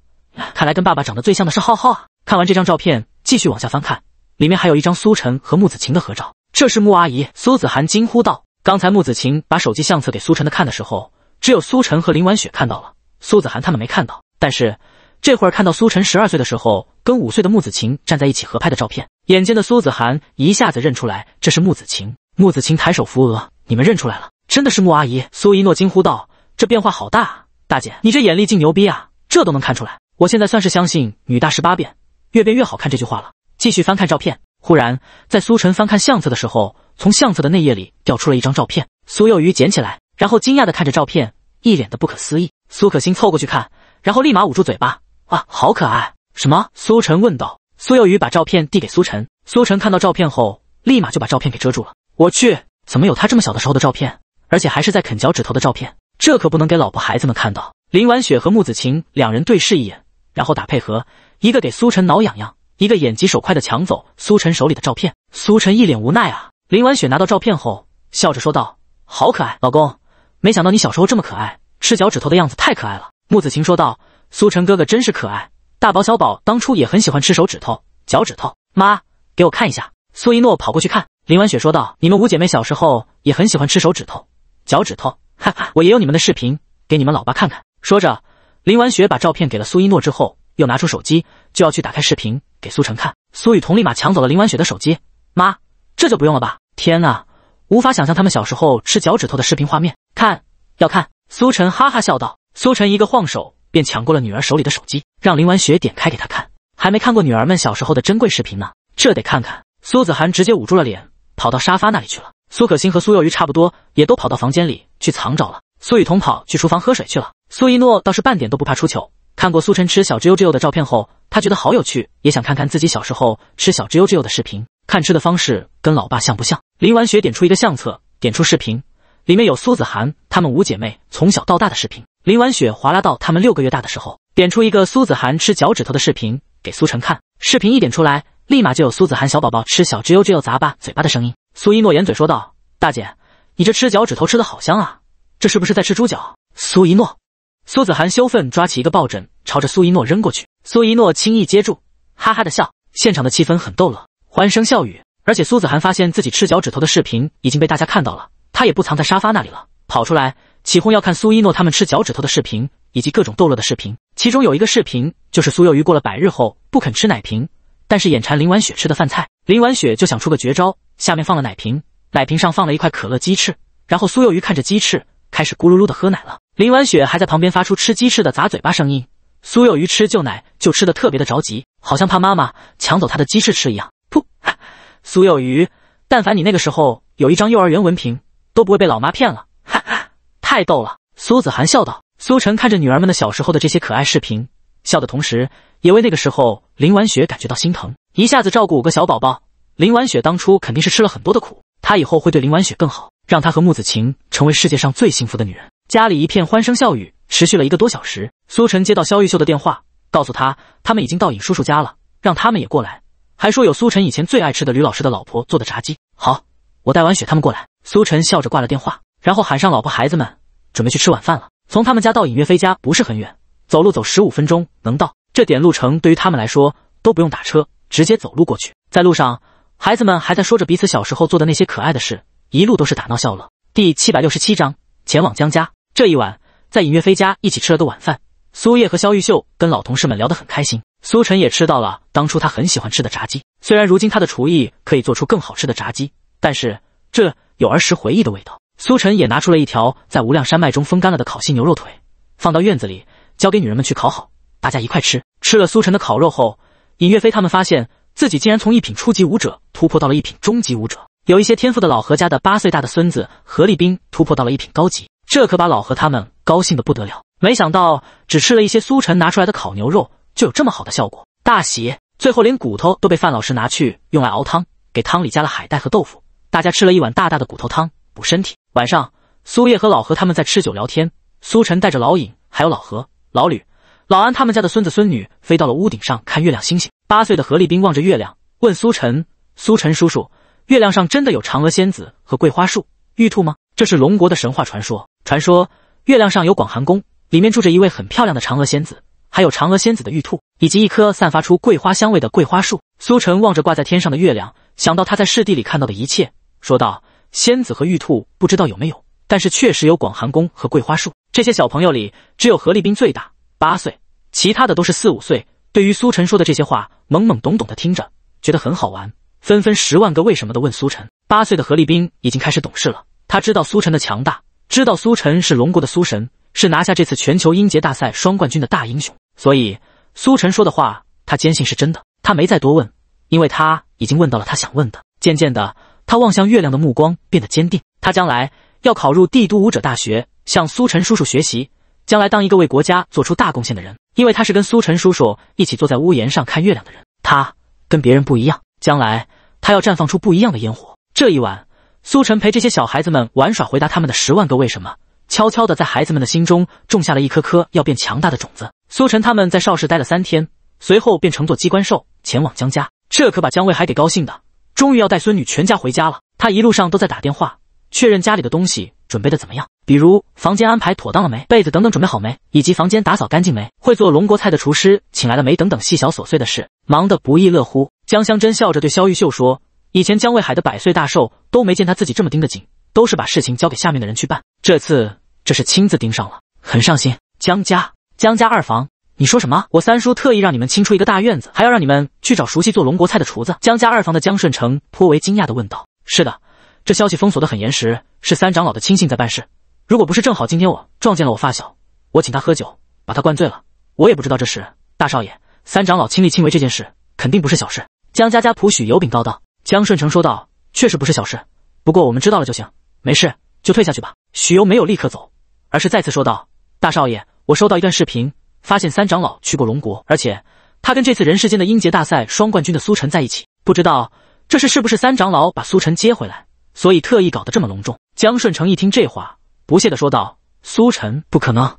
看来跟爸爸长得最像的是浩浩啊。”看完这张照片，继续往下翻看，里面还有一张苏晨和木子晴的合照。这是穆阿姨，苏子涵惊呼道：“刚才木子晴把手机相册给苏晨的看的时候，只有苏晨和林婉雪看到了，苏子涵他们没看到。但是这会儿看到苏晨十二岁的时候跟五岁的木子晴站在一起合拍的照片，眼尖的苏子涵一下子认出来这是木子晴。”木子晴抬手扶额。你们认出来了，真的是穆阿姨！苏一诺惊呼道：“这变化好大啊，大姐，你这眼力劲牛逼啊，这都能看出来！我现在算是相信‘女大十八变，越变越好看’这句话了。”继续翻看照片，忽然在苏晨翻看相册的时候，从相册的内页里掉出了一张照片。苏幼鱼捡起来，然后惊讶的看着照片，一脸的不可思议。苏可心凑过去看，然后立马捂住嘴巴：“啊，好可爱！”什么？苏晨问道。苏幼鱼把照片递给苏晨，苏晨看到照片后，立马就把照片给遮住了。我去！怎么有他这么小的时候的照片？而且还是在啃脚趾头的照片，这可不能给老婆孩子们看到。林婉雪和穆子晴两人对视一眼，然后打配合，一个给苏晨挠痒痒，一个眼疾手快的抢走苏晨手里的照片。苏晨一脸无奈啊。林婉雪拿到照片后，笑着说道：“好可爱，老公，没想到你小时候这么可爱，吃脚趾头的样子太可爱了。”穆子晴说道：“苏晨哥哥真是可爱，大宝小宝当初也很喜欢吃手指头、脚趾头。”妈，给我看一下。苏一诺跑过去看。林婉雪说道：“你们五姐妹小时候也很喜欢吃手指头、脚趾头，哈哈，我也有你们的视频，给你们老爸看看。”说着，林婉雪把照片给了苏一诺之后，又拿出手机就要去打开视频给苏晨看。苏雨桐立马抢走了林婉雪的手机：“妈，这就不用了吧？”天哪，无法想象他们小时候吃脚趾头的视频画面，看，要看。苏晨哈哈笑道：“苏晨一个晃手便抢过了女儿手里的手机，让林婉雪点开给她看，还没看过女儿们小时候的珍贵视频呢，这得看看。”苏子涵直接捂住了脸。跑到沙发那里去了。苏可欣和苏幼鱼差不多，也都跑到房间里去藏着了。苏雨桐跑去厨房喝水去了。苏一诺倒是半点都不怕出糗，看过苏晨吃小之优之幼的照片后，他觉得好有趣，也想看看自己小时候吃小之优之幼的视频，看吃的方式跟老爸像不像。林婉雪点出一个相册，点出视频，里面有苏子涵他们五姐妹从小到大的视频。林婉雪划拉到他们六个月大的时候，点出一个苏子涵吃脚趾头的视频给苏晨看。视频一点出来。立马就有苏子涵小宝宝吃小指又又砸吧嘴巴的声音。苏一诺掩嘴说道：“大姐，你这吃脚趾头吃的好香啊，这是不是在吃猪脚？”苏一诺，苏子涵羞愤抓起一个抱枕朝着苏一诺扔过去。苏一诺轻易接住，哈哈的笑。现场的气氛很逗乐，欢声笑语。而且苏子涵发现自己吃脚趾头的视频已经被大家看到了，他也不藏在沙发那里了，跑出来起哄要看苏一诺他们吃脚趾头的视频，以及各种逗乐的视频。其中有一个视频就是苏幼鱼过了百日后不肯吃奶瓶。但是眼馋林婉雪吃的饭菜，林婉雪就想出个绝招，下面放了奶瓶，奶瓶上放了一块可乐鸡翅，然后苏幼鱼看着鸡翅开始咕噜噜的喝奶了，林婉雪还在旁边发出吃鸡翅的砸嘴巴声音，苏幼鱼吃就奶就吃的特别的着急，好像怕妈妈抢走他的鸡翅吃一样。噗，苏幼鱼，但凡你那个时候有一张幼儿园文凭，都不会被老妈骗了。哈哈，太逗了，苏子涵笑道。苏晨看着女儿们的小时候的这些可爱视频。笑的同时，也为那个时候林婉雪感觉到心疼。一下子照顾五个小宝宝，林婉雪当初肯定是吃了很多的苦。她以后会对林婉雪更好，让她和木子晴成为世界上最幸福的女人。家里一片欢声笑语，持续了一个多小时。苏晨接到肖玉秀的电话，告诉他他们已经到尹叔叔家了，让他们也过来，还说有苏晨以前最爱吃的吕老师的老婆做的炸鸡。好，我带婉雪他们过来。苏晨笑着挂了电话，然后喊上老婆孩子们，准备去吃晚饭了。从他们家到尹月飞家不是很远。走路走十五分钟能到，这点路程对于他们来说都不用打车，直接走路过去。在路上，孩子们还在说着彼此小时候做的那些可爱的事，一路都是打闹笑了。第七百六十七章：前往江家。这一晚，在尹月飞家一起吃了个晚饭。苏叶和肖玉秀跟老同事们聊得很开心。苏晨也吃到了当初他很喜欢吃的炸鸡，虽然如今他的厨艺可以做出更好吃的炸鸡，但是这有儿时回忆的味道。苏晨也拿出了一条在无量山脉中风干了的烤心牛肉腿，放到院子里。交给女人们去烤好，大家一块吃。吃了苏晨的烤肉后，尹岳飞他们发现自己竟然从一品初级武者突破到了一品中级武者。有一些天赋的老何家的八岁大的孙子何立斌突破到了一品高级，这可把老何他们高兴的不得了。没想到只吃了一些苏晨拿出来的烤牛肉，就有这么好的效果，大喜。最后连骨头都被范老师拿去用来熬汤，给汤里加了海带和豆腐，大家吃了一碗大大的骨头汤补身体。晚上，苏叶和老何他们在吃酒聊天，苏晨带着老尹还有老何。老吕、老安他们家的孙子孙女飞到了屋顶上看月亮星星。八岁的何立斌望着月亮，问苏晨：“苏晨叔叔，月亮上真的有嫦娥仙子和桂花树、玉兔吗？”“这是龙国的神话传说，传说月亮上有广寒宫，里面住着一位很漂亮的嫦娥仙子，还有嫦娥仙子的玉兔，以及一棵散发出桂花香味的桂花树。”苏晨望着挂在天上的月亮，想到他在湿地里看到的一切，说道：“仙子和玉兔不知道有没有，但是确实有广寒宫和桂花树。”这些小朋友里，只有何立斌最大，八岁，其他的都是四五岁。对于苏晨说的这些话，懵懵懂懂的听着，觉得很好玩，纷纷十万个为什么的问苏晨。八岁的何立斌已经开始懂事了，他知道苏晨的强大，知道苏晨是龙国的苏神，是拿下这次全球音节大赛双冠军的大英雄，所以苏晨说的话，他坚信是真的。他没再多问，因为他已经问到了他想问的。渐渐的，他望向月亮的目光变得坚定，他将来。要考入帝都武者大学，向苏晨叔叔学习，将来当一个为国家做出大贡献的人。因为他是跟苏晨叔叔一起坐在屋檐上看月亮的人，他跟别人不一样。将来他要绽放出不一样的烟火。这一晚，苏晨陪这些小孩子们玩耍，回答他们的十万个为什么，悄悄地在孩子们的心中种下了一颗颗要变强大的种子。苏晨他们在邵氏待了三天，随后便乘坐机关兽前往江家，这可把江卫海给高兴的，终于要带孙女全家回家了。他一路上都在打电话。确认家里的东西准备的怎么样？比如房间安排妥当了没，被子等等准备好没，以及房间打扫干净没，会做龙国菜的厨师请来了没等等细小琐碎的事，忙得不亦乐乎。江香珍笑着对萧玉秀说：“以前江卫海的百岁大寿都没见他自己这么盯得紧，都是把事情交给下面的人去办。这次这是亲自盯上了，很上心。”江家江家二房，你说什么？我三叔特意让你们清出一个大院子，还要让你们去找熟悉做龙国菜的厨子。江家二房的江顺成颇为惊讶地问道：“是的。”这消息封锁的很严实，是三长老的亲信在办事。如果不是正好今天我撞见了我发小，我请他喝酒，把他灌醉了，我也不知道这事。大少爷，三长老亲力亲为这件事肯定不是小事。江家家仆许有禀告道。江顺成说道：“确实不是小事，不过我们知道了就行，没事就退下去吧。”许攸没有立刻走，而是再次说道：“大少爷，我收到一段视频，发现三长老去过龙国，而且他跟这次人世间的英杰大赛双冠军的苏晨在一起，不知道这事是不是三长老把苏晨接回来？”所以特意搞得这么隆重。江顺成一听这话，不屑的说道：“苏晨不可能，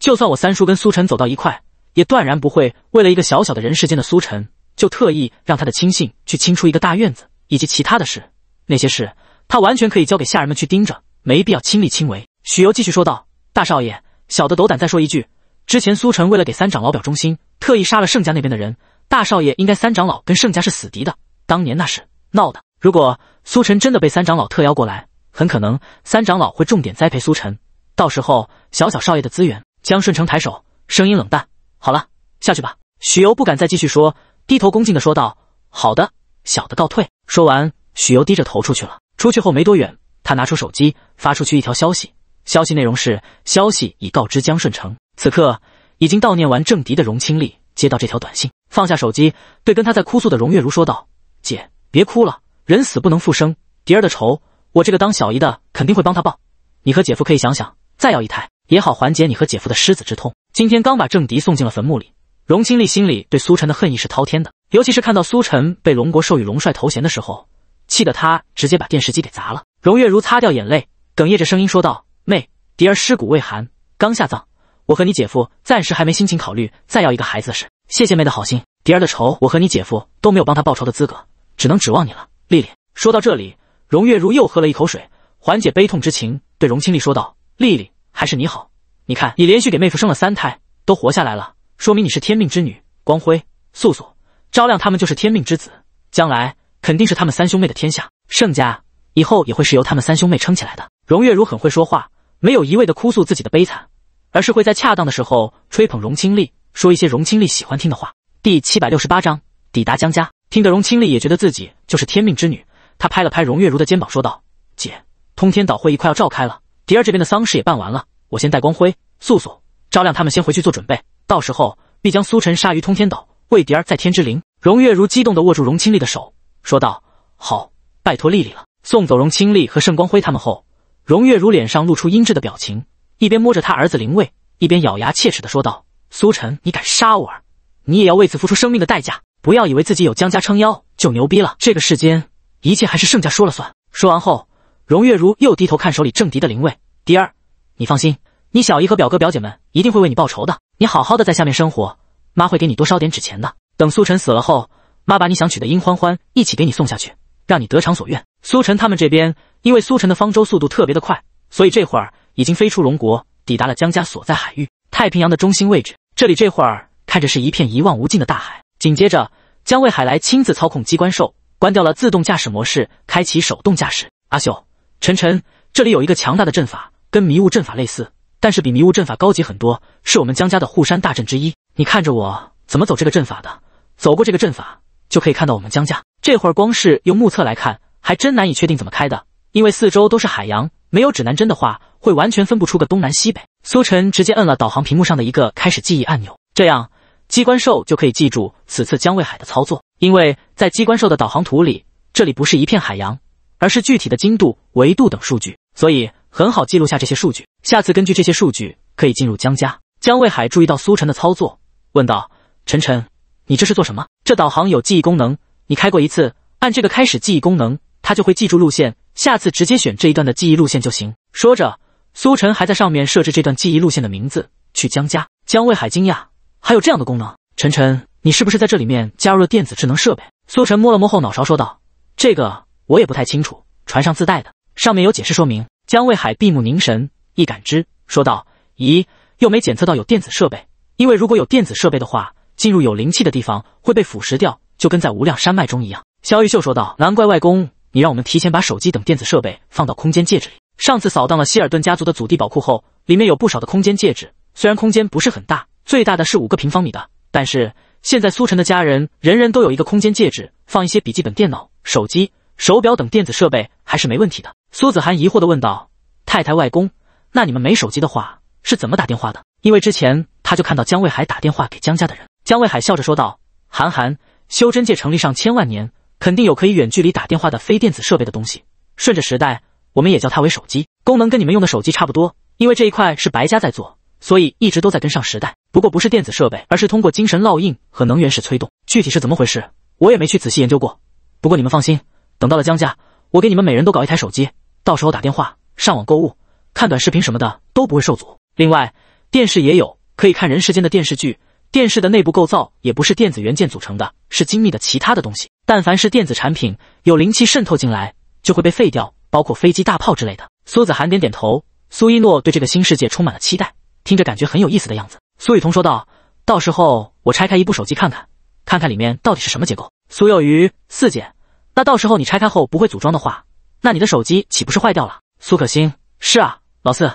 就算我三叔跟苏晨走到一块，也断然不会为了一个小小的人世间的苏晨，就特意让他的亲信去清出一个大院子以及其他的事。那些事他完全可以交给下人们去盯着，没必要亲力亲为。”许攸继续说道：“大少爷，小的斗胆再说一句，之前苏晨为了给三长老表忠心，特意杀了盛家那边的人。大少爷应该三长老跟盛家是死敌的，当年那是闹的。”如果苏晨真的被三长老特邀过来，很可能三长老会重点栽培苏晨。到时候，小小少爷的资源。江顺成抬手，声音冷淡：“好了，下去吧。”许由不敢再继续说，低头恭敬的说道：“好的，小的告退。”说完，许由低着头出去了。出去后没多远，他拿出手机发出去一条消息，消息内容是：消息已告知江顺成。此刻已经悼念完政敌的荣清丽接到这条短信，放下手机，对跟他在哭诉的荣月如说道：“姐，别哭了。”人死不能复生，蝶儿的仇，我这个当小姨的肯定会帮他报。你和姐夫可以想想，再要一胎也好缓解你和姐夫的失子之痛。今天刚把郑迪送进了坟墓里，荣清丽心里对苏晨的恨意是滔天的。尤其是看到苏晨被龙国授予龙帅头衔的时候，气得她直接把电视机给砸了。荣月如擦掉眼泪，哽咽着声音说道：“妹，蝶儿尸骨未寒，刚下葬，我和你姐夫暂时还没心情考虑再要一个孩子的事。谢谢妹的好心，蝶儿的仇，我和你姐夫都没有帮他报仇的资格，只能指望你了。”丽丽说到这里，荣月如又喝了一口水，缓解悲痛之情，对荣清丽说道：“丽丽，还是你好。你看，你连续给妹夫生了三胎，都活下来了，说明你是天命之女。光辉、素素、照亮他们就是天命之子，将来肯定是他们三兄妹的天下。盛家以后也会是由他们三兄妹撑起来的。”荣月如很会说话，没有一味的哭诉自己的悲惨，而是会在恰当的时候吹捧荣清丽，说一些荣清丽喜欢听的话。第七百六十八章：抵达江家。听得荣清丽也觉得自己就是天命之女，她拍了拍荣月如的肩膀，说道：“姐，通天岛会议快要召开了，蝶儿这边的丧事也办完了，我先带光辉、素素、昭亮他们先回去做准备，到时候必将苏晨杀于通天岛，为蝶儿在天之灵。”荣月如激动地握住荣清丽的手，说道：“好，拜托丽丽了。”送走荣清丽和盛光辉他们后，荣月如脸上露出阴鸷的表情，一边摸着他儿子灵位，一边咬牙切齿地说道：“苏晨，你敢杀我儿，你也要为此付出生命的代价！”不要以为自己有江家撑腰就牛逼了，这个世间一切还是盛家说了算。说完后，荣月如又低头看手里正敌的灵位。第二，你放心，你小姨和表哥表姐们一定会为你报仇的。你好好的在下面生活，妈会给你多烧点纸钱的。等苏晨死了后，妈把你想娶的殷欢欢一起给你送下去，让你得偿所愿。苏晨他们这边，因为苏晨的方舟速度特别的快，所以这会儿已经飞出龙国，抵达了江家所在海域太平洋的中心位置。这里这会儿看着是一片一望无尽的大海。紧接着，江卫海来亲自操控机关兽，关掉了自动驾驶模式，开启手动驾驶。阿秀，晨晨，这里有一个强大的阵法，跟迷雾阵法类似，但是比迷雾阵法高级很多，是我们江家的护山大阵之一。你看着我怎么走这个阵法的，走过这个阵法就可以看到我们江家。这会儿光是用目测来看，还真难以确定怎么开的，因为四周都是海洋，没有指南针的话，会完全分不出个东南西北。苏晨直接摁了导航屏幕上的一个开始记忆按钮，这样。机关兽就可以记住此次江卫海的操作，因为在机关兽的导航图里，这里不是一片海洋，而是具体的经度、维度等数据，所以很好记录下这些数据。下次根据这些数据可以进入江家。江卫海注意到苏晨的操作，问道：“晨晨，你这是做什么？这导航有记忆功能，你开过一次，按这个开始记忆功能，它就会记住路线，下次直接选这一段的记忆路线就行。”说着，苏晨还在上面设置这段记忆路线的名字“去江家”。江卫海惊讶。还有这样的功能，晨晨，你是不是在这里面加入了电子智能设备？苏晨摸了摸后脑勺，说道：“这个我也不太清楚，船上自带的，上面有解释说明。”江卫海闭目凝神，一感知，说道：“咦，又没检测到有电子设备，因为如果有电子设备的话，进入有灵气的地方会被腐蚀掉，就跟在无量山脉中一样。”肖玉秀说道：“难怪外公，你让我们提前把手机等电子设备放到空间戒指里。上次扫荡了希尔顿家族的祖地宝库后，里面有不少的空间戒指，虽然空间不是很大。”最大的是五个平方米的，但是现在苏晨的家人人人都有一个空间戒指，放一些笔记本电脑、手机、手表等电子设备还是没问题的。苏子涵疑惑地问道：“太太、外公，那你们没手机的话是怎么打电话的？”因为之前他就看到江卫海打电话给江家的人。江卫海笑着说道：“韩寒，修真界成立上千万年，肯定有可以远距离打电话的非电子设备的东西。顺着时代，我们也叫它为手机，功能跟你们用的手机差不多。因为这一块是白家在做。”所以一直都在跟上时代，不过不是电子设备，而是通过精神烙印和能源式催动。具体是怎么回事，我也没去仔细研究过。不过你们放心，等到了江家，我给你们每人都搞一台手机，到时候打电话、上网购物、看短视频什么的都不会受阻。另外，电视也有，可以看人世间的电视剧。电视的内部构造也不是电子元件组成的，是精密的其他的东西。但凡是电子产品，有灵气渗透进来，就会被废掉，包括飞机、大炮之类的。苏子涵点点头，苏一诺对这个新世界充满了期待。听着感觉很有意思的样子，苏雨桐说道：“到时候我拆开一部手机看看，看看里面到底是什么结构。”苏幼瑜四姐，那到时候你拆开后不会组装的话，那你的手机岂不是坏掉了？苏可心是啊，老四，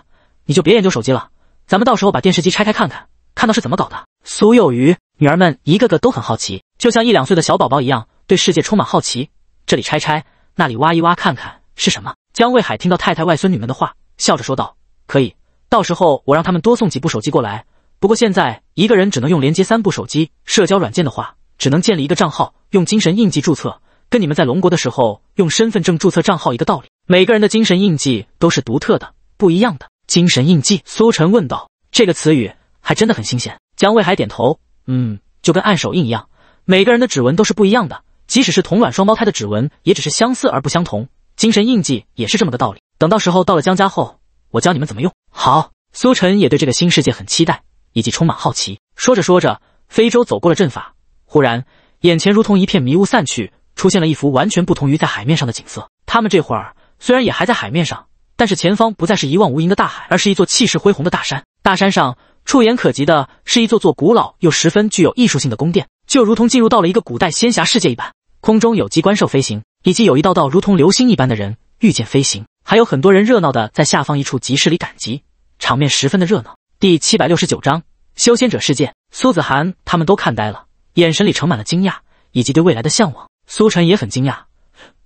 你就别研究手机了，咱们到时候把电视机拆开看看，看到是怎么搞的。苏幼瑜女儿们一个个都很好奇，就像一两岁的小宝宝一样，对世界充满好奇，这里拆拆，那里挖一挖，看看是什么。江卫海听到太太外孙女们的话，笑着说道：“可以。”到时候我让他们多送几部手机过来。不过现在一个人只能用连接三部手机，社交软件的话只能建立一个账号，用精神印记注册，跟你们在龙国的时候用身份证注册账号一个道理。每个人的精神印记都是独特的，不一样的。精神印记？苏晨问道。这个词语还真的很新鲜。江卫海点头，嗯，就跟按手印一样，每个人的指纹都是不一样的，即使是同卵双胞胎的指纹也只是相似而不相同。精神印记也是这么个道理。等到时候到了江家后，我教你们怎么用。好，苏晨也对这个新世界很期待，以及充满好奇。说着说着，非洲走过了阵法，忽然眼前如同一片迷雾散去，出现了一幅完全不同于在海面上的景色。他们这会儿虽然也还在海面上，但是前方不再是一望无垠的大海，而是一座气势恢宏的大山。大山上触眼可及的是一座座古老又十分具有艺术性的宫殿，就如同进入到了一个古代仙侠世界一般。空中有机关兽飞行，以及有一道道如同流星一般的人御剑飞行，还有很多人热闹的在下方一处集市里赶集。场面十分的热闹。第七百六十九章修仙者世界。苏子涵他们都看呆了，眼神里盛满了惊讶，以及对未来的向往。苏晨也很惊讶，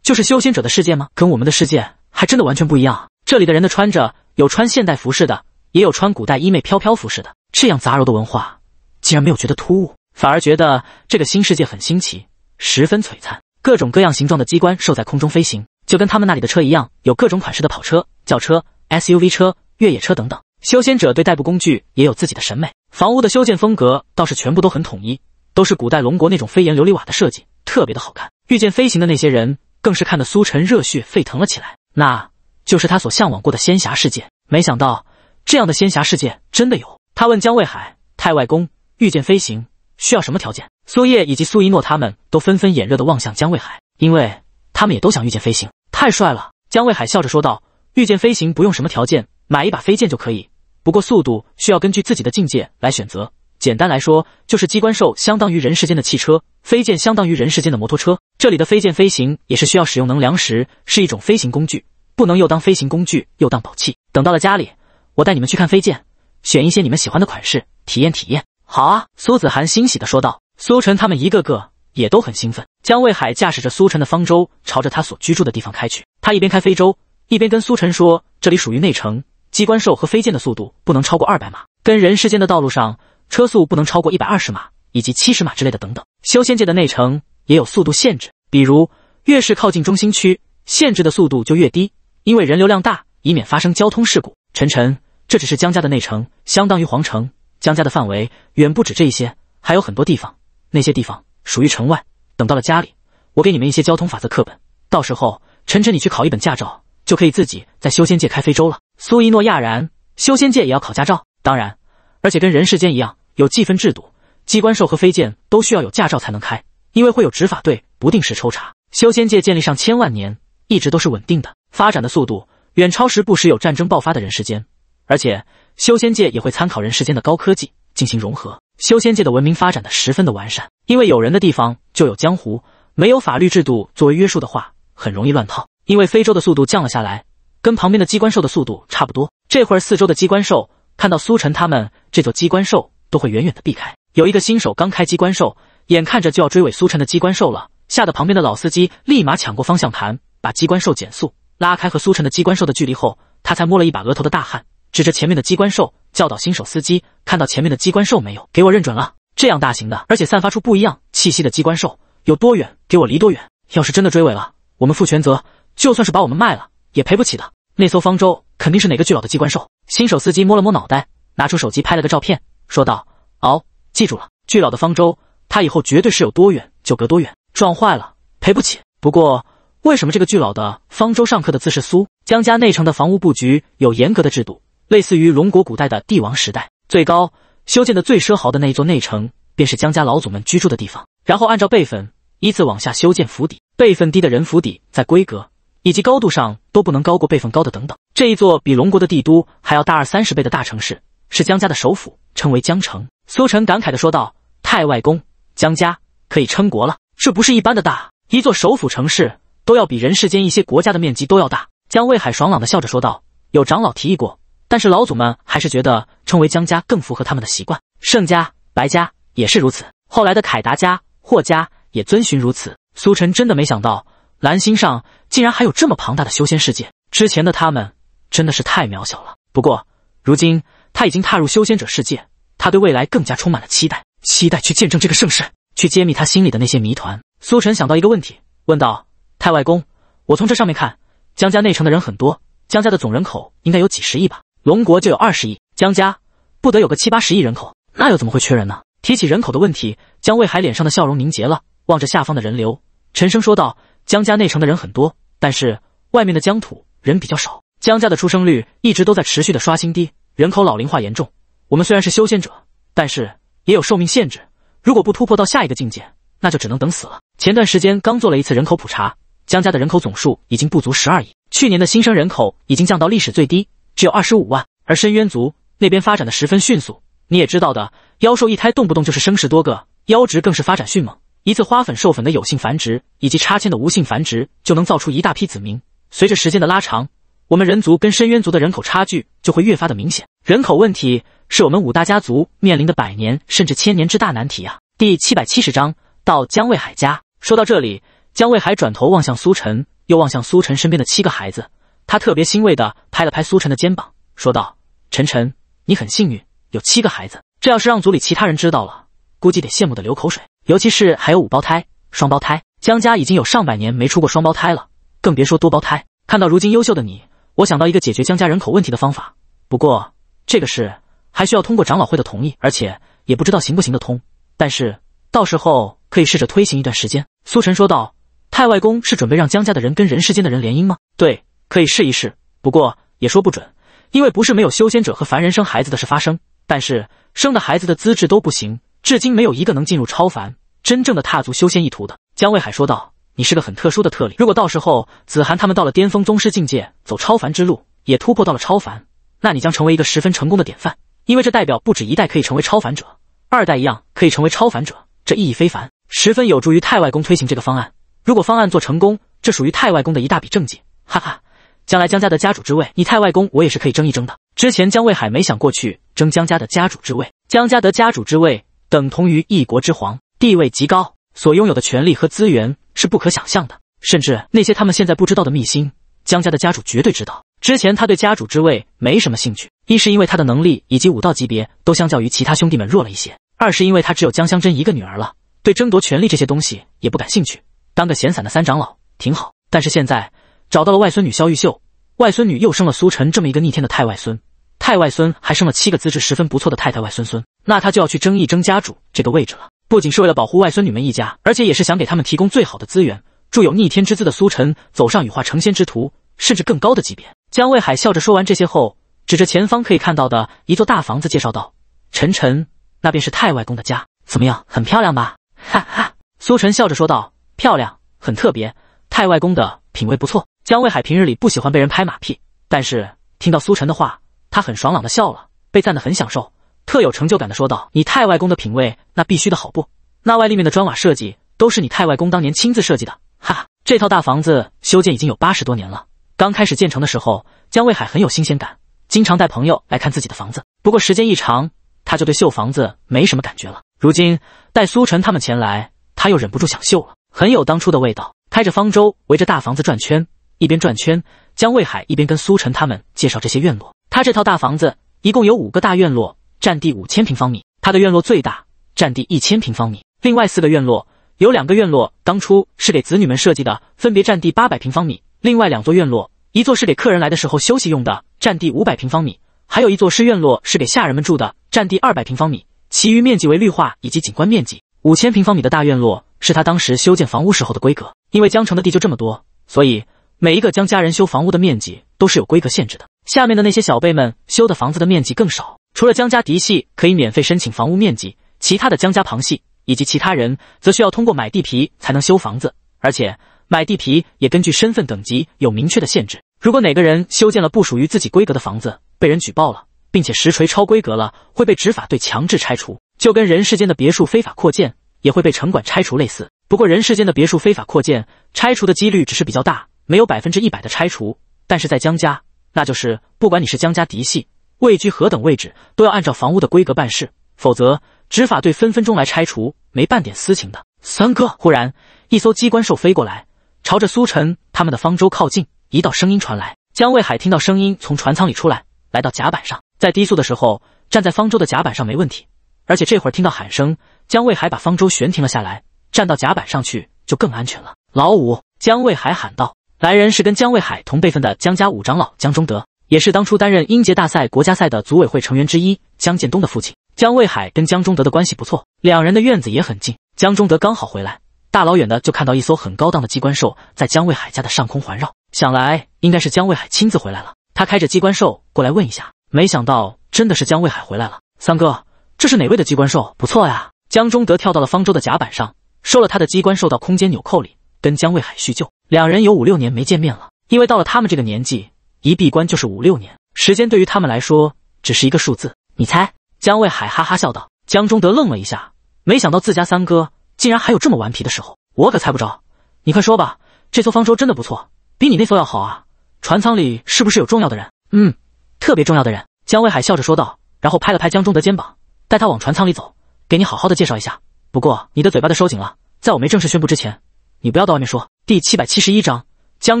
就是修仙者的世界吗？跟我们的世界还真的完全不一样。这里的人的穿着有穿现代服饰的，也有穿古代衣袂飘飘服饰的，这样杂糅的文化竟然没有觉得突兀，反而觉得这个新世界很新奇，十分璀璨。各种各样形状的机关兽在空中飞行，就跟他们那里的车一样，有各种款式的跑车、轿车。SUV 车、越野车等等，修仙者对代步工具也有自己的审美。房屋的修建风格倒是全部都很统一，都是古代龙国那种飞檐琉璃瓦的设计，特别的好看。遇见飞行的那些人，更是看得苏晨热血沸腾了起来。那就是他所向往过的仙侠世界。没想到这样的仙侠世界真的有。他问江卫海：“太外公，遇见飞行需要什么条件？”苏叶以及苏一诺他们都纷纷眼热的望向江卫海，因为他们也都想遇见飞行。太帅了！江卫海笑着说道。御剑飞行不用什么条件，买一把飞剑就可以。不过速度需要根据自己的境界来选择。简单来说，就是机关兽相当于人世间的汽车，飞剑相当于人世间的摩托车。这里的飞剑飞行也是需要使用能量石，是一种飞行工具，不能又当飞行工具又当宝器。等到了家里，我带你们去看飞剑，选一些你们喜欢的款式，体验体验。好啊，苏子涵欣喜的说道。苏晨他们一个个也都很兴奋。江卫海驾驶着苏晨的方舟，朝着他所居住的地方开去。他一边开飞舟。一边跟苏晨说：“这里属于内城，机关兽和飞剑的速度不能超过二百码，跟人世间的道路上车速不能超过一百二十码以及七十码之类的等等。修仙界的内城也有速度限制，比如越是靠近中心区，限制的速度就越低，因为人流量大，以免发生交通事故。晨晨，这只是江家的内城，相当于皇城。江家的范围远不止这一些，还有很多地方，那些地方属于城外。等到了家里，我给你们一些交通法则课本，到时候晨晨你去考一本驾照。”就可以自己在修仙界开非洲了。苏一诺讶然：修仙界也要考驾照？当然，而且跟人世间一样有记分制度，机关兽和飞剑都需要有驾照才能开，因为会有执法队不定时抽查。修仙界建立上千万年，一直都是稳定的，发展的速度远超时不时有战争爆发的人世间。而且修仙界也会参考人世间的高科技进行融合。修仙界的文明发展的十分的完善，因为有人的地方就有江湖，没有法律制度作为约束的话，很容易乱套。因为非洲的速度降了下来，跟旁边的机关兽的速度差不多。这会儿四周的机关兽看到苏晨他们这座机关兽，都会远远的避开。有一个新手刚开机关兽，眼看着就要追尾苏晨的机关兽了，吓得旁边的老司机立马抢过方向盘，把机关兽减速拉开和苏晨的机关兽的距离后，他才摸了一把额头的大汗，指着前面的机关兽，教导新手司机：“看到前面的机关兽没有？给我认准了！这样大型的，而且散发出不一样气息的机关兽，有多远给我离多远。要是真的追尾了，我们负全责。”就算是把我们卖了，也赔不起的。那艘方舟肯定是哪个巨佬的机关兽。新手司机摸了摸脑袋，拿出手机拍了个照片，说道：“哦，记住了，巨佬的方舟，他以后绝对是有多远就隔多远，撞坏了赔不起。不过，为什么这个巨佬的方舟上刻的字是苏？”江家内城的房屋布局有严格的制度，类似于龙国古代的帝王时代，最高修建的最奢豪的那一座内城，便是江家老祖们居住的地方。然后按照辈分依次往下修建府邸，辈分低的人府邸在规格。以及高度上都不能高过辈分高的等等，这一座比龙国的帝都还要大二三十倍的大城市，是江家的首府，称为江城。苏晨感慨的说道：“太外公，江家可以称国了，这不是一般的大，一座首府城市都要比人世间一些国家的面积都要大。”江卫海爽朗的笑着说道：“有长老提议过，但是老祖们还是觉得称为江家更符合他们的习惯。盛家、白家也是如此，后来的凯达家、霍家也遵循如此。”苏晨真的没想到。蓝星上竟然还有这么庞大的修仙世界，之前的他们真的是太渺小了。不过如今他已经踏入修仙者世界，他对未来更加充满了期待，期待去见证这个盛世，去揭秘他心里的那些谜团。苏晨想到一个问题，问道：“太外公，我从这上面看，江家内城的人很多，江家的总人口应该有几十亿吧？龙国就有二十亿，江家不得有个七八十亿人口？那又怎么会缺人呢？”提起人口的问题，江卫海脸上的笑容凝结了，望着下方的人流，沉声说道。江家内城的人很多，但是外面的疆土人比较少。江家的出生率一直都在持续的刷新低，人口老龄化严重。我们虽然是修仙者，但是也有寿命限制，如果不突破到下一个境界，那就只能等死了。前段时间刚做了一次人口普查，江家的人口总数已经不足十二亿，去年的新生人口已经降到历史最低，只有二十五万。而深渊族那边发展的十分迅速，你也知道的，妖兽一胎动不动就是生十多个，妖植更是发展迅猛。一次花粉授粉的有性繁殖，以及插迁的无性繁殖，就能造出一大批子民。随着时间的拉长，我们人族跟深渊族的人口差距就会越发的明显。人口问题是我们五大家族面临的百年甚至千年之大难题啊！第七百七十章到江卫海家。说到这里，江卫海转头望向苏晨，又望向苏晨身边的七个孩子，他特别欣慰的拍了拍苏晨的肩膀，说道：“晨晨，你很幸运，有七个孩子。这要是让族里其他人知道了，估计得羡慕的流口水。”尤其是还有五胞胎、双胞胎，江家已经有上百年没出过双胞胎了，更别说多胞胎。看到如今优秀的你，我想到一个解决江家人口问题的方法，不过这个事还需要通过长老会的同意，而且也不知道行不行得通。但是到时候可以试着推行一段时间。”苏晨说道，“太外公是准备让江家的人跟人世间的人联姻吗？”“对，可以试一试，不过也说不准，因为不是没有修仙者和凡人生孩子的事发生，但是生的孩子的资质都不行。”至今没有一个能进入超凡、真正的踏足修仙一途的。江卫海说道：“你是个很特殊的特例。如果到时候子涵他们到了巅峰宗师境界，走超凡之路，也突破到了超凡，那你将成为一个十分成功的典范。因为这代表不止一代可以成为超凡者，二代一样可以成为超凡者，这意义非凡，十分有助于太外公推行这个方案。如果方案做成功，这属于太外公的一大笔政绩。哈哈，将来江家的家主之位，你太外公我也是可以争一争的。之前江卫海没想过去争江家的家主之位，江家得家主之位。”等同于一国之皇，地位极高，所拥有的权力和资源是不可想象的。甚至那些他们现在不知道的秘辛，江家的家主绝对知道。之前他对家主之位没什么兴趣，一是因为他的能力以及武道级别都相较于其他兄弟们弱了一些，二是因为他只有江香珍一个女儿了，对争夺权力这些东西也不感兴趣，当个闲散的三长老挺好。但是现在找到了外孙女萧玉秀，外孙女又生了苏晨这么一个逆天的太外孙，太外孙还生了七个资质十分不错的太太外孙孙。那他就要去争一争家主这个位置了，不仅是为了保护外孙女们一家，而且也是想给他们提供最好的资源。著有逆天之资的苏晨走上羽化成仙之途，甚至更高的级别。江卫海笑着说完这些后，指着前方可以看到的一座大房子，介绍道：“晨晨，那便是太外公的家。怎么样，很漂亮吧？” (laughs) 哈哈，苏晨笑着说道：“漂亮，很特别。太外公的品味不错。”江卫海平日里不喜欢被人拍马屁，但是听到苏晨的话，他很爽朗的笑了，被赞的很享受。特有成就感的说道：“你太外公的品味那必须的好不？那外立面的砖瓦设计都是你太外公当年亲自设计的。哈哈，这套大房子修建已经有八十多年了。刚开始建成的时候，江卫海很有新鲜感，经常带朋友来看自己的房子。不过时间一长，他就对秀房子没什么感觉了。如今带苏晨他们前来，他又忍不住想秀了，很有当初的味道。开着方舟围着大房子转圈，一边转圈，江卫海一边跟苏晨他们介绍这些院落。他这套大房子一共有五个大院落。”占地五千平方米，它的院落最大，占地一千平方米。另外四个院落，有两个院落当初是给子女们设计的，分别占地八百平方米；另外两座院落，一座是给客人来的时候休息用的，占地五百平方米；还有一座是院落，是给下人们住的，占地二百平方米。其余面积为绿化以及景观面积。五千平方米的大院落是他当时修建房屋时候的规格。因为江城的地就这么多，所以每一个江家人修房屋的面积都是有规格限制的。下面的那些小辈们修的房子的面积更少。除了江家嫡系可以免费申请房屋面积，其他的江家旁系以及其他人则需要通过买地皮才能修房子，而且买地皮也根据身份等级有明确的限制。如果哪个人修建了不属于自己规格的房子，被人举报了，并且实锤超规格了，会被执法队强制拆除，就跟人世间的别墅非法扩建也会被城管拆除类似。不过人世间的别墅非法扩建拆除的几率只是比较大，没有百分之一百的拆除，但是在江家，那就是不管你是江家嫡系。位居何等位置，都要按照房屋的规格办事，否则执法队分分钟来拆除，没半点私情的。三哥，忽然一艘机关兽飞过来，朝着苏晨他们的方舟靠近，一道声音传来。江卫海听到声音，从船舱里出来，来到甲板上，在低速的时候站在方舟的甲板上没问题，而且这会儿听到喊声，江卫海把方舟悬停了下来，站到甲板上去就更安全了。老五，江卫海喊道。来人是跟江卫海同辈分的江家五长老江中德。也是当初担任英杰大赛国家赛的组委会成员之一江建东的父亲江卫海跟江中德的关系不错，两人的院子也很近。江中德刚好回来，大老远的就看到一艘很高档的机关兽在江卫海家的上空环绕，想来应该是江卫海亲自回来了。他开着机关兽过来问一下，没想到真的是江卫海回来了。三哥，这是哪位的机关兽？不错呀。江中德跳到了方舟的甲板上，收了他的机关兽到空间纽扣里，跟江卫海叙旧。两人有五六年没见面了，因为到了他们这个年纪。一闭关就是五六年时间，对于他们来说只是一个数字。你猜？江卫海哈哈笑道。江中德愣了一下，没想到自家三哥竟然还有这么顽皮的时候。我可猜不着，你快说吧。这艘方舟真的不错，比你那艘要好啊。船舱里是不是有重要的人？嗯，特别重要的人。江卫海笑着说道，然后拍了拍江中德肩膀，带他往船舱里走，给你好好的介绍一下。不过你的嘴巴得收紧了，在我没正式宣布之前，你不要到外面说。第七百七十一章，江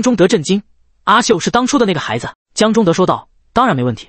中德震惊。阿秀是当初的那个孩子，江中德说道：“当然没问题，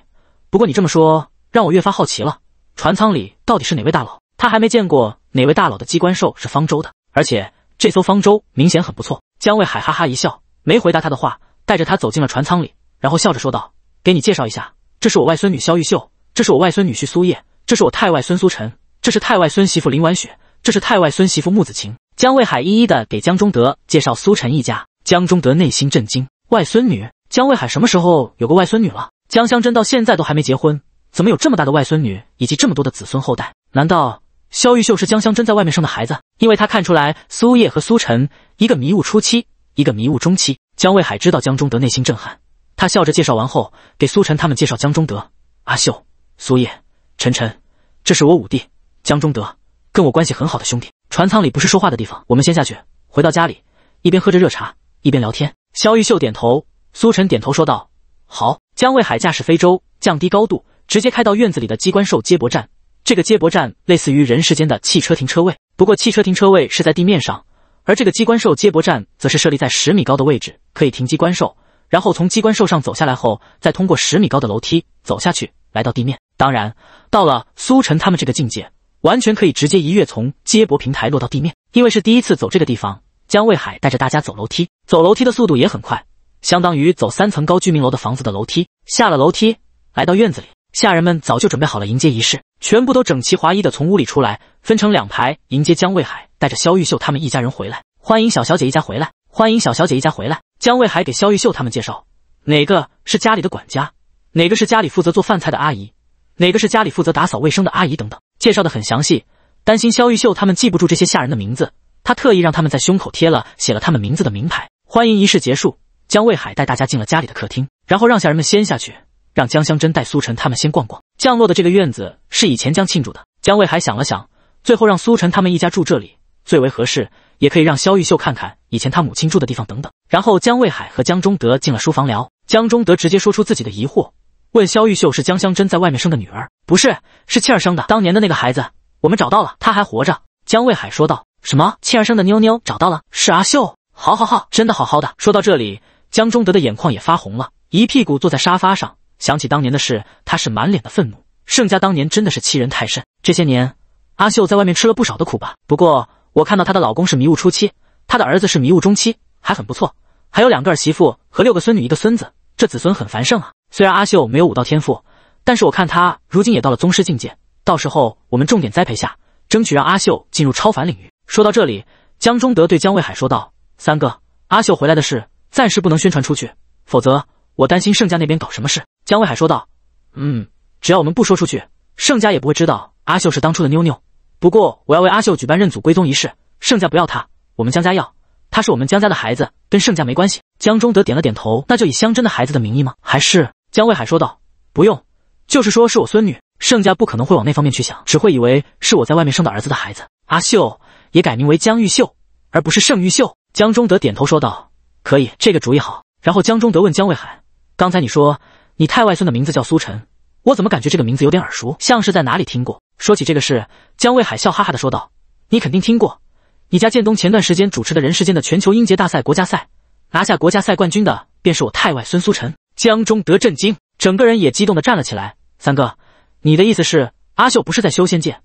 不过你这么说让我越发好奇了。船舱里到底是哪位大佬？他还没见过哪位大佬的机关兽是方舟的，而且这艘方舟明显很不错。”江卫海哈哈一笑，没回答他的话，带着他走进了船舱里，然后笑着说道：“给你介绍一下，这是我外孙女萧玉秀，这是我外孙女婿苏叶，这是我太外孙苏晨，这是太外孙媳妇林婉雪，这是太外孙媳妇木子晴。”江卫海一一的给江中德介绍苏晨一家，江中德内心震惊。外孙女江卫海什么时候有个外孙女了？江香珍到现在都还没结婚，怎么有这么大的外孙女以及这么多的子孙后代？难道萧玉秀是江香珍在外面生的孩子？因为他看出来苏叶和苏晨一个迷雾初期，一个迷雾中期。江卫海知道江中德内心震撼，他笑着介绍完后，给苏晨他们介绍江中德：“阿秀，苏叶，晨晨，这是我五弟江中德，跟我关系很好的兄弟。”船舱里不是说话的地方，我们先下去，回到家里，一边喝着热茶，一边聊天。萧玉秀点头，苏晨点头说道：“好。”江卫海驾驶飞舟，降低高度，直接开到院子里的机关兽接驳站。这个接驳站类似于人世间的汽车停车位，不过汽车停车位是在地面上，而这个机关兽接驳站则是设立在十米高的位置，可以停机关兽，然后从机关兽上走下来后，再通过十米高的楼梯走下去，来到地面。当然，到了苏晨他们这个境界，完全可以直接一跃从接驳平台落到地面，因为是第一次走这个地方。江卫海带着大家走楼梯，走楼梯的速度也很快，相当于走三层高居民楼的房子的楼梯。下了楼梯，来到院子里，下人们早就准备好了迎接仪式，全部都整齐划一的从屋里出来，分成两排迎接江卫海带着肖玉秀他们一家人回来，欢迎小小姐一家回来，欢迎小小姐一家回来。江卫海给肖玉秀他们介绍，哪个是家里的管家，哪个是家里负责做饭菜的阿姨，哪个是家里负责打扫卫生的阿姨等等，介绍的很详细，担心肖玉秀他们记不住这些下人的名字。他特意让他们在胸口贴了写了他们名字的名牌。欢迎仪式结束，江卫海带大家进了家里的客厅，然后让下人们先下去，让江香珍带苏晨他们先逛逛。降落的这个院子是以前江庆祝的。江卫海想了想，最后让苏晨他们一家住这里最为合适，也可以让肖玉秀看看以前他母亲住的地方等等。然后江卫海和江中德进了书房聊。江中德直接说出自己的疑惑，问肖玉秀是江香珍在外面生的女儿？不是，是倩儿生的。当年的那个孩子我们找到了，他还活着。江卫海说道。什么？倩儿生的妞妞找到了，是阿秀。好，好，好，真的好好的。说到这里，江中德的眼眶也发红了，一屁股坐在沙发上，想起当年的事，他是满脸的愤怒。盛家当年真的是欺人太甚。这些年，阿秀在外面吃了不少的苦吧？不过我看到她的老公是迷雾初期，她的儿子是迷雾中期，还很不错。还有两个儿媳妇和六个孙女，一个孙子，这子孙很繁盛啊。虽然阿秀没有武道天赋，但是我看她如今也到了宗师境界，到时候我们重点栽培下，争取让阿秀进入超凡领域。说到这里，江中德对江卫海说道：“三哥，阿秀回来的事暂时不能宣传出去，否则我担心盛家那边搞什么事。”江卫海说道：“嗯，只要我们不说出去，盛家也不会知道阿秀是当初的妞妞。不过我要为阿秀举办认祖归宗仪式，盛家不要她，我们江家要，她是我们江家的孩子，跟盛家没关系。”江中德点了点头：“那就以香珍的孩子的名义吗？”还是江卫海说道：“不用，就是说是我孙女，盛家不可能会往那方面去想，只会以为是我在外面生的儿子的孩子，阿秀。”也改名为江玉秀，而不是盛玉秀。江中德点头说道：“可以，这个主意好。”然后江中德问江卫海：“刚才你说你太外孙的名字叫苏晨，我怎么感觉这个名字有点耳熟，像是在哪里听过？”说起这个事，江卫海笑哈哈的说道：“你肯定听过，你家建东前段时间主持的人世间的全球音节大赛国家赛，拿下国家赛冠军的便是我太外孙苏晨。”江中德震惊，整个人也激动的站了起来：“三哥，你的意思是阿秀不是在修仙界，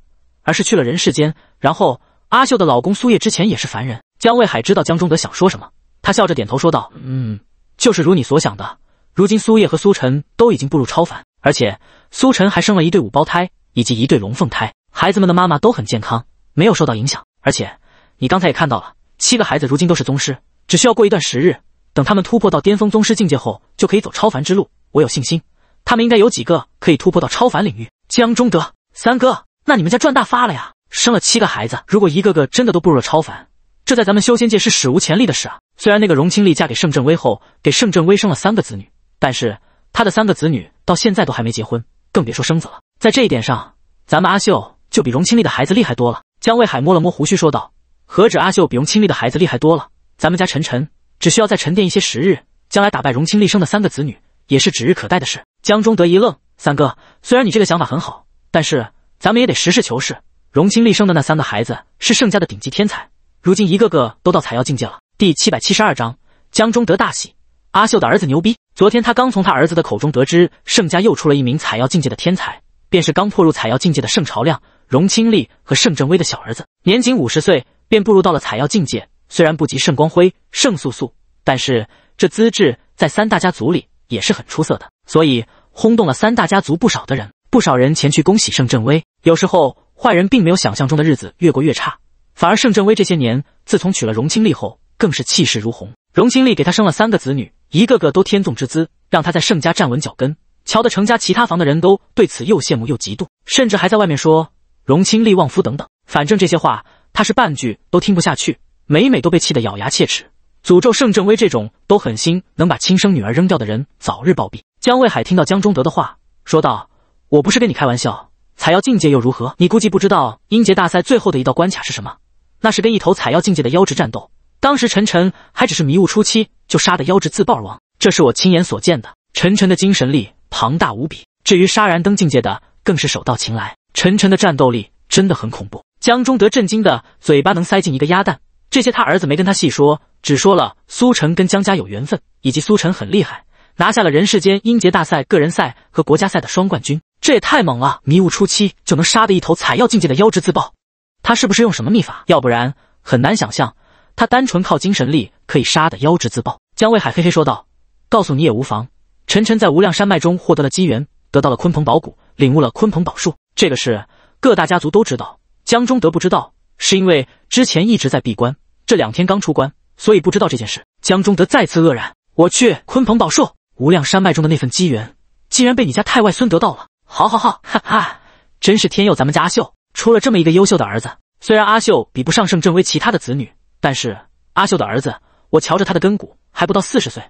而是去了人世间，然后？”阿秀的老公苏叶之前也是凡人。江卫海知道江中德想说什么，他笑着点头说道：“嗯，就是如你所想的。如今苏叶和苏晨都已经步入超凡，而且苏晨还生了一对五胞胎以及一对龙凤胎，孩子们的妈妈都很健康，没有受到影响。而且你刚才也看到了，七个孩子如今都是宗师，只需要过一段时日，等他们突破到巅峰宗师境界后，就可以走超凡之路。我有信心，他们应该有几个可以突破到超凡领域。”江中德，三哥，那你们家赚大发了呀！生了七个孩子，如果一个个真的都步入了超凡，这在咱们修仙界是史无前例的事啊！虽然那个荣清丽嫁给盛振威后，给盛振威生了三个子女，但是他的三个子女到现在都还没结婚，更别说生子了。在这一点上，咱们阿秀就比荣清丽的孩子厉害多了。江卫海摸了摸胡须，说道：“何止阿秀比荣清丽的孩子厉害多了，咱们家晨晨只需要再沉淀一些时日，将来打败荣清丽生的三个子女也是指日可待的事。”江中德一愣：“三哥，虽然你这个想法很好，但是咱们也得实事求是。”荣清丽生的那三个孩子是盛家的顶级天才，如今一个个都到采药境界了。第七百七十二章，江中德大喜，阿秀的儿子牛逼。昨天他刚从他儿子的口中得知，盛家又出了一名采药境界的天才，便是刚破入采药境界的盛朝亮、荣清丽和盛振威的小儿子，年仅五十岁便步入到了采药境界。虽然不及盛光辉、盛素素，但是这资质在三大家族里也是很出色的，所以轰动了三大家族不少的人。不少人前去恭喜盛振威，有时候。坏人并没有想象中的日子越过越差，反而盛正威这些年自从娶了荣清丽后，更是气势如虹。荣清丽给他生了三个子女，一个个都天纵之姿，让他在盛家站稳脚跟。瞧得程家其他房的人都对此又羡慕又嫉妒，甚至还在外面说荣清丽旺夫等等。反正这些话他是半句都听不下去，每每都被气得咬牙切齿，诅咒盛正威这种都狠心能把亲生女儿扔掉的人早日暴毙。江卫海听到江中德的话，说道：“我不是跟你开玩笑。”采药境界又如何？你估计不知道英杰大赛最后的一道关卡是什么？那是跟一头采药境界的妖执战斗。当时晨晨还只是迷雾初期，就杀的妖执自爆而亡，这是我亲眼所见的。晨晨的精神力庞大无比，至于杀燃灯境界的，更是手到擒来。晨晨的战斗力真的很恐怖。江中德震惊的嘴巴能塞进一个鸭蛋。这些他儿子没跟他细说，只说了苏晨跟江家有缘分，以及苏晨很厉害，拿下了人世间英杰大赛个人赛和国家赛的双冠军。这也太猛了！迷雾初期就能杀的一头采药境界的妖植自爆，他是不是用什么秘法？要不然很难想象他单纯靠精神力可以杀的妖植自爆。江卫海嘿嘿说道：“告诉你也无妨。晨晨在无量山脉中获得了机缘，得到了鲲鹏宝骨，领悟了鲲鹏宝术。这个事各大家族都知道，江中德不知道，是因为之前一直在闭关，这两天刚出关，所以不知道这件事。”江中德再次愕然：“我去！鲲鹏宝术，无量山脉中的那份机缘，竟然被你家太外孙得到了！”好好好，哈哈，真是天佑咱们家阿秀，出了这么一个优秀的儿子。虽然阿秀比不上盛正威其他的子女，但是阿秀的儿子，我瞧着他的根骨还不到四十岁，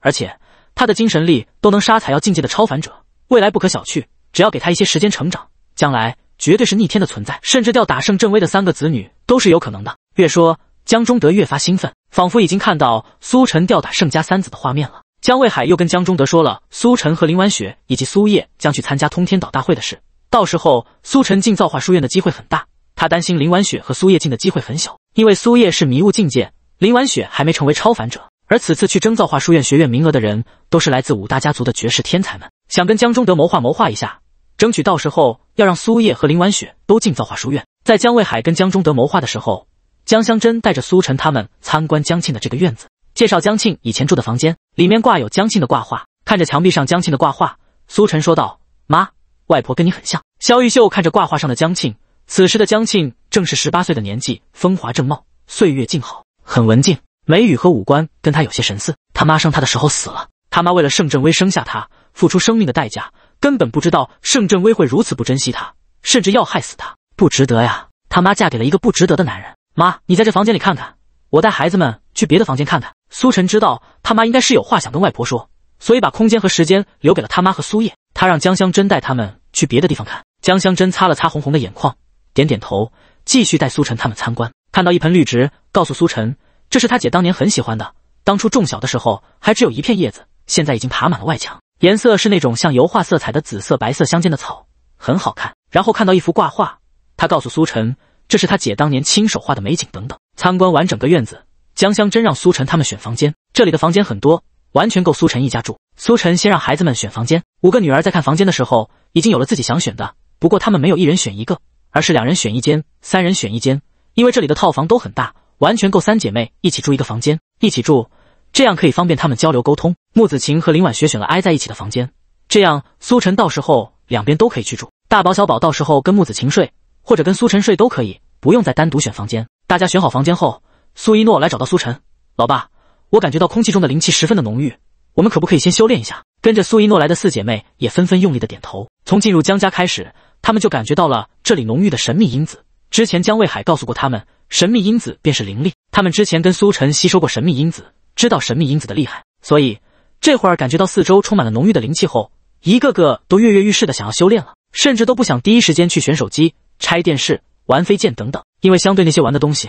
而且他的精神力都能杀采药境界的超凡者，未来不可小觑。只要给他一些时间成长，将来绝对是逆天的存在，甚至吊打盛正威的三个子女都是有可能的。越说，江中德越发兴奋，仿佛已经看到苏晨吊打盛家三子的画面了。江卫海又跟江中德说了苏晨和林婉雪以及苏叶将去参加通天岛大会的事，到时候苏晨进造化书院的机会很大，他担心林婉雪和苏叶进的机会很小，因为苏叶是迷雾境界，林婉雪还没成为超凡者。而此次去争造化书院学院名额的人，都是来自五大家族的绝世天才们，想跟江中德谋划谋划一下，争取到时候要让苏叶和林婉雪都进造化书院。在江卫海跟江中德谋划的时候，江香珍带着苏晨他们参观江庆的这个院子。介绍江庆以前住的房间，里面挂有江庆的挂画。看着墙壁上江庆的挂画，苏晨说道：“妈，外婆跟你很像。”肖玉秀看着挂画上的江庆，此时的江庆正是十八岁的年纪，风华正茂，岁月静好，很文静，眉宇和五官跟他有些神似。他妈生他的时候死了，他妈为了盛振威生下他，付出生命的代价，根本不知道盛振威会如此不珍惜他，甚至要害死他，不值得呀！他妈嫁给了一个不值得的男人。妈，你在这房间里看看，我带孩子们去别的房间看看。苏晨知道他妈应该是有话想跟外婆说，所以把空间和时间留给了他妈和苏叶。他让江香珍带他们去别的地方看。江香珍擦了擦红红的眼眶，点点头，继续带苏晨他们参观。看到一盆绿植，告诉苏晨这是他姐当年很喜欢的，当初种小的时候还只有一片叶子，现在已经爬满了外墙，颜色是那种像油画色彩的紫色白色相间的草，很好看。然后看到一幅挂画，他告诉苏晨这是他姐当年亲手画的美景等等。参观完整个院子。江湘真让苏晨他们选房间，这里的房间很多，完全够苏晨一家住。苏晨先让孩子们选房间，五个女儿在看房间的时候，已经有了自己想选的，不过他们没有一人选一个，而是两人选一间，三人选一间，因为这里的套房都很大，完全够三姐妹一起住一个房间，一起住，这样可以方便他们交流沟通。木子晴和林婉雪选了挨在一起的房间，这样苏晨到时候两边都可以去住，大宝小宝到时候跟木子晴睡，或者跟苏晨睡都可以，不用再单独选房间。大家选好房间后。苏一诺来找到苏晨，老爸，我感觉到空气中的灵气十分的浓郁，我们可不可以先修炼一下？跟着苏一诺来的四姐妹也纷纷用力的点头。从进入江家开始，她们就感觉到了这里浓郁的神秘因子。之前江卫海告诉过他们，神秘因子便是灵力。他们之前跟苏晨吸收过神秘因子，知道神秘因子的厉害，所以这会儿感觉到四周充满了浓郁的灵气后，一个个都跃跃欲试的想要修炼了，甚至都不想第一时间去选手机、拆电视、玩飞剑等等，因为相对那些玩的东西，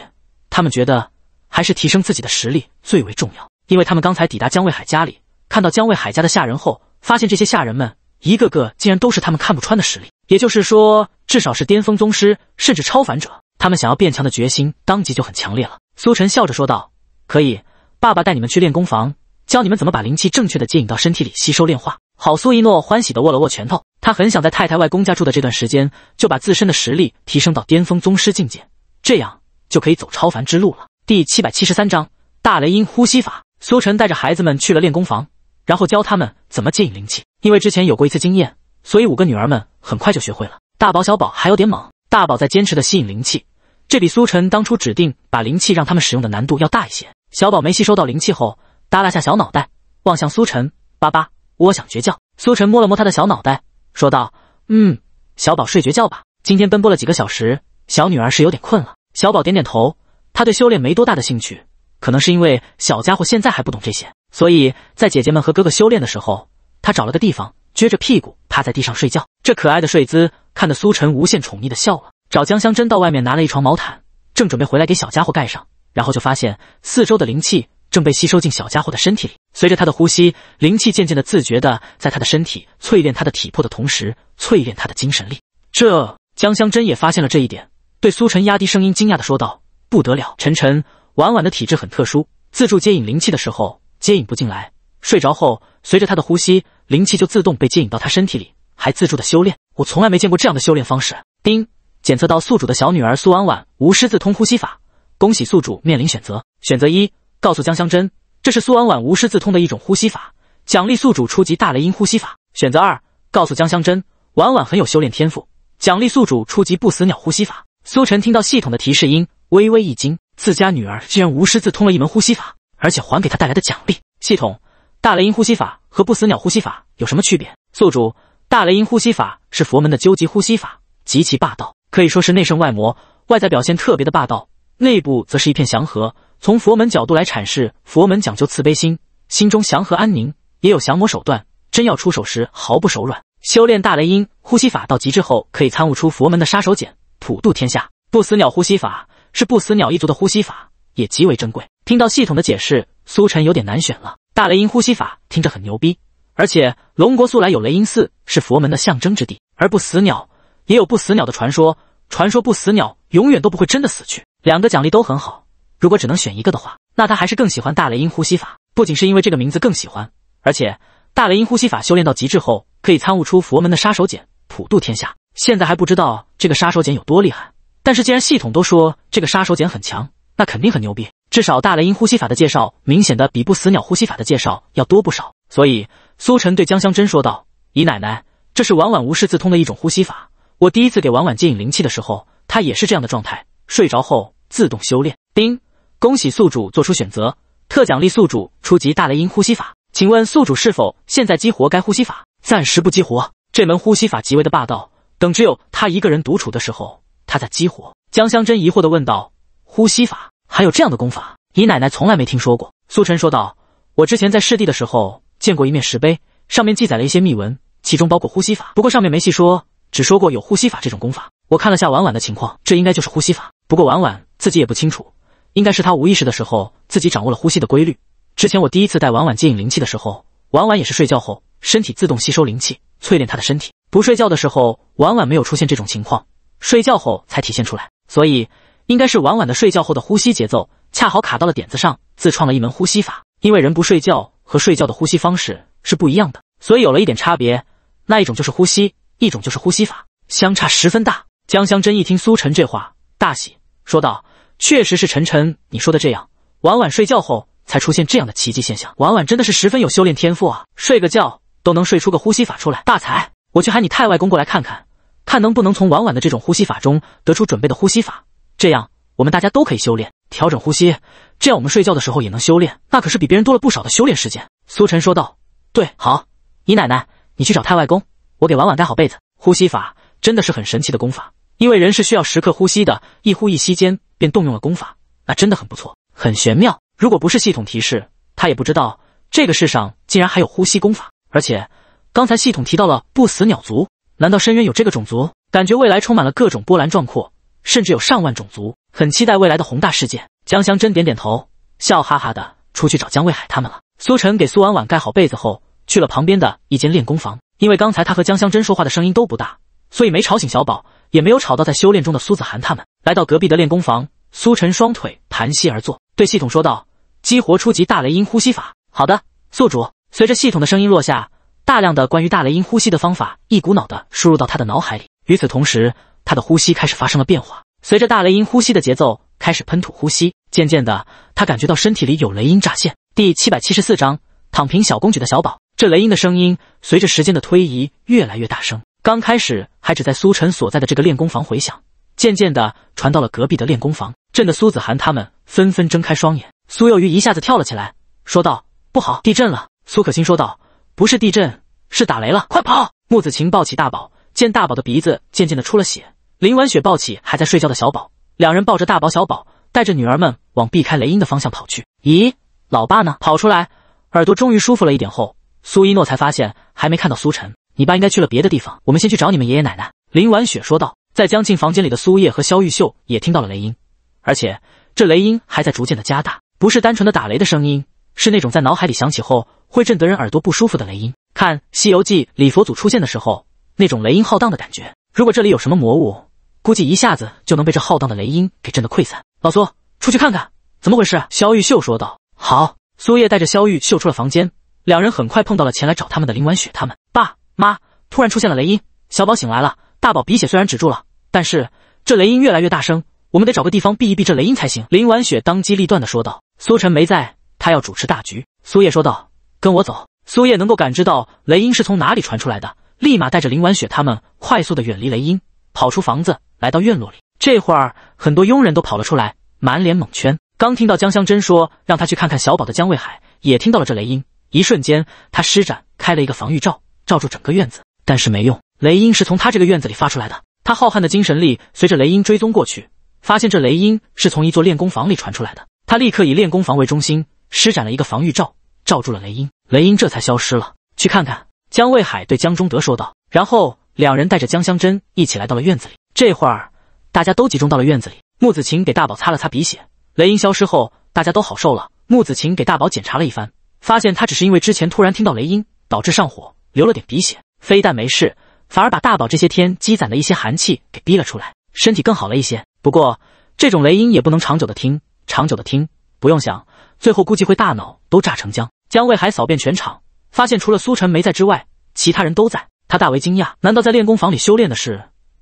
他们觉得。还是提升自己的实力最为重要，因为他们刚才抵达江卫海家里，看到江卫海家的下人后，发现这些下人们一个个竟然都是他们看不穿的实力，也就是说，至少是巅峰宗师甚至超凡者。他们想要变强的决心当即就很强烈了。苏晨笑着说道：“可以，爸爸带你们去练功房，教你们怎么把灵气正确的接引到身体里吸收炼化。”好，苏一诺欢喜的握了握拳头，他很想在太太外公家住的这段时间，就把自身的实力提升到巅峰宗师境界，这样就可以走超凡之路了。第七百七十三章大雷音呼吸法。苏晨带着孩子们去了练功房，然后教他们怎么借引灵气。因为之前有过一次经验，所以五个女儿们很快就学会了。大宝、小宝还有点猛。大宝在坚持的吸引灵气，这比苏晨当初指定把灵气让他们使用的难度要大一些。小宝没吸收到灵气后，耷拉下小脑袋，望向苏晨：“爸爸，我想绝叫。”苏晨摸了摸他的小脑袋，说道：“嗯，小宝睡绝觉吧。今天奔波了几个小时，小女儿是有点困了。”小宝点点头。他对修炼没多大的兴趣，可能是因为小家伙现在还不懂这些，所以在姐姐们和哥哥修炼的时候，他找了个地方，撅着屁股趴在地上睡觉。这可爱的睡姿看得苏晨无限宠溺的笑了。找江香真到外面拿了一床毛毯，正准备回来给小家伙盖上，然后就发现四周的灵气正被吸收进小家伙的身体里，随着他的呼吸，灵气渐渐的自觉的在他的身体淬炼他的体魄的同时，淬炼他的精神力。这江香真也发现了这一点，对苏晨压低声音惊讶的说道。不得了，晨晨、婉婉的体质很特殊，自助接引灵气的时候接引不进来，睡着后随着她的呼吸，灵气就自动被接引到她身体里，还自助的修炼。我从来没见过这样的修炼方式。丁检测到宿主的小女儿苏婉婉无师自通呼吸法，恭喜宿主面临选择。选择一，告诉江香珍，这是苏婉婉无师自通的一种呼吸法，奖励宿主初级大雷音呼吸法。选择二，告诉江香珍，婉婉很有修炼天赋，奖励宿主初级不死鸟呼吸法。苏晨听到系统的提示音。微微一惊，自家女儿竟然无师自通了一门呼吸法，而且还给她带来的奖励。系统，大雷音呼吸法和不死鸟呼吸法有什么区别？宿主，大雷音呼吸法是佛门的究极呼吸法，极其霸道，可以说是内圣外魔，外在表现特别的霸道，内部则是一片祥和。从佛门角度来阐释，佛门讲究慈悲心，心中祥和安宁，也有降魔手段，真要出手时毫不手软。修炼大雷音呼吸法到极致后，可以参悟出佛门的杀手锏——普渡天下。不死鸟呼吸法。是不死鸟一族的呼吸法，也极为珍贵。听到系统的解释，苏晨有点难选了。大雷音呼吸法听着很牛逼，而且龙国素来有雷音寺，是佛门的象征之地，而不死鸟也有不死鸟的传说，传说不死鸟永远都不会真的死去。两个奖励都很好，如果只能选一个的话，那他还是更喜欢大雷音呼吸法。不仅是因为这个名字更喜欢，而且大雷音呼吸法修炼到极致后，可以参悟出佛门的杀手锏普渡天下。现在还不知道这个杀手锏有多厉害。但是既然系统都说这个杀手锏很强，那肯定很牛逼。至少大雷音呼吸法的介绍明显的比不死鸟呼吸法的介绍要多不少。所以苏晨对江香珍说道：“姨奶奶，这是婉婉无师自通的一种呼吸法。我第一次给婉婉借引灵气的时候，她也是这样的状态，睡着后自动修炼。”丁，恭喜宿主做出选择，特奖励宿主初级大雷音呼吸法。请问宿主是否现在激活该呼吸法？暂时不激活。这门呼吸法极为的霸道，等只有他一个人独处的时候。他在激活江香真疑惑的问道：“呼吸法还有这样的功法？你奶奶从来没听说过。”苏晨说道：“我之前在师帝的时候见过一面石碑，上面记载了一些秘文，其中包括呼吸法。不过上面没细说，只说过有呼吸法这种功法。我看了下婉婉的情况，这应该就是呼吸法。不过婉婉自己也不清楚，应该是她无意识的时候自己掌握了呼吸的规律。之前我第一次带婉婉接引灵气的时候，婉婉也是睡觉后身体自动吸收灵气，淬炼她的身体。不睡觉的时候，婉婉没有出现这种情况。”睡觉后才体现出来，所以应该是晚晚的睡觉后的呼吸节奏恰好卡到了点子上，自创了一门呼吸法。因为人不睡觉和睡觉的呼吸方式是不一样的，所以有了一点差别。那一种就是呼吸，一种就是呼吸法，相差十分大。江香真一听苏晨这话，大喜，说道：“确实是晨晨你说的这样，晚晚睡觉后才出现这样的奇迹现象。晚晚真的是十分有修炼天赋啊，睡个觉都能睡出个呼吸法出来。大才，我去喊你太外公过来看看。”看能不能从婉婉的这种呼吸法中得出准备的呼吸法，这样我们大家都可以修炼调整呼吸，这样我们睡觉的时候也能修炼，那可是比别人多了不少的修炼时间。苏晨说道：“对，好，姨奶奶，你去找太外公，我给婉婉盖好被子。呼吸法真的是很神奇的功法，因为人是需要时刻呼吸的，一呼一吸间便动用了功法，那真的很不错，很玄妙。如果不是系统提示，他也不知道这个世上竟然还有呼吸功法，而且刚才系统提到了不死鸟族。”难道深渊有这个种族？感觉未来充满了各种波澜壮阔，甚至有上万种族。很期待未来的宏大事件。江香真点点头，笑哈哈的出去找江卫海他们了。苏晨给苏婉婉盖好被子后，去了旁边的一间练功房，因为刚才他和江香真说话的声音都不大，所以没吵醒小宝，也没有吵到在修炼中的苏子涵他们。来到隔壁的练功房，苏晨双腿盘膝而坐，对系统说道：“激活初级大雷音呼吸法。”好的，宿主。随着系统的声音落下。大量的关于大雷音呼吸的方法一股脑的输入到他的脑海里，与此同时，他的呼吸开始发生了变化，随着大雷音呼吸的节奏开始喷吐呼吸。渐渐的，他感觉到身体里有雷音乍现。第七百七十四章，躺平小公举的小宝。这雷音的声音随着时间的推移越来越大声，刚开始还只在苏晨所在的这个练功房回响，渐渐的传到了隔壁的练功房，震得苏子涵他们纷纷睁开双眼。苏幼瑜一下子跳了起来，说道：“不好，地震了！”苏可心说道。不是地震，是打雷了，快跑！木子晴抱起大宝，见大宝的鼻子渐渐的出了血。林婉雪抱起还在睡觉的小宝，两人抱着大宝小宝，带着女儿们往避开雷音的方向跑去。咦，老爸呢？跑出来，耳朵终于舒服了一点后，苏一诺才发现还没看到苏晨，你爸应该去了别的地方。我们先去找你们爷爷奶奶。”林婉雪说道。在江静房间里的苏叶和肖玉秀也听到了雷音，而且这雷音还在逐渐的加大，不是单纯的打雷的声音。是那种在脑海里响起后会震得人耳朵不舒服的雷音。看《西游记》里佛祖出现的时候，那种雷音浩荡的感觉。如果这里有什么魔物，估计一下子就能被这浩荡的雷音给震得溃散。老苏，出去看看怎么回事。”萧玉秀说道。好，苏叶带着萧玉秀出了房间，两人很快碰到了前来找他们的林婉雪。他们爸妈突然出现了雷音，小宝醒来了，大宝鼻血虽然止住了，但是这雷音越来越大声，我们得找个地方避一避这雷音才行。”林婉雪当机立断的说道。苏晨没在。他要主持大局，苏叶说道：“跟我走。”苏叶能够感知到雷音是从哪里传出来的，立马带着林婉雪他们快速的远离雷音，跑出房子，来到院落里。这会儿，很多佣人都跑了出来，满脸蒙圈。刚听到江香真说让他去看看小宝的江卫海，也听到了这雷音。一瞬间，他施展开了一个防御罩，罩住整个院子，但是没用。雷音是从他这个院子里发出来的。他浩瀚的精神力随着雷音追踪过去，发现这雷音是从一座练功房里传出来的。他立刻以练功房为中心。施展了一个防御罩，罩住了雷音，雷音这才消失了。去看看，江卫海对江中德说道。然后两人带着江香珍一起来到了院子里。这会儿，大家都集中到了院子里。木子晴给大宝擦了擦鼻血。雷音消失后，大家都好受了。木子晴给大宝检查了一番，发现他只是因为之前突然听到雷音，导致上火，流了点鼻血。非但没事，反而把大宝这些天积攒的一些寒气给逼了出来，身体更好了一些。不过，这种雷音也不能长久的听，长久的听，不用想。最后估计会大脑都炸成浆。江卫海扫遍全场，发现除了苏晨没在之外，其他人都在。他大为惊讶，难道在练功房里修炼的是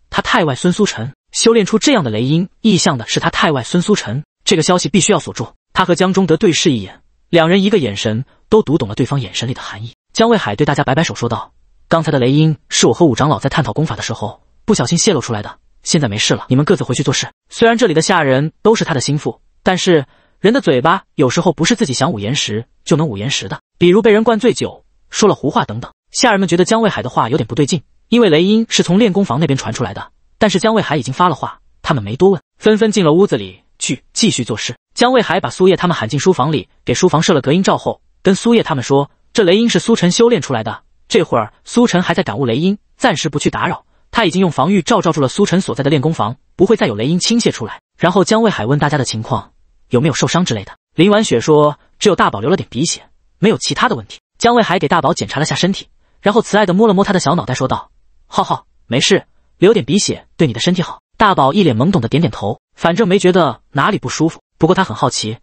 他太外孙苏晨？修炼出这样的雷音意象的是他太外孙苏晨？这个消息必须要锁住。他和江中德对视一眼，两人一个眼神都读懂了对方眼神里的含义。江卫海对大家摆摆手说道：“刚才的雷音是我和五长老在探讨功法的时候不小心泄露出来的，现在没事了，你们各自回去做事。虽然这里的下人都是他的心腹，但是……”人的嘴巴有时候不是自己想捂严实就能捂严实的，比如被人灌醉酒说了胡话等等。下人们觉得江卫海的话有点不对劲，因为雷音是从练功房那边传出来的，但是江卫海已经发了话，他们没多问，纷纷进了屋子里去继续做事。江卫海把苏叶他们喊进书房里，给书房设了隔音罩后，跟苏叶他们说：“这雷音是苏晨修炼出来的，这会儿苏晨还在感悟雷音，暂时不去打扰。他已经用防御罩罩住了苏晨所在的练功房，不会再有雷音倾泻出来。”然后江卫海问大家的情况。有没有受伤之类的？林婉雪说，只有大宝流了点鼻血，没有其他的问题。江卫海给大宝检查了下身体，然后慈爱的摸了摸他的小脑袋，说道：“浩浩，没事，流点鼻血对你的身体好。”大宝一脸懵懂的点点头，反正没觉得哪里不舒服。不过他很好奇，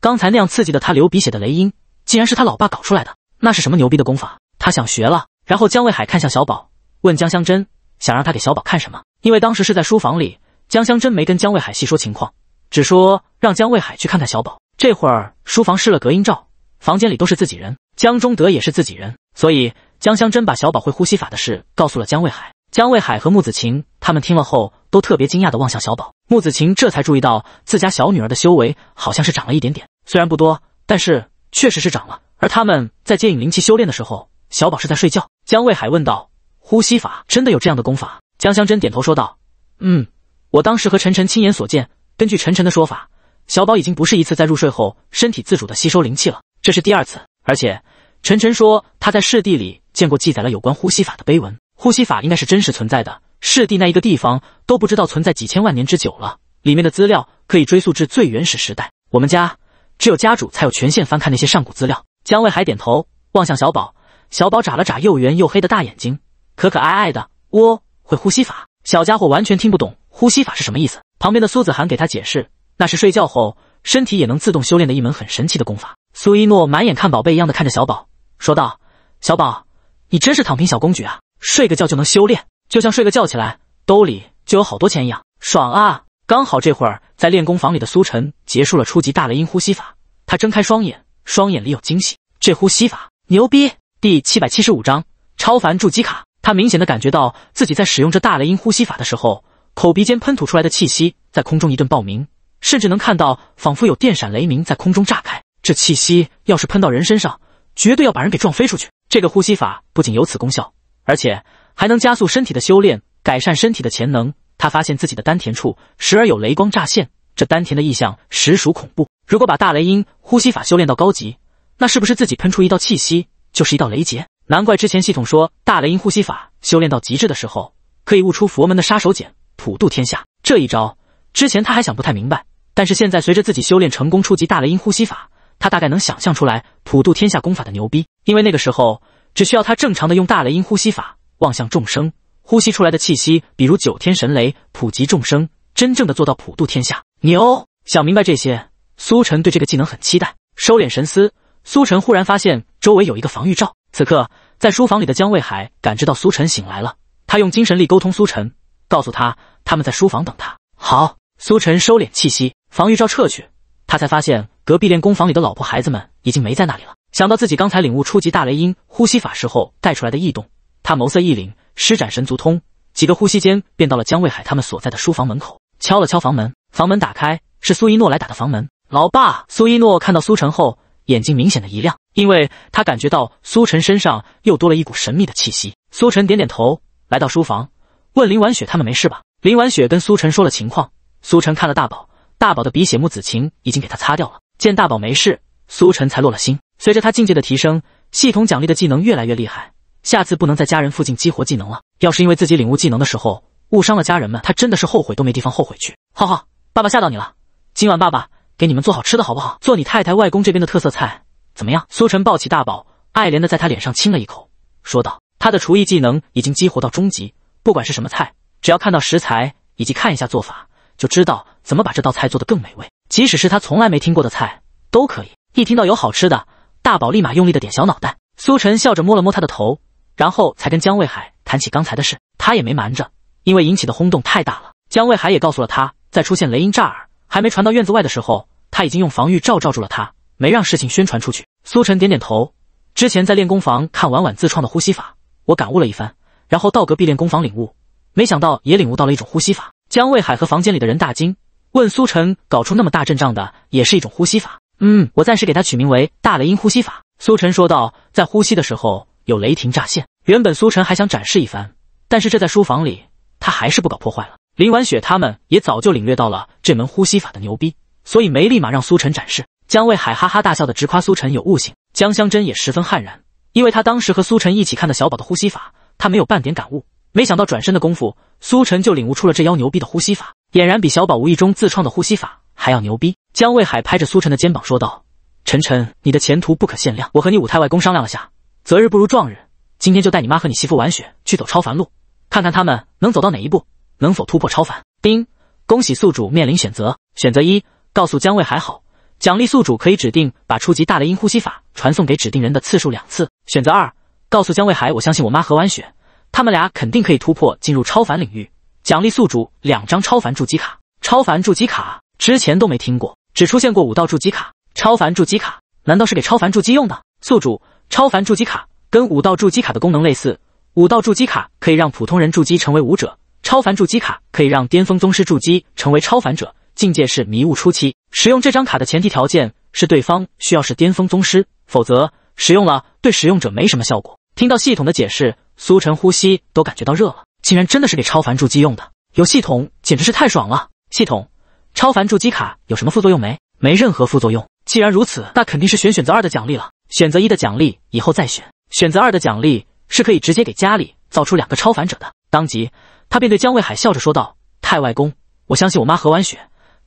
刚才那样刺激的他流鼻血的雷音，竟然是他老爸搞出来的，那是什么牛逼的功法？他想学了。然后江卫海看向小宝，问江香真，想让他给小宝看什么？因为当时是在书房里，江香真没跟江卫海细说情况。只说让江卫海去看看小宝。这会儿书房施了隔音罩，房间里都是自己人，江中德也是自己人，所以江香真把小宝会呼吸法的事告诉了江卫海。江卫海和木子晴他们听了后，都特别惊讶的望向小宝。木子晴这才注意到自家小女儿的修为好像是长了一点点，虽然不多，但是确实是长了。而他们在接引灵气修炼的时候，小宝是在睡觉。江卫海问道：“呼吸法真的有这样的功法？”江香真点头说道：“嗯，我当时和晨晨亲眼所见。”根据晨晨的说法，小宝已经不是一次在入睡后身体自主的吸收灵气了，这是第二次。而且晨晨说他在世地里见过记载了有关呼吸法的碑文，呼吸法应该是真实存在的。世地那一个地方都不知道存在几千万年之久了，里面的资料可以追溯至最原始时代。我们家只有家主才有权限翻看那些上古资料。江卫海点头，望向小宝，小宝眨了眨又圆又黑的大眼睛，可可爱爱的。我会呼吸法，小家伙完全听不懂呼吸法是什么意思。旁边的苏子涵给他解释，那是睡觉后身体也能自动修炼的一门很神奇的功法。苏一诺满眼看宝贝一样的看着小宝，说道：“小宝，你真是躺平小公举啊，睡个觉就能修炼，就像睡个觉起来兜里就有好多钱一样，爽啊！”刚好这会儿在练功房里的苏晨结束了初级大雷音呼吸法，他睁开双眼，双眼里有惊喜，这呼吸法牛逼！第七百七十五章超凡筑基卡，他明显的感觉到自己在使用这大雷音呼吸法的时候。口鼻间喷吐出来的气息在空中一顿爆鸣，甚至能看到仿佛有电闪雷鸣在空中炸开。这气息要是喷到人身上，绝对要把人给撞飞出去。这个呼吸法不仅有此功效，而且还能加速身体的修炼，改善身体的潜能。他发现自己的丹田处时而有雷光乍现，这丹田的异象实属恐怖。如果把大雷音呼吸法修炼到高级，那是不是自己喷出一道气息就是一道雷劫？难怪之前系统说大雷音呼吸法修炼到极致的时候，可以悟出佛门的杀手锏。普渡天下这一招，之前他还想不太明白，但是现在随着自己修炼成功触及大雷音呼吸法，他大概能想象出来普渡天下功法的牛逼。因为那个时候只需要他正常的用大雷音呼吸法望向众生，呼吸出来的气息比如九天神雷普及众生，真正的做到普渡天下。牛想明白这些，苏晨对这个技能很期待。收敛神思，苏晨忽然发现周围有一个防御罩。此刻在书房里的江卫海感知到苏晨醒来了，他用精神力沟通苏晨，告诉他。他们在书房等他。好，苏晨收敛气息，防御罩撤去，他才发现隔壁练功房里的老婆孩子们已经没在那里了。想到自己刚才领悟初级大雷音呼吸法时候带出来的异动，他眸色一凛，施展神足通，几个呼吸间便到了江卫海他们所在的书房门口，敲了敲房门。房门打开，是苏一诺来打的房门。老爸，苏一诺看到苏晨后，眼睛明显的一亮，因为他感觉到苏晨身上又多了一股神秘的气息。苏晨点点头，来到书房，问林婉雪他们没事吧？林婉雪跟苏晨说了情况，苏晨看了大宝，大宝的鼻血木子晴已经给他擦掉了。见大宝没事，苏晨才落了心。随着他境界的提升，系统奖励的技能越来越厉害。下次不能在家人附近激活技能了，要是因为自己领悟技能的时候误伤了家人们，他真的是后悔都没地方后悔去。浩浩，爸爸吓到你了，今晚爸爸给你们做好吃的，好不好？做你太太外公这边的特色菜，怎么样？苏晨抱起大宝，爱怜的在他脸上亲了一口，说道：“他的厨艺技能已经激活到终极，不管是什么菜。”只要看到食材以及看一下做法，就知道怎么把这道菜做得更美味。即使是他从来没听过的菜，都可以。一听到有好吃的，大宝立马用力的点小脑袋。苏晨笑着摸了摸他的头，然后才跟江卫海谈起刚才的事。他也没瞒着，因为引起的轰动太大了。江卫海也告诉了他，在出现雷音炸耳还没传到院子外的时候，他已经用防御罩罩住了他，没让事情宣传出去。苏晨点点头，之前在练功房看婉婉自创的呼吸法，我感悟了一番，然后到隔壁练功房领悟。没想到也领悟到了一种呼吸法，江卫海和房间里的人大惊，问苏晨搞出那么大阵仗的也是一种呼吸法。嗯，我暂时给他取名为大雷音呼吸法。苏晨说道，在呼吸的时候有雷霆乍现。原本苏晨还想展示一番，但是这在书房里，他还是不搞破坏了。林婉雪他们也早就领略到了这门呼吸法的牛逼，所以没立马让苏晨展示。江卫海哈哈大笑的直夸苏晨有悟性，江香真也十分悍然，因为他当时和苏晨一起看的小宝的呼吸法，他没有半点感悟。没想到转身的功夫，苏晨就领悟出了这妖牛逼的呼吸法，俨然比小宝无意中自创的呼吸法还要牛逼。江卫海拍着苏晨的肩膀说道：“晨晨，你的前途不可限量。我和你五太外公商量了下，择日不如撞日，今天就带你妈和你媳妇玩雪去走超凡路，看看他们能走到哪一步，能否突破超凡。”丁，恭喜宿主面临选择，选择一，告诉江卫海好，奖励宿主可以指定把初级大雷音呼吸法传送给指定人的次数两次。选择二，告诉江卫海，我相信我妈和婉雪。他们俩肯定可以突破进入超凡领域，奖励宿主两张超凡筑基卡。超凡筑基卡之前都没听过，只出现过武道筑基卡。超凡筑基卡难道是给超凡筑基用的？宿主，超凡筑基卡跟武道筑基卡的功能类似，武道筑基卡可以让普通人筑基成为武者，超凡筑基卡可以让巅峰宗师筑基成为超凡者。境界是迷雾初期。使用这张卡的前提条件是对方需要是巅峰宗师，否则使用了对使用者没什么效果。听到系统的解释。苏晨呼吸都感觉到热了，竟然真的是给超凡筑基用的，有系统简直是太爽了。系统，超凡筑基卡有什么副作用没？没任何副作用。既然如此，那肯定是选选择二的奖励了。选择一的奖励以后再选，选择二的奖励是可以直接给家里造出两个超凡者的。当即，他便对江卫海笑着说道：“太外公，我相信我妈何婉雪，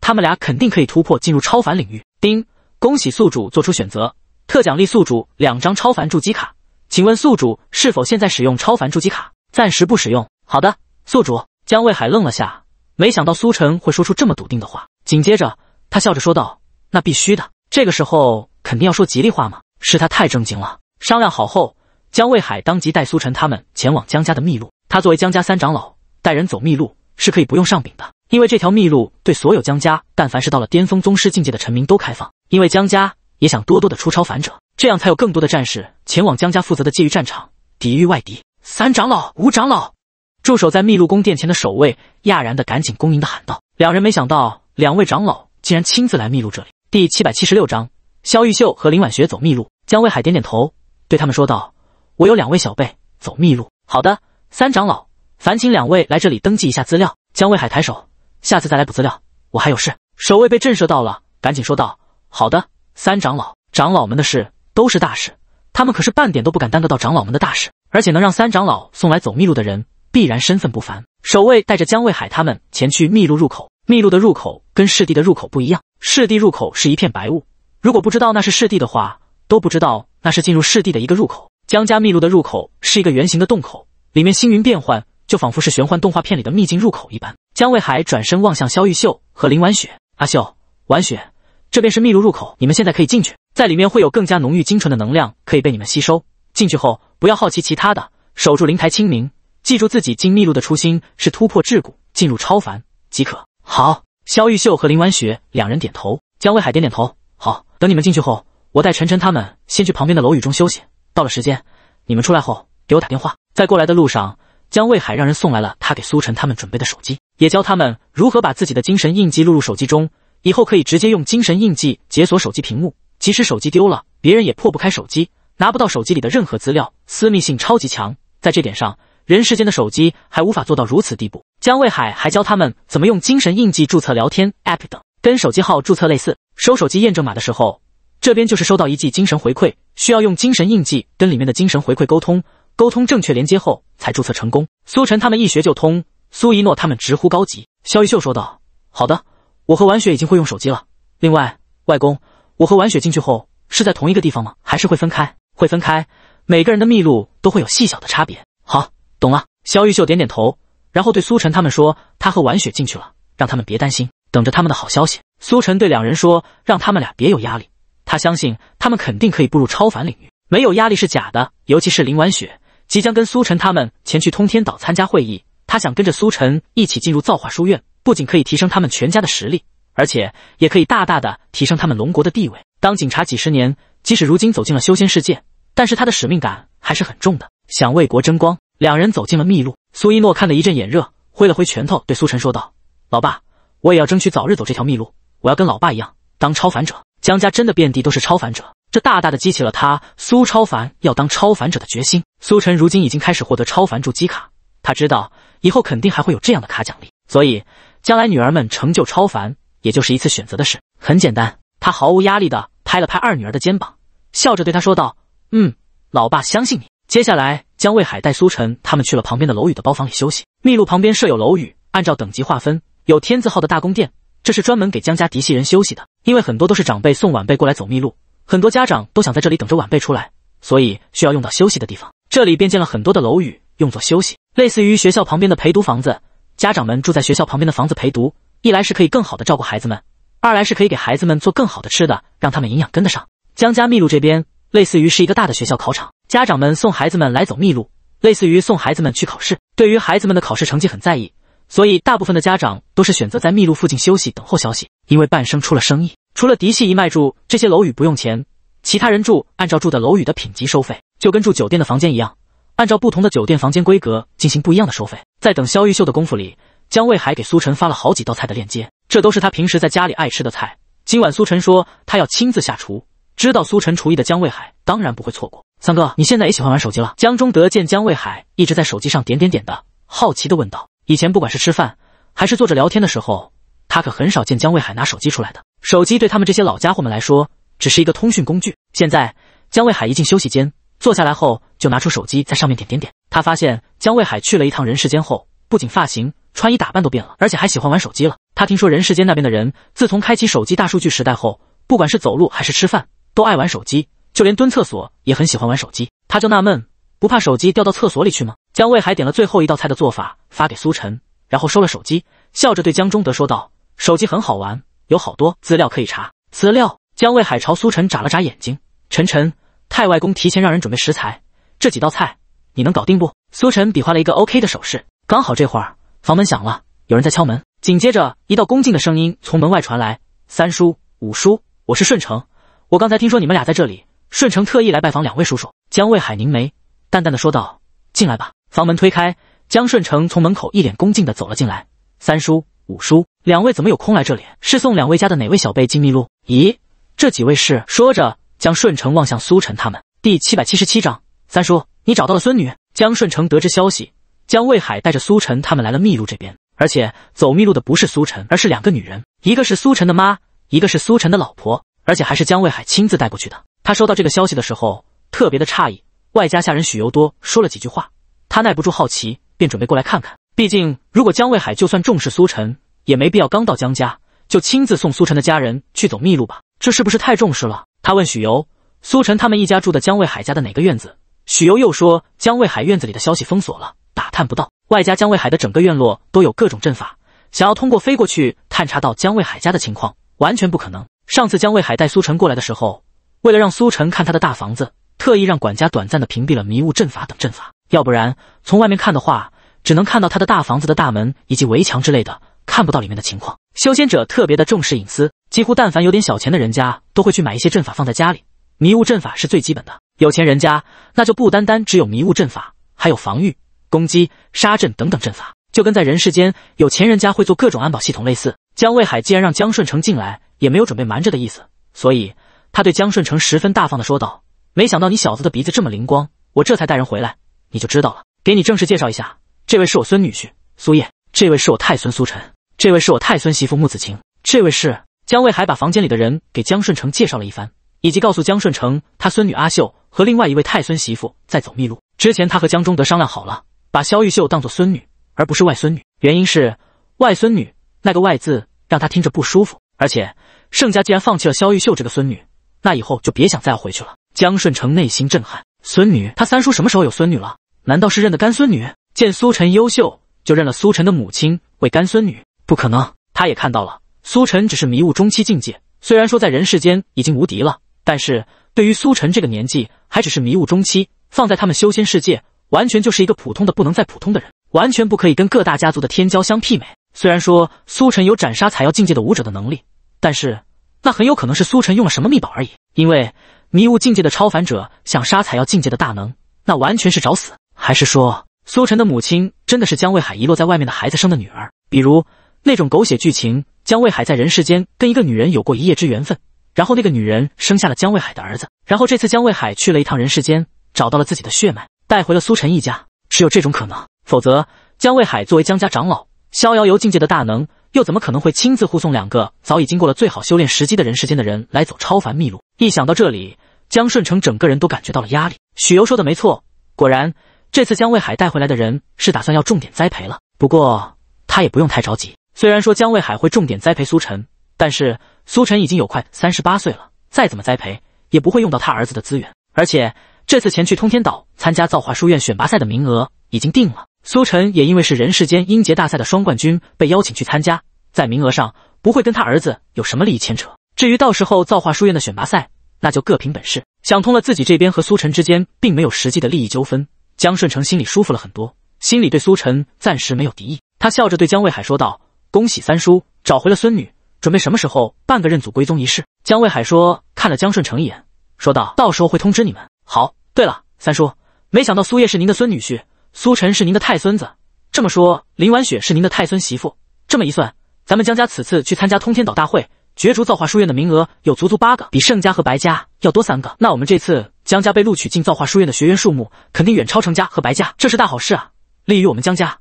他们俩肯定可以突破进入超凡领域。”丁，恭喜宿主做出选择，特奖励宿主两张超凡筑基卡。请问宿主是否现在使用超凡筑基卡？暂时不使用。好的，宿主。江卫海愣了下，没想到苏晨会说出这么笃定的话。紧接着，他笑着说道：“那必须的，这个时候肯定要说吉利话嘛。”是他太正经了。商量好后，江卫海当即带苏晨他们前往江家的秘路。他作为江家三长老，带人走秘路是可以不用上禀的，因为这条秘路对所有江家但凡是到了巅峰宗师境界的臣民都开放，因为江家也想多多的出超凡者。这样才有更多的战士前往江家负责的界域战场抵御外敌。三长老、五长老，驻守在秘路宫殿前的守卫讶然的赶紧恭迎的喊道：“两人没想到两位长老竟然亲自来秘路这里。”第七百七十六章，萧玉秀和林婉雪走秘路。江威海点点头，对他们说道：“我有两位小辈走秘路。”“好的。”三长老，烦请两位来这里登记一下资料。”江威海抬手：“下次再来补资料，我还有事。”守卫被震慑到了，赶紧说道：“好的，三长老，长老们的事。”都是大事，他们可是半点都不敢耽搁到长老们的大事。而且能让三长老送来走秘路的人，必然身份不凡。守卫带着江卫海他们前去秘路入口。秘路的入口跟市地的入口不一样，市地入口是一片白雾，如果不知道那是市地的话，都不知道那是进入市地的一个入口。江家秘路的入口是一个圆形的洞口，里面星云变幻，就仿佛是玄幻动画片里的秘境入口一般。江卫海转身望向萧玉秀和林婉雪：“阿秀，婉雪。”这便是秘路入口，你们现在可以进去，在里面会有更加浓郁精纯的能量可以被你们吸收。进去后不要好奇其他的，守住灵台清明，记住自己进秘路的初心是突破桎梏，进入超凡即可。好，萧玉秀和林婉雪两人点头，江卫海点点头，好。等你们进去后，我带晨晨他们先去旁边的楼宇中休息。到了时间，你们出来后给我打电话。在过来的路上，江卫海让人送来了他给苏晨他们准备的手机，也教他们如何把自己的精神印记录入手机中。以后可以直接用精神印记解锁手机屏幕，即使手机丢了，别人也破不开手机，拿不到手机里的任何资料，私密性超级强。在这点上，人世间的手机还无法做到如此地步。江卫海还教他们怎么用精神印记注册聊天 app 等，跟手机号注册类似。收手机验证码的时候，这边就是收到一记精神回馈，需要用精神印记跟里面的精神回馈沟通，沟通正确连接后才注册成功。苏晨他们一学就通，苏一诺他们直呼高级。肖一秀说道：“好的。”我和婉雪已经会用手机了。另外，外公，我和婉雪进去后是在同一个地方吗？还是会分开？会分开，每个人的秘路都会有细小的差别。好，懂了。萧玉秀点点头，然后对苏晨他们说：“他和婉雪进去了，让他们别担心，等着他们的好消息。”苏晨对两人说：“让他们俩别有压力，他相信他们肯定可以步入超凡领域。没有压力是假的，尤其是林婉雪，即将跟苏晨他们前去通天岛参加会议，他想跟着苏晨一起进入造化书院。”不仅可以提升他们全家的实力，而且也可以大大的提升他们龙国的地位。当警察几十年，即使如今走进了修仙世界，但是他的使命感还是很重的，想为国争光。两人走进了秘路，苏一诺看得一阵眼热，挥了挥拳头对苏晨说道：“老爸，我也要争取早日走这条秘路，我要跟老爸一样当超凡者。”江家真的遍地都是超凡者，这大大的激起了他苏超凡要当超凡者的决心。苏晨如今已经开始获得超凡筑基卡，他知道以后肯定还会有这样的卡奖励，所以。将来女儿们成就超凡，也就是一次选择的事，很简单。他毫无压力的拍了拍二女儿的肩膀，笑着对她说道：“嗯，老爸相信你。”接下来，江卫海带苏晨他们去了旁边的楼宇的包房里休息。秘路旁边设有楼宇，按照等级划分，有天字号的大宫殿，这是专门给江家嫡系人休息的。因为很多都是长辈送晚辈过来走秘路，很多家长都想在这里等着晚辈出来，所以需要用到休息的地方，这里便建了很多的楼宇用作休息，类似于学校旁边的陪读房子。家长们住在学校旁边的房子陪读，一来是可以更好的照顾孩子们，二来是可以给孩子们做更好的吃的，让他们营养跟得上。江家秘路这边，类似于是一个大的学校考场，家长们送孩子们来走秘路，类似于送孩子们去考试，对于孩子们的考试成绩很在意，所以大部分的家长都是选择在秘路附近休息等候消息。因为半生出了生意，除了嫡系一脉住这些楼宇不用钱，其他人住按照住的楼宇的品级收费，就跟住酒店的房间一样。按照不同的酒店房间规格进行不一样的收费。在等肖玉秀的功夫里，江卫海给苏晨发了好几道菜的链接，这都是他平时在家里爱吃的菜。今晚苏晨说他要亲自下厨，知道苏晨厨艺的江卫海当然不会错过。三哥，你现在也喜欢玩手机了？江中德见江卫海一直在手机上点点点的，好奇地问道。以前不管是吃饭还是坐着聊天的时候，他可很少见江卫海拿手机出来的。手机对他们这些老家伙们来说，只是一个通讯工具。现在江卫海一进休息间。坐下来后，就拿出手机在上面点点点。他发现江卫海去了一趟人世间后，不仅发型、穿衣打扮都变了，而且还喜欢玩手机了。他听说人世间那边的人，自从开启手机大数据时代后，不管是走路还是吃饭，都爱玩手机，就连蹲厕所也很喜欢玩手机。他就纳闷，不怕手机掉到厕所里去吗？江卫海点了最后一道菜的做法发给苏晨，然后收了手机，笑着对江中德说道：“手机很好玩，有好多资料可以查。”资料。江卫海朝苏晨眨了眨眼睛，晨晨。太外公提前让人准备食材，这几道菜你能搞定不？苏晨比划了一个 OK 的手势。刚好这会儿房门响了，有人在敲门。紧接着一道恭敬的声音从门外传来：“三叔、五叔，我是顺成。我刚才听说你们俩在这里，顺成特意来拜访两位叔叔。”江卫海凝眉，淡淡的说道：“进来吧。”房门推开，江顺成从门口一脸恭敬的走了进来。“三叔、五叔，两位怎么有空来这里？是送两位家的哪位小辈进秘录？咦，这几位是？”说着。江顺成望向苏晨他们。第七百七十七章，三叔，你找到了孙女？江顺成得知消息，江卫海带着苏晨他们来了秘路这边，而且走秘路的不是苏晨，而是两个女人，一个是苏晨的妈，一个是苏晨的老婆，而且还是江卫海亲自带过去的。他收到这个消息的时候，特别的诧异，外加下人许由多说了几句话，他耐不住好奇，便准备过来看看。毕竟，如果江卫海就算重视苏晨，也没必要刚到江家就亲自送苏晨的家人去走秘路吧？这是不是太重视了？他问许由：“苏晨他们一家住的江卫海家的哪个院子？”许由又说：“江卫海院子里的消息封锁了，打探不到。外加江卫海的整个院落都有各种阵法，想要通过飞过去探查到江卫海家的情况，完全不可能。上次江卫海带苏晨过来的时候，为了让苏晨看他的大房子，特意让管家短暂的屏蔽了迷雾阵法等阵法，要不然从外面看的话，只能看到他的大房子的大门以及围墙之类的，看不到里面的情况。修仙者特别的重视隐私。”几乎但凡有点小钱的人家，都会去买一些阵法放在家里。迷雾阵法是最基本的，有钱人家那就不单单只有迷雾阵法，还有防御、攻击、杀阵等等阵法，就跟在人世间有钱人家会做各种安保系统类似。江卫海既然让江顺成进来，也没有准备瞒着的意思，所以他对江顺成十分大方的说道：“没想到你小子的鼻子这么灵光，我这才带人回来，你就知道了。给你正式介绍一下，这位是我孙女婿苏叶，这位是我太孙苏晨，这位是我太孙媳妇穆子晴，这位是。”江卫还把房间里的人给江顺成介绍了一番，以及告诉江顺成，他孙女阿秀和另外一位太孙媳妇在走秘路。之前他和江中德商量好了，把萧玉秀当做孙女，而不是外孙女。原因是外孙女那个外字让他听着不舒服。而且盛家既然放弃了萧玉秀这个孙女，那以后就别想再回去了。江顺成内心震撼，孙女？他三叔什么时候有孙女了？难道是认的干孙女？见苏晨优秀，就认了苏晨的母亲为干孙女？不可能，他也看到了。苏晨只是迷雾中期境界，虽然说在人世间已经无敌了，但是对于苏晨这个年纪，还只是迷雾中期，放在他们修仙世界，完全就是一个普通的不能再普通的人，完全不可以跟各大家族的天骄相媲美。虽然说苏晨有斩杀采药境界的武者的能力，但是那很有可能是苏晨用了什么秘宝而已。因为迷雾境界的超凡者想杀采药境界的大能，那完全是找死。还是说苏晨的母亲真的是江卫海遗落在外面的孩子生的女儿？比如？那种狗血剧情，江卫海在人世间跟一个女人有过一夜之缘分，然后那个女人生下了江卫海的儿子，然后这次江卫海去了一趟人世间，找到了自己的血脉，带回了苏晨一家，只有这种可能，否则江卫海作为江家长老，逍遥游境界的大能，又怎么可能会亲自护送两个早已经过了最好修炼时机的人世间的人来走超凡秘路？一想到这里，江顺成整个人都感觉到了压力。许由说的没错，果然这次江卫海带回来的人是打算要重点栽培了，不过他也不用太着急。虽然说江卫海会重点栽培苏晨，但是苏晨已经有快三十八岁了，再怎么栽培也不会用到他儿子的资源。而且这次前去通天岛参加造化书院选拔赛的名额已经定了，苏晨也因为是人世间英杰大赛的双冠军被邀请去参加，在名额上不会跟他儿子有什么利益牵扯。至于到时候造化书院的选拔赛，那就各凭本事。想通了自己这边和苏晨之间并没有实际的利益纠纷，江顺成心里舒服了很多，心里对苏晨暂时没有敌意。他笑着对江卫海说道。恭喜三叔找回了孙女，准备什么时候办个认祖归宗仪式？江卫海说，看了江顺成一眼，说道：“到时候会通知你们。”好，对了，三叔，没想到苏叶是您的孙女婿，苏晨是您的太孙子，这么说林婉雪是您的太孙媳妇。这么一算，咱们江家此次去参加通天岛大会，角逐造化书院的名额有足足八个，比盛家和白家要多三个。那我们这次江家被录取进造化书院的学员数目，肯定远超程家和白家，这是大好事啊，利于我们江家。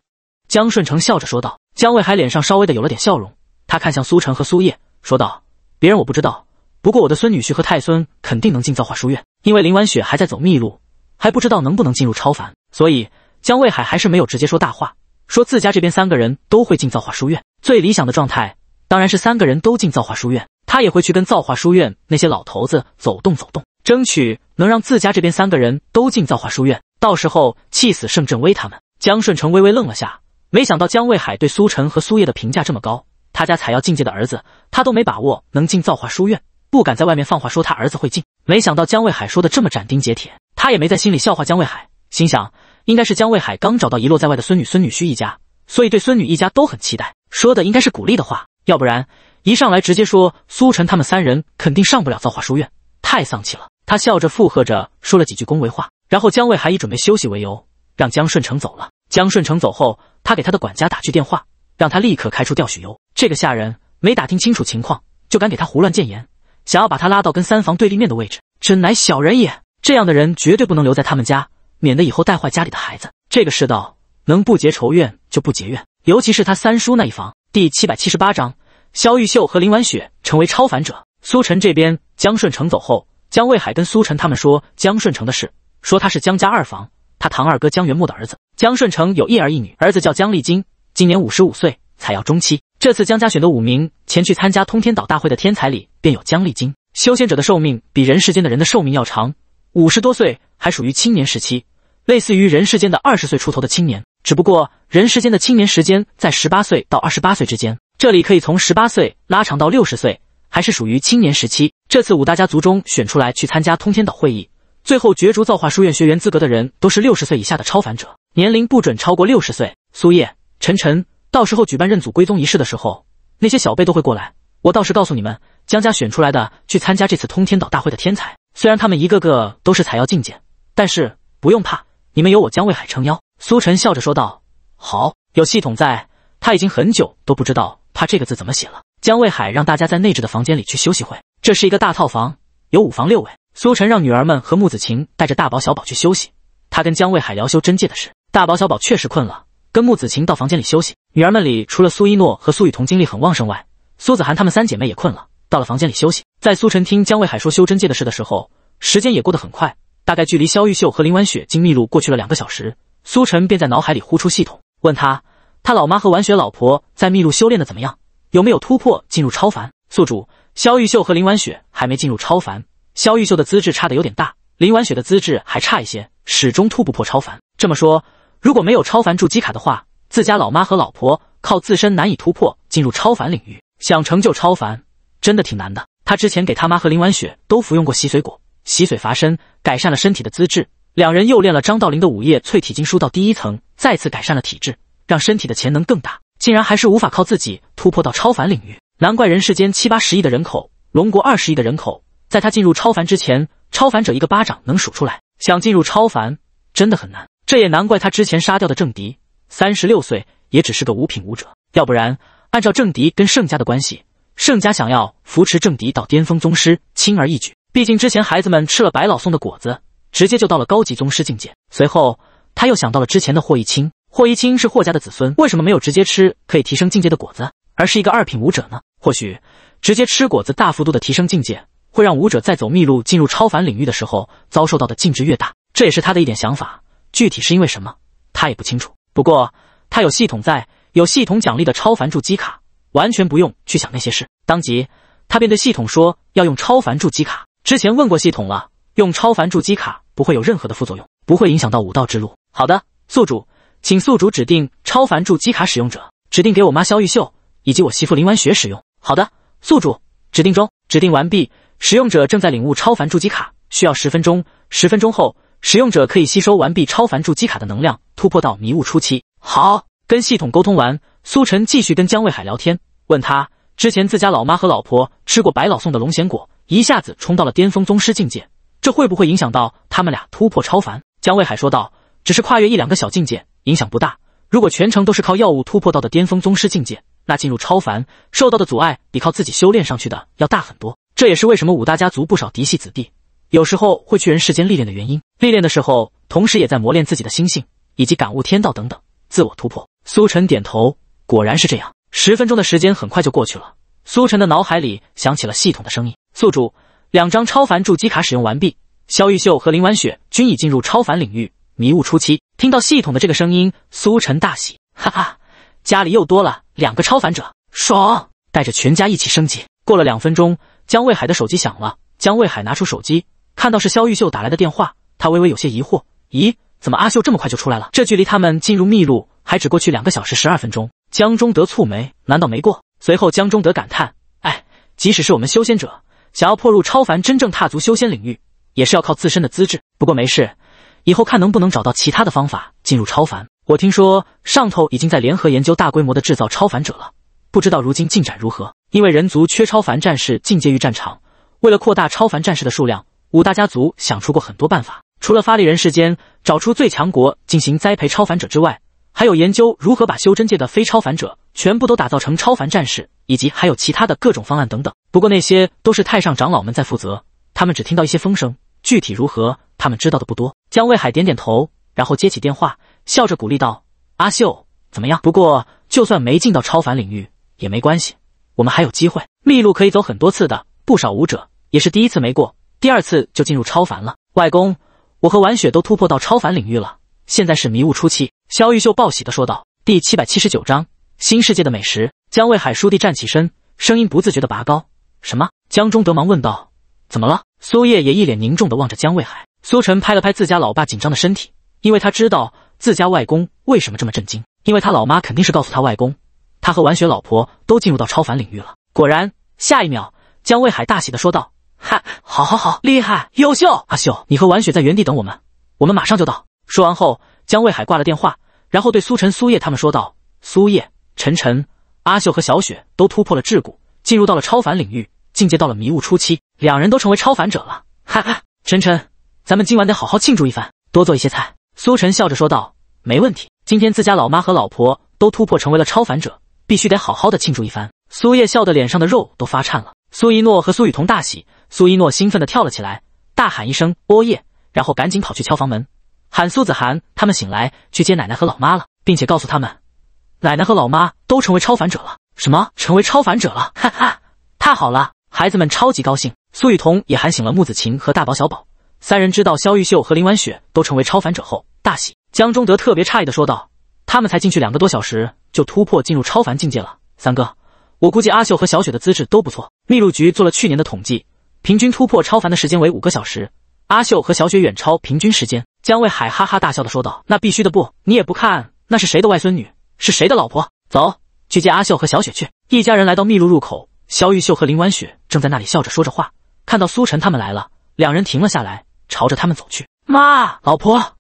江顺成笑着说道。江卫海脸上稍微的有了点笑容，他看向苏晨和苏叶，说道：“别人我不知道，不过我的孙女婿和太孙肯定能进造化书院，因为林婉雪还在走秘路，还不知道能不能进入超凡，所以江卫海还是没有直接说大话，说自家这边三个人都会进造化书院。最理想的状态当然是三个人都进造化书院，他也会去跟造化书院那些老头子走动走动，争取能让自家这边三个人都进造化书院，到时候气死盛振威他们。”江顺成微微愣了下。没想到江卫海对苏晨和苏叶的评价这么高，他家采药境界的儿子，他都没把握能进造化书院，不敢在外面放话说他儿子会进。没想到江卫海说的这么斩钉截铁，他也没在心里笑话江卫海，心想应该是江卫海刚找到遗落在外的孙女孙女婿一家，所以对孙女一家都很期待，说的应该是鼓励的话，要不然一上来直接说苏晨他们三人肯定上不了造化书院，太丧气了。他笑着附和着说了几句恭维话，然后江卫海以准备休息为由让江顺成走了。江顺成走后。他给他的管家打去电话，让他立刻开除掉许攸。这个下人没打听清楚情况，就敢给他胡乱建言，想要把他拉到跟三房对立面的位置，真乃小人也。这样的人绝对不能留在他们家，免得以后带坏家里的孩子。这个世道能不结仇怨就不结怨，尤其是他三叔那一房。第七百七十八章：萧玉秀和林婉雪成为超凡者。苏晨这边，江顺成走后，江卫海跟苏晨他们说江顺成的事，说他是江家二房。他堂二哥江元木的儿子江顺成有一儿一女，儿子叫江立金，今年五十五岁，采药中期。这次江家选的五名前去参加通天岛大会的天才里，便有江立金。修仙者的寿命比人世间的人的寿命要长，五十多岁还属于青年时期，类似于人世间的二十岁出头的青年，只不过人世间的青年时间在十八岁到二十八岁之间，这里可以从十八岁拉长到六十岁，还是属于青年时期。这次五大家族中选出来去参加通天岛会议。最后角逐造化书院学员资格的人都是六十岁以下的超凡者，年龄不准超过六十岁。苏叶、晨晨，到时候举办认祖归宗仪式的时候，那些小辈都会过来。我倒是告诉你们，江家选出来的去参加这次通天岛大会的天才，虽然他们一个个都是采药境界，但是不用怕，你们有我江卫海撑腰。苏晨笑着说道：“好，有系统在。”他已经很久都不知道他这个字怎么写了。江卫海让大家在内置的房间里去休息会，这是一个大套房，有五房六卫。苏晨让女儿们和穆子晴带着大宝小宝去休息，他跟江卫海聊修真界的事。大宝小宝确实困了，跟穆子晴到房间里休息。女儿们里除了苏一诺和苏雨桐精力很旺盛外，苏子涵她们三姐妹也困了，到了房间里休息。在苏晨听江卫海说修真界的事的时候，时间也过得很快，大概距离肖玉秀和林婉雪进秘路过去了两个小时，苏晨便在脑海里呼出系统，问他他老妈和婉雪老婆在秘路修炼的怎么样，有没有突破进入超凡？宿主肖玉秀和林婉雪还没进入超凡。萧玉秀的资质差的有点大，林婉雪的资质还差一些，始终突不破超凡。这么说，如果没有超凡筑基卡的话，自家老妈和老婆靠自身难以突破进入超凡领域，想成就超凡真的挺难的。他之前给他妈和林婉雪都服用过洗髓果，洗髓伐身，改善了身体的资质。两人又练了张道陵的午夜淬体经书到第一层，再次改善了体质，让身体的潜能更大，竟然还是无法靠自己突破到超凡领域。难怪人世间七八十亿的人口，龙国二十亿的人口。在他进入超凡之前，超凡者一个巴掌能数出来。想进入超凡真的很难，这也难怪他之前杀掉的郑迪，三十六岁也只是个五品武者。要不然，按照郑迪跟盛家的关系，盛家想要扶持郑迪到巅峰宗师，轻而易举。毕竟之前孩子们吃了白老送的果子，直接就到了高级宗师境界。随后他又想到了之前的霍一清，霍一清是霍家的子孙，为什么没有直接吃可以提升境界的果子，而是一个二品武者呢？或许直接吃果子大幅度的提升境界。会让武者在走秘路进入超凡领域的时候遭受到的禁制越大，这也是他的一点想法。具体是因为什么，他也不清楚。不过他有系统在，有系统奖励的超凡助基卡，完全不用去想那些事。当即他便对系统说：“要用超凡助基卡。”之前问过系统了，用超凡助基卡不会有任何的副作用，不会影响到武道之路。好的，宿主，请宿主指定超凡助基卡使用者，指定给我妈萧玉秀以及我媳妇林婉雪使用。好的，宿主指定中，指定完毕。使用者正在领悟超凡筑基卡，需要十分钟。十分钟后，使用者可以吸收完毕超凡筑基卡的能量，突破到迷雾初期。好，跟系统沟通完，苏晨继续跟江卫海聊天，问他之前自家老妈和老婆吃过白老送的龙涎果，一下子冲到了巅峰宗师境界，这会不会影响到他们俩突破超凡？江卫海说道：“只是跨越一两个小境界，影响不大。如果全程都是靠药物突破到的巅峰宗师境界，那进入超凡受到的阻碍比靠自己修炼上去的要大很多。”这也是为什么五大家族不少嫡系子弟有时候会去人世间历练的原因。历练的时候，同时也在磨练自己的心性以及感悟天道等等，自我突破。苏晨点头，果然是这样。十分钟的时间很快就过去了，苏晨的脑海里响起了系统的声音：“宿主，两张超凡筑基卡使用完毕，萧玉秀和林婉雪均已进入超凡领域迷雾初期。”听到系统的这个声音，苏晨大喜，哈哈，家里又多了两个超凡者，爽！带着全家一起升级。过了两分钟。江卫海的手机响了，江卫海拿出手机，看到是肖玉秀打来的电话，他微微有些疑惑：“咦，怎么阿秀这么快就出来了？这距离他们进入秘路还只过去两个小时十二分钟。”江中德蹙眉：“难道没过？”随后江中德感叹：“哎，即使是我们修仙者，想要破入超凡，真正踏足修仙领域，也是要靠自身的资质。不过没事，以后看能不能找到其他的方法进入超凡。我听说上头已经在联合研究大规模的制造超凡者了，不知道如今进展如何。”因为人族缺超凡战士进阶于战场，为了扩大超凡战士的数量，五大家族想出过很多办法。除了发力人世间，找出最强国进行栽培超凡者之外，还有研究如何把修真界的非超凡者全部都打造成超凡战士，以及还有其他的各种方案等等。不过那些都是太上长老们在负责，他们只听到一些风声，具体如何他们知道的不多。江卫海点点头，然后接起电话，笑着鼓励道：“阿秀怎么样？不过就算没进到超凡领域也没关系。”我们还有机会，秘路可以走很多次的。不少武者也是第一次没过，第二次就进入超凡了。外公，我和婉雪都突破到超凡领域了。现在是迷雾初期。”肖玉秀报喜的说道。第七百七十九章新世界的美食。江卫海倏弟站起身，声音不自觉的拔高：“什么？”江中德忙问道：“怎么了？”苏叶也一脸凝重的望着江卫海。苏晨拍了拍自家老爸紧张的身体，因为他知道自家外公为什么这么震惊，因为他老妈肯定是告诉他外公。他和婉雪老婆都进入到超凡领域了。果然，下一秒，江卫海大喜的说道：“哈，好，好，好，厉害，优秀！阿秀，你和婉雪在原地等我们，我们马上就到。”说完后，江卫海挂了电话，然后对苏晨、苏叶他们说道：“苏叶，晨晨，阿秀和小雪都突破了桎梏，进入到了超凡领域，境界到了迷雾初期，两人都成为超凡者了。哈哈，晨晨，咱们今晚得好好庆祝一番，多做一些菜。”苏晨笑着说道：“没问题，今天自家老妈和老婆都突破成为了超凡者。”必须得好好的庆祝一番。苏叶笑得脸上的肉都发颤了。苏一诺和苏雨桐大喜，苏一诺兴奋的跳了起来，大喊一声“哦耶”，然后赶紧跑去敲房门，喊苏子涵他们醒来去接奶奶和老妈了，并且告诉他们，奶奶和老妈都成为超凡者了。什么？成为超凡者了？哈哈，太好了！孩子们超级高兴。苏雨桐也喊醒了木子晴和大宝小宝，三人知道肖玉秀和林婉雪都成为超凡者后，大喜。江中德特别诧异的说道。他们才进去两个多小时，就突破进入超凡境界了。三哥，我估计阿秀和小雪的资质都不错。秘录局做了去年的统计，平均突破超凡的时间为五个小时。阿秀和小雪远超平均时间。江卫海哈哈大笑的说道：“那必须的，不，你也不看，那是谁的外孙女，是谁的老婆？走去接阿秀和小雪去。”一家人来到秘录入口，肖玉秀和林婉雪正在那里笑着说着话，看到苏晨他们来了，两人停了下来，朝着他们走去。妈，老婆！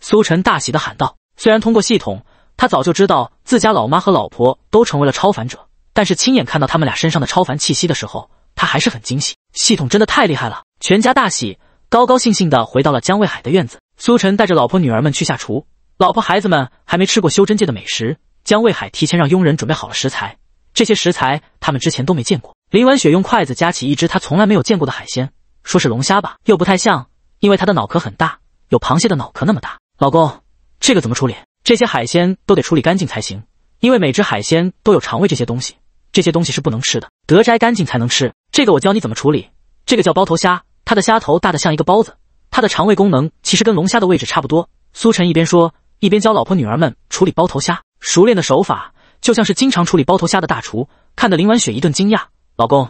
苏晨大喜的喊道：“虽然通过系统。”他早就知道自家老妈和老婆都成为了超凡者，但是亲眼看到他们俩身上的超凡气息的时候，他还是很惊喜。系统真的太厉害了！全家大喜，高高兴兴的回到了江卫海的院子。苏晨带着老婆女儿们去下厨，老婆孩子们还没吃过修真界的美食。江卫海提前让佣人准备好了食材，这些食材他们之前都没见过。林婉雪用筷子夹起一只她从来没有见过的海鲜，说是龙虾吧，又不太像，因为它的脑壳很大，有螃蟹的脑壳那么大。老公，这个怎么处理？这些海鲜都得处理干净才行，因为每只海鲜都有肠胃这些东西，这些东西是不能吃的，得摘干净才能吃。这个我教你怎么处理，这个叫包头虾，它的虾头大的像一个包子，它的肠胃功能其实跟龙虾的位置差不多。苏晨一边说，一边教老婆女儿们处理包头虾，熟练的手法就像是经常处理包头虾的大厨，看得林婉雪一顿惊讶。老公，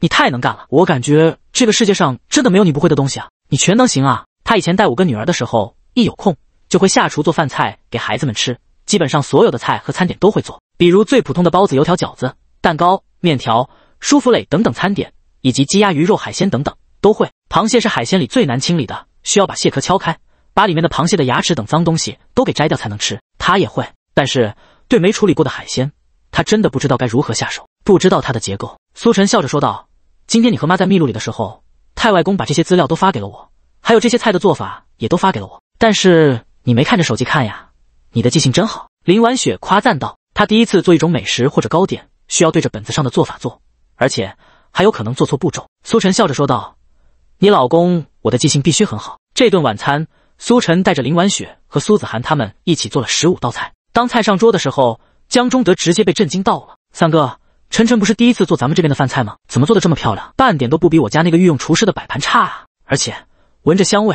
你太能干了，我感觉这个世界上真的没有你不会的东西啊，你全能行啊。他以前带五个女儿的时候，一有空。就会下厨做饭菜给孩子们吃，基本上所有的菜和餐点都会做，比如最普通的包子、油条、饺子、蛋糕、面条、舒芙蕾等等餐点，以及鸡鸭鱼肉、海鲜等等都会。螃蟹是海鲜里最难清理的，需要把蟹壳敲开，把里面的螃蟹的牙齿等脏东西都给摘掉才能吃。他也会，但是对没处理过的海鲜，他真的不知道该如何下手，不知道它的结构。苏晨笑着说道：“今天你和妈在秘鲁里的时候，太外公把这些资料都发给了我，还有这些菜的做法也都发给了我，但是。”你没看着手机看呀？你的记性真好，林婉雪夸赞道。他第一次做一种美食或者糕点，需要对着本子上的做法做，而且还有可能做错步骤。苏晨笑着说道：“你老公，我的记性必须很好。”这顿晚餐，苏晨带着林婉雪和苏子涵他们一起做了十五道菜。当菜上桌的时候，江中德直接被震惊到了：“三哥，晨晨不是第一次做咱们这边的饭菜吗？怎么做的这么漂亮，半点都不比我家那个御用厨师的摆盘差啊！而且闻着香味，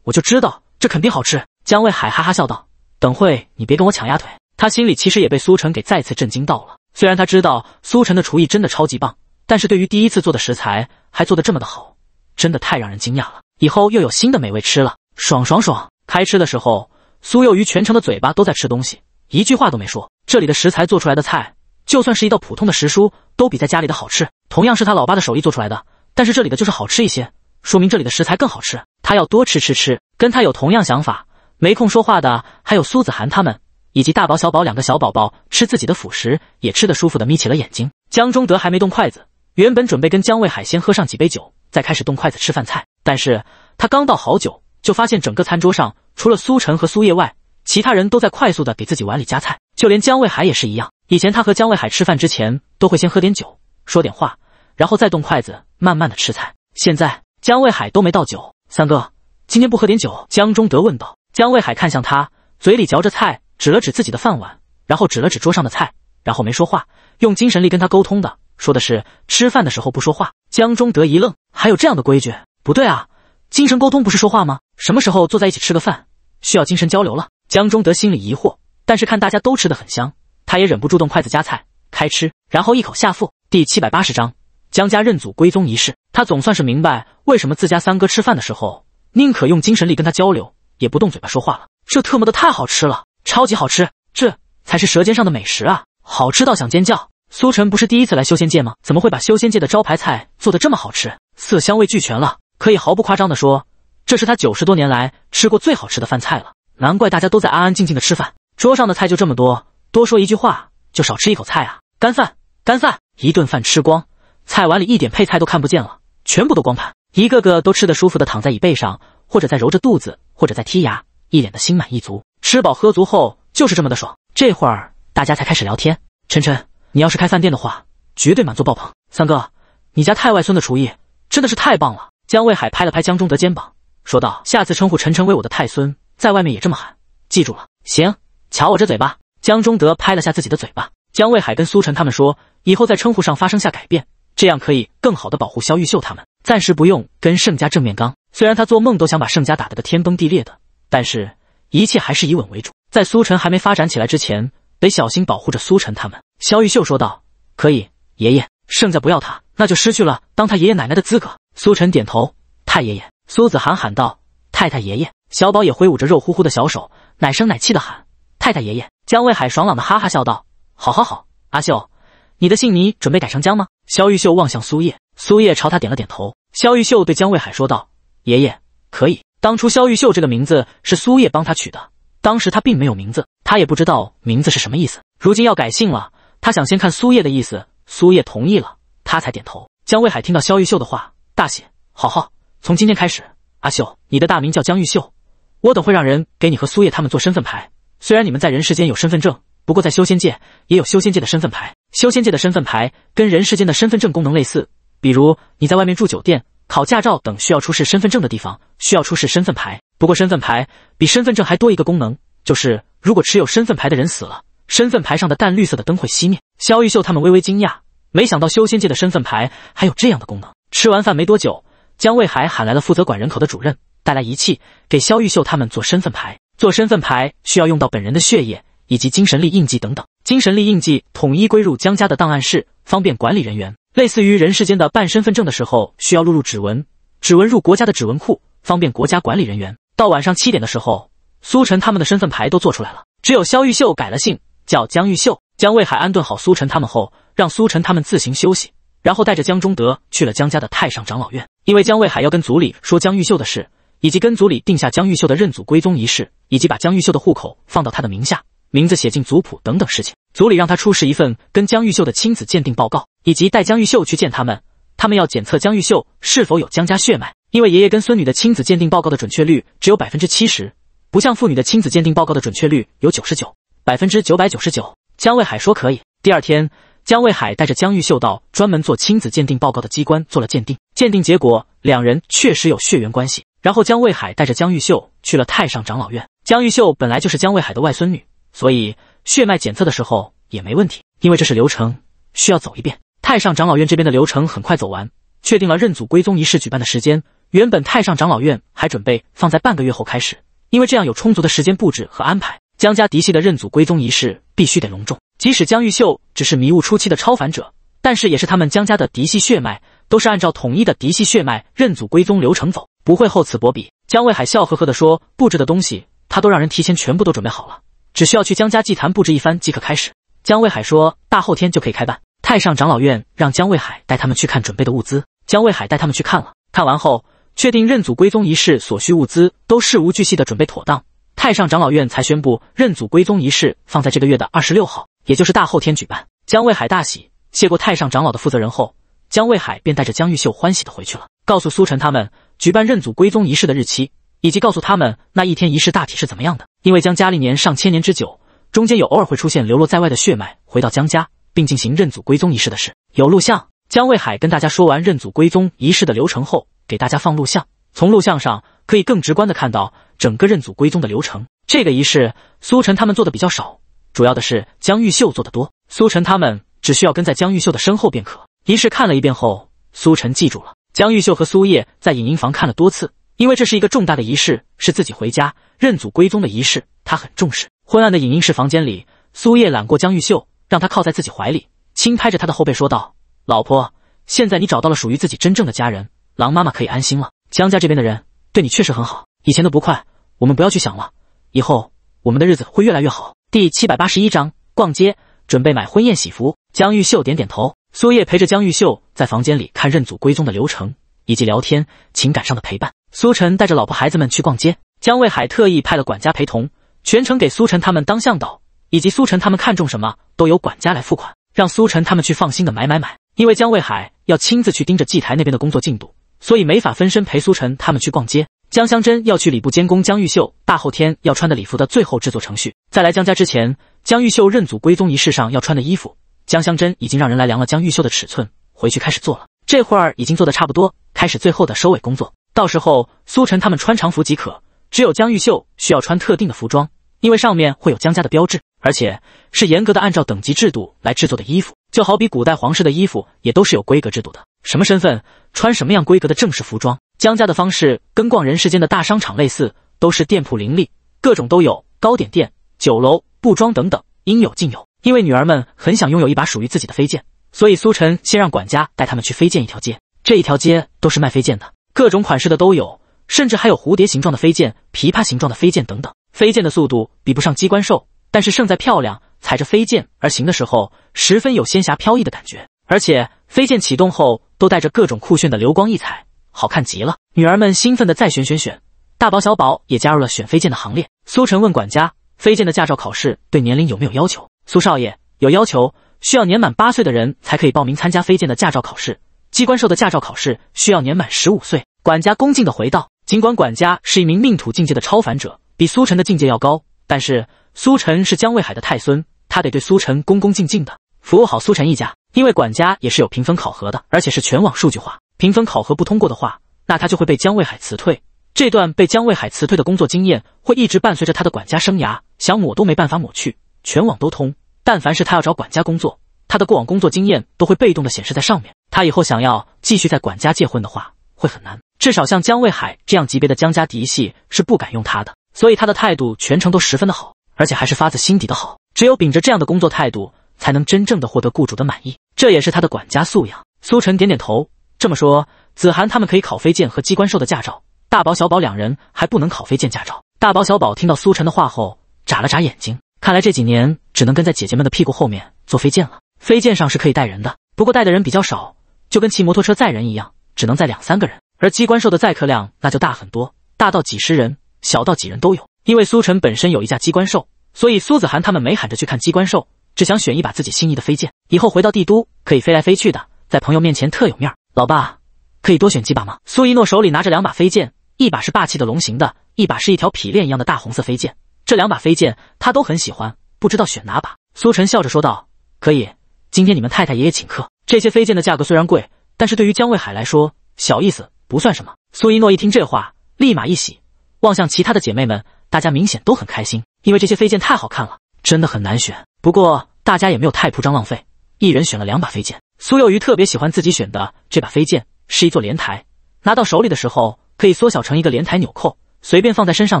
我就知道这肯定好吃。”江卫海哈哈笑道：“等会你别跟我抢鸭腿。”他心里其实也被苏晨给再次震惊到了。虽然他知道苏晨的厨艺真的超级棒，但是对于第一次做的食材还做的这么的好，真的太让人惊讶了。以后又有新的美味吃了，爽爽爽！开吃的时候，苏幼鱼全程的嘴巴都在吃东西，一句话都没说。这里的食材做出来的菜，就算是一道普通的时蔬，都比在家里的好吃。同样是他老爸的手艺做出来的，但是这里的就是好吃一些，说明这里的食材更好吃。他要多吃吃吃，跟他有同样想法。没空说话的还有苏子涵他们，以及大宝小宝两个小宝宝吃自己的辅食，也吃得舒服的眯起了眼睛。江中德还没动筷子，原本准备跟江卫海先喝上几杯酒，再开始动筷子吃饭菜。但是他刚倒好酒，就发现整个餐桌上除了苏晨和苏叶外，其他人都在快速的给自己碗里夹菜，就连江卫海也是一样。以前他和江卫海吃饭之前，都会先喝点酒，说点话，然后再动筷子慢慢的吃菜。现在江卫海都没倒酒，三哥今天不喝点酒？江中德问道。江卫海看向他，嘴里嚼着菜，指了指自己的饭碗，然后指了指桌上的菜，然后没说话，用精神力跟他沟通的，说的是吃饭的时候不说话。江中德一愣，还有这样的规矩？不对啊，精神沟通不是说话吗？什么时候坐在一起吃个饭，需要精神交流了？江中德心里疑惑，但是看大家都吃的很香，他也忍不住动筷子夹菜开吃，然后一口下腹。第七百八十章，江家认祖归宗仪式，他总算是明白为什么自家三哥吃饭的时候宁可用精神力跟他交流。也不动嘴巴说话了，这特么的太好吃了，超级好吃，这才是舌尖上的美食啊，好吃到想尖叫。苏晨不是第一次来修仙界吗？怎么会把修仙界的招牌菜做的这么好吃，色香味俱全了，可以毫不夸张的说，这是他九十多年来吃过最好吃的饭菜了。难怪大家都在安安静静的吃饭，桌上的菜就这么多，多说一句话就少吃一口菜啊。干饭，干饭，一顿饭吃光，菜碗里一点配菜都看不见了，全部都光盘，一个个都吃得舒服的躺在椅背上。或者在揉着肚子，或者在剔牙，一脸的心满意足。吃饱喝足后就是这么的爽。这会儿大家才开始聊天。晨晨，你要是开饭店的话，绝对满座爆棚。三哥，你家太外孙的厨艺真的是太棒了。江卫海拍了拍江中德肩膀，说道：“下次称呼晨晨为我的太孙，在外面也这么喊，记住了。”行，瞧我这嘴巴。江中德拍了下自己的嘴巴。江卫海跟苏晨他们说：“以后在称呼上发生下改变，这样可以更好的保护肖玉秀他们，暂时不用跟盛家正面刚。”虽然他做梦都想把盛家打得个天崩地裂的，但是一切还是以稳为主。在苏晨还没发展起来之前，得小心保护着苏晨他们。萧玉秀说道：“可以，爷爷，盛家不要他，那就失去了当他爷爷奶奶的资格。”苏晨点头。太爷爷，苏子涵喊道：“太太爷爷！”小宝也挥舞着肉乎乎的小手，奶声奶气的喊：“太太爷爷！”江卫海爽朗的哈哈笑道：“好好好，阿秀，你的姓你准备改成江吗？”萧玉秀望向苏叶，苏叶朝他点了点头。萧玉秀对江卫海说道。爷爷可以。当初萧玉秀这个名字是苏叶帮他取的，当时他并没有名字，他也不知道名字是什么意思。如今要改姓了，他想先看苏叶的意思。苏叶同意了，他才点头。江卫海听到萧玉秀的话，大喜：“好，好，从今天开始，阿秀，你的大名叫江玉秀。我等会让人给你和苏叶他们做身份牌。虽然你们在人世间有身份证，不过在修仙界也有修仙界的身份牌。修仙界的身份牌跟人世间的身份证功能类似，比如你在外面住酒店。”考驾照等需要出示身份证的地方需要出示身份牌，不过身份牌比身份证还多一个功能，就是如果持有身份牌的人死了，身份牌上的淡绿色的灯会熄灭。肖玉秀他们微微惊讶，没想到修仙界的身份牌还有这样的功能。吃完饭没多久，江卫海喊来了负责管人口的主任，带来仪器给肖玉秀他们做身份牌。做身份牌需要用到本人的血液以及精神力印记等等，精神力印记统一归入江家的档案室，方便管理人员。类似于人世间的办身份证的时候，需要录入指纹，指纹入国家的指纹库，方便国家管理人员。到晚上七点的时候，苏晨他们的身份牌都做出来了，只有肖玉秀改了姓，叫江玉秀。江卫海安顿好苏晨他们后，让苏晨他们自行休息，然后带着江中德去了江家的太上长老院，因为江卫海要跟族里说江玉秀的事，以及跟族里定下江玉秀的认祖归宗仪式，以及把江玉秀的户口放到他的名下，名字写进族谱等等事情。族里让他出示一份跟江玉秀的亲子鉴定报告。以及带江玉秀去见他们，他们要检测江玉秀是否有江家血脉，因为爷爷跟孙女的亲子鉴定报告的准确率只有百分之七十，不像父女的亲子鉴定报告的准确率有九十九百分之九百九十九。江卫海说可以。第二天，江卫海带着江玉秀到专门做亲子鉴定报告的机关做了鉴定，鉴定结果两人确实有血缘关系。然后江卫海带着江玉秀去了太上长老院。江玉秀本来就是江卫海的外孙女，所以血脉检测的时候也没问题，因为这是流程需要走一遍。太上长老院这边的流程很快走完，确定了认祖归宗仪式举办的时间。原本太上长老院还准备放在半个月后开始，因为这样有充足的时间布置和安排。江家嫡系的认祖归宗仪式必须得隆重，即使江玉秀只是迷雾初期的超凡者，但是也是他们江家的嫡系血脉，都是按照统一的嫡系血脉认祖归宗流程走，不会厚此薄彼。江卫海笑呵呵地说：“布置的东西他都让人提前全部都准备好了，只需要去江家祭坛布置一番即可开始。”江卫海说：“大后天就可以开办。”太上长老院让江卫海带他们去看准备的物资，江卫海带他们去看了，看完后确定认祖归宗仪式所需物资都事无巨细的准备妥当，太上长老院才宣布认祖归宗仪式放在这个月的二十六号，也就是大后天举办。江卫海大喜，谢过太上长老的负责人后，江卫海便带着江玉秀欢喜的回去了，告诉苏晨他们举办认祖归宗仪式的日期，以及告诉他们那一天仪式大体是怎么样的，因为江家历年上千年之久，中间有偶尔会出现流落在外的血脉回到江家。并进行认祖归宗仪式的事有录像。江卫海跟大家说完认祖归宗仪式的流程后，给大家放录像。从录像上可以更直观的看到整个认祖归宗的流程。这个仪式苏晨他们做的比较少，主要的是江玉秀做的多。苏晨他们只需要跟在江玉秀的身后便可。仪式看了一遍后，苏晨记住了。江玉秀和苏叶在影音房看了多次，因为这是一个重大的仪式，是自己回家认祖归宗的仪式，他很重视。昏暗的影音室房间里，苏叶揽过江玉秀。让他靠在自己怀里，轻拍着他的后背，说道：“老婆，现在你找到了属于自己真正的家人，狼妈妈可以安心了。江家这边的人对你确实很好，以前的不快我们不要去想了，以后我们的日子会越来越好。”第七百八十一章逛街，准备买婚宴喜服。江玉秀点点头，苏叶陪着江玉秀在房间里看认祖归宗的流程，以及聊天，情感上的陪伴。苏晨带着老婆孩子们去逛街，江卫海特意派了管家陪同，全程给苏晨他们当向导。以及苏晨他们看中什么，都由管家来付款，让苏晨他们去放心的买买买。因为江卫海要亲自去盯着祭台那边的工作进度，所以没法分身陪苏晨他们去逛街。江香珍要去礼部监工，江玉秀大后天要穿的礼服的最后制作程序，在来江家之前，江玉秀认祖归宗仪式上要穿的衣服，江香珍已经让人来量了江玉秀的尺寸，回去开始做了。这会儿已经做的差不多，开始最后的收尾工作。到时候苏晨他们穿常服即可，只有江玉秀需要穿特定的服装，因为上面会有江家的标志。而且是严格的按照等级制度来制作的衣服，就好比古代皇室的衣服也都是有规格制度的，什么身份穿什么样规格的正式服装。江家的方式跟逛人世间的大商场类似，都是店铺林立，各种都有，糕点店、酒楼、布庄等等，应有尽有。因为女儿们很想拥有一把属于自己的飞剑，所以苏晨先让管家带他们去飞剑一条街。这一条街都是卖飞剑的，各种款式的都有，甚至还有蝴蝶形状的飞剑、琵琶形状的飞剑等等。飞剑的速度比不上机关兽。但是胜在漂亮，踩着飞剑而行的时候，十分有仙侠飘逸的感觉。而且飞剑启动后，都带着各种酷炫的流光溢彩，好看极了。女儿们兴奋的再选选选，大宝小宝也加入了选飞剑的行列。苏晨问管家：“飞剑的驾照考试对年龄有没有要求？”苏少爷有要求，需要年满八岁的人才可以报名参加飞剑的驾照考试。机关兽的驾照考试需要年满十五岁。管家恭敬的回道：“尽管管家是一名命土境界的超凡者，比苏晨的境界要高，但是。”苏晨是江卫海的太孙，他得对苏晨恭恭敬敬的，服务好苏晨一家。因为管家也是有评分考核的，而且是全网数据化评分考核。不通过的话，那他就会被江卫海辞退。这段被江卫海辞退的工作经验，会一直伴随着他的管家生涯，想抹都没办法抹去。全网都通，但凡是他要找管家工作，他的过往工作经验都会被动的显示在上面。他以后想要继续在管家界混的话，会很难。至少像江卫海这样级别的江家嫡系是不敢用他的，所以他的态度全程都十分的好。而且还是发自心底的好，只有秉着这样的工作态度，才能真正的获得雇主的满意，这也是他的管家素养。苏晨点点头，这么说，子涵他们可以考飞剑和机关兽的驾照，大宝小宝两人还不能考飞剑驾照。大宝小宝听到苏晨的话后，眨了眨眼睛，看来这几年只能跟在姐姐们的屁股后面坐飞剑了。飞剑上是可以带人的，不过带的人比较少，就跟骑摩托车载人一样，只能载两三个人。而机关兽的载客量那就大很多，大到几十人，小到几人都有。因为苏晨本身有一架机关兽，所以苏子涵他们没喊着去看机关兽，只想选一把自己心仪的飞剑，以后回到帝都可以飞来飞去的，在朋友面前特有面儿。老爸，可以多选几把吗？苏一诺手里拿着两把飞剑，一把是霸气的龙形的，一把是一条匹链一样的大红色飞剑，这两把飞剑他都很喜欢，不知道选哪把。苏晨笑着说道：“可以，今天你们太太爷爷请客，这些飞剑的价格虽然贵，但是对于江卫海来说小意思，不算什么。”苏一诺一听这话，立马一喜，望向其他的姐妹们。大家明显都很开心，因为这些飞剑太好看了，真的很难选。不过大家也没有太铺张浪费，一人选了两把飞剑。苏幼鱼特别喜欢自己选的这把飞剑，是一座莲台。拿到手里的时候可以缩小成一个莲台纽扣，随便放在身上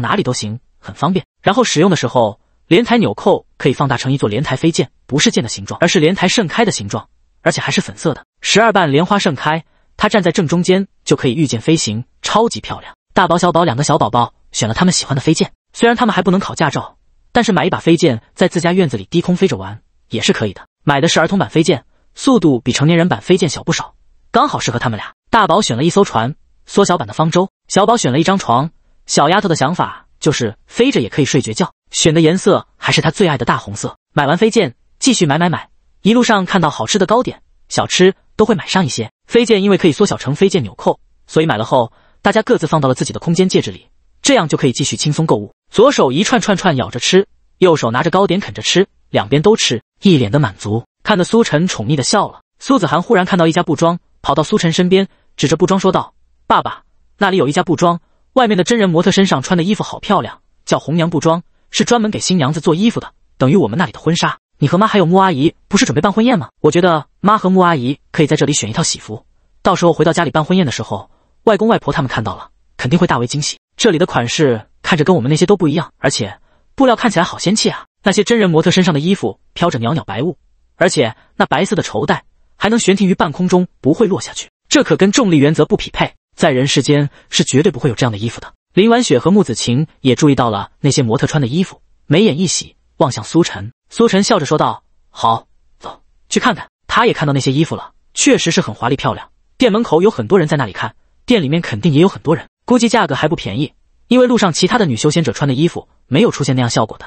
哪里都行，很方便。然后使用的时候，莲台纽扣可以放大成一座莲台飞剑，不是剑的形状，而是莲台盛开的形状，而且还是粉色的，十二瓣莲花盛开。他站在正中间就可以御剑飞行，超级漂亮。大宝小宝两个小宝宝选了他们喜欢的飞剑。虽然他们还不能考驾照，但是买一把飞剑在自家院子里低空飞着玩也是可以的。买的是儿童版飞剑，速度比成年人版飞剑小不少，刚好适合他们俩。大宝选了一艘船，缩小版的方舟；小宝选了一张床。小丫头的想法就是飞着也可以睡觉觉，选的颜色还是她最爱的大红色。买完飞剑，继续买买买。一路上看到好吃的糕点、小吃，都会买上一些。飞剑因为可以缩小成飞剑纽扣，所以买了后，大家各自放到了自己的空间戒指里，这样就可以继续轻松购物。左手一串串串咬着吃，右手拿着糕点啃着吃，两边都吃，一脸的满足，看得苏晨宠溺的笑了。苏子涵忽然看到一家布庄，跑到苏晨身边，指着布庄说道：“爸爸，那里有一家布庄，外面的真人模特身上穿的衣服好漂亮，叫红娘布庄，是专门给新娘子做衣服的，等于我们那里的婚纱。你和妈还有穆阿姨不是准备办婚宴吗？我觉得妈和穆阿姨可以在这里选一套喜服，到时候回到家里办婚宴的时候，外公外婆他们看到了肯定会大为惊喜。这里的款式。”看着跟我们那些都不一样，而且布料看起来好仙气啊！那些真人模特身上的衣服飘着袅袅白雾，而且那白色的绸带还能悬停于半空中，不会落下去，这可跟重力原则不匹配，在人世间是绝对不会有这样的衣服的。林婉雪和穆子晴也注意到了那些模特穿的衣服，眉眼一喜，望向苏晨。苏晨笑着说道：“好，走去看看。”他也看到那些衣服了，确实是很华丽漂亮。店门口有很多人在那里看，店里面肯定也有很多人，估计价格还不便宜。因为路上其他的女修仙者穿的衣服，没有出现那样效果的。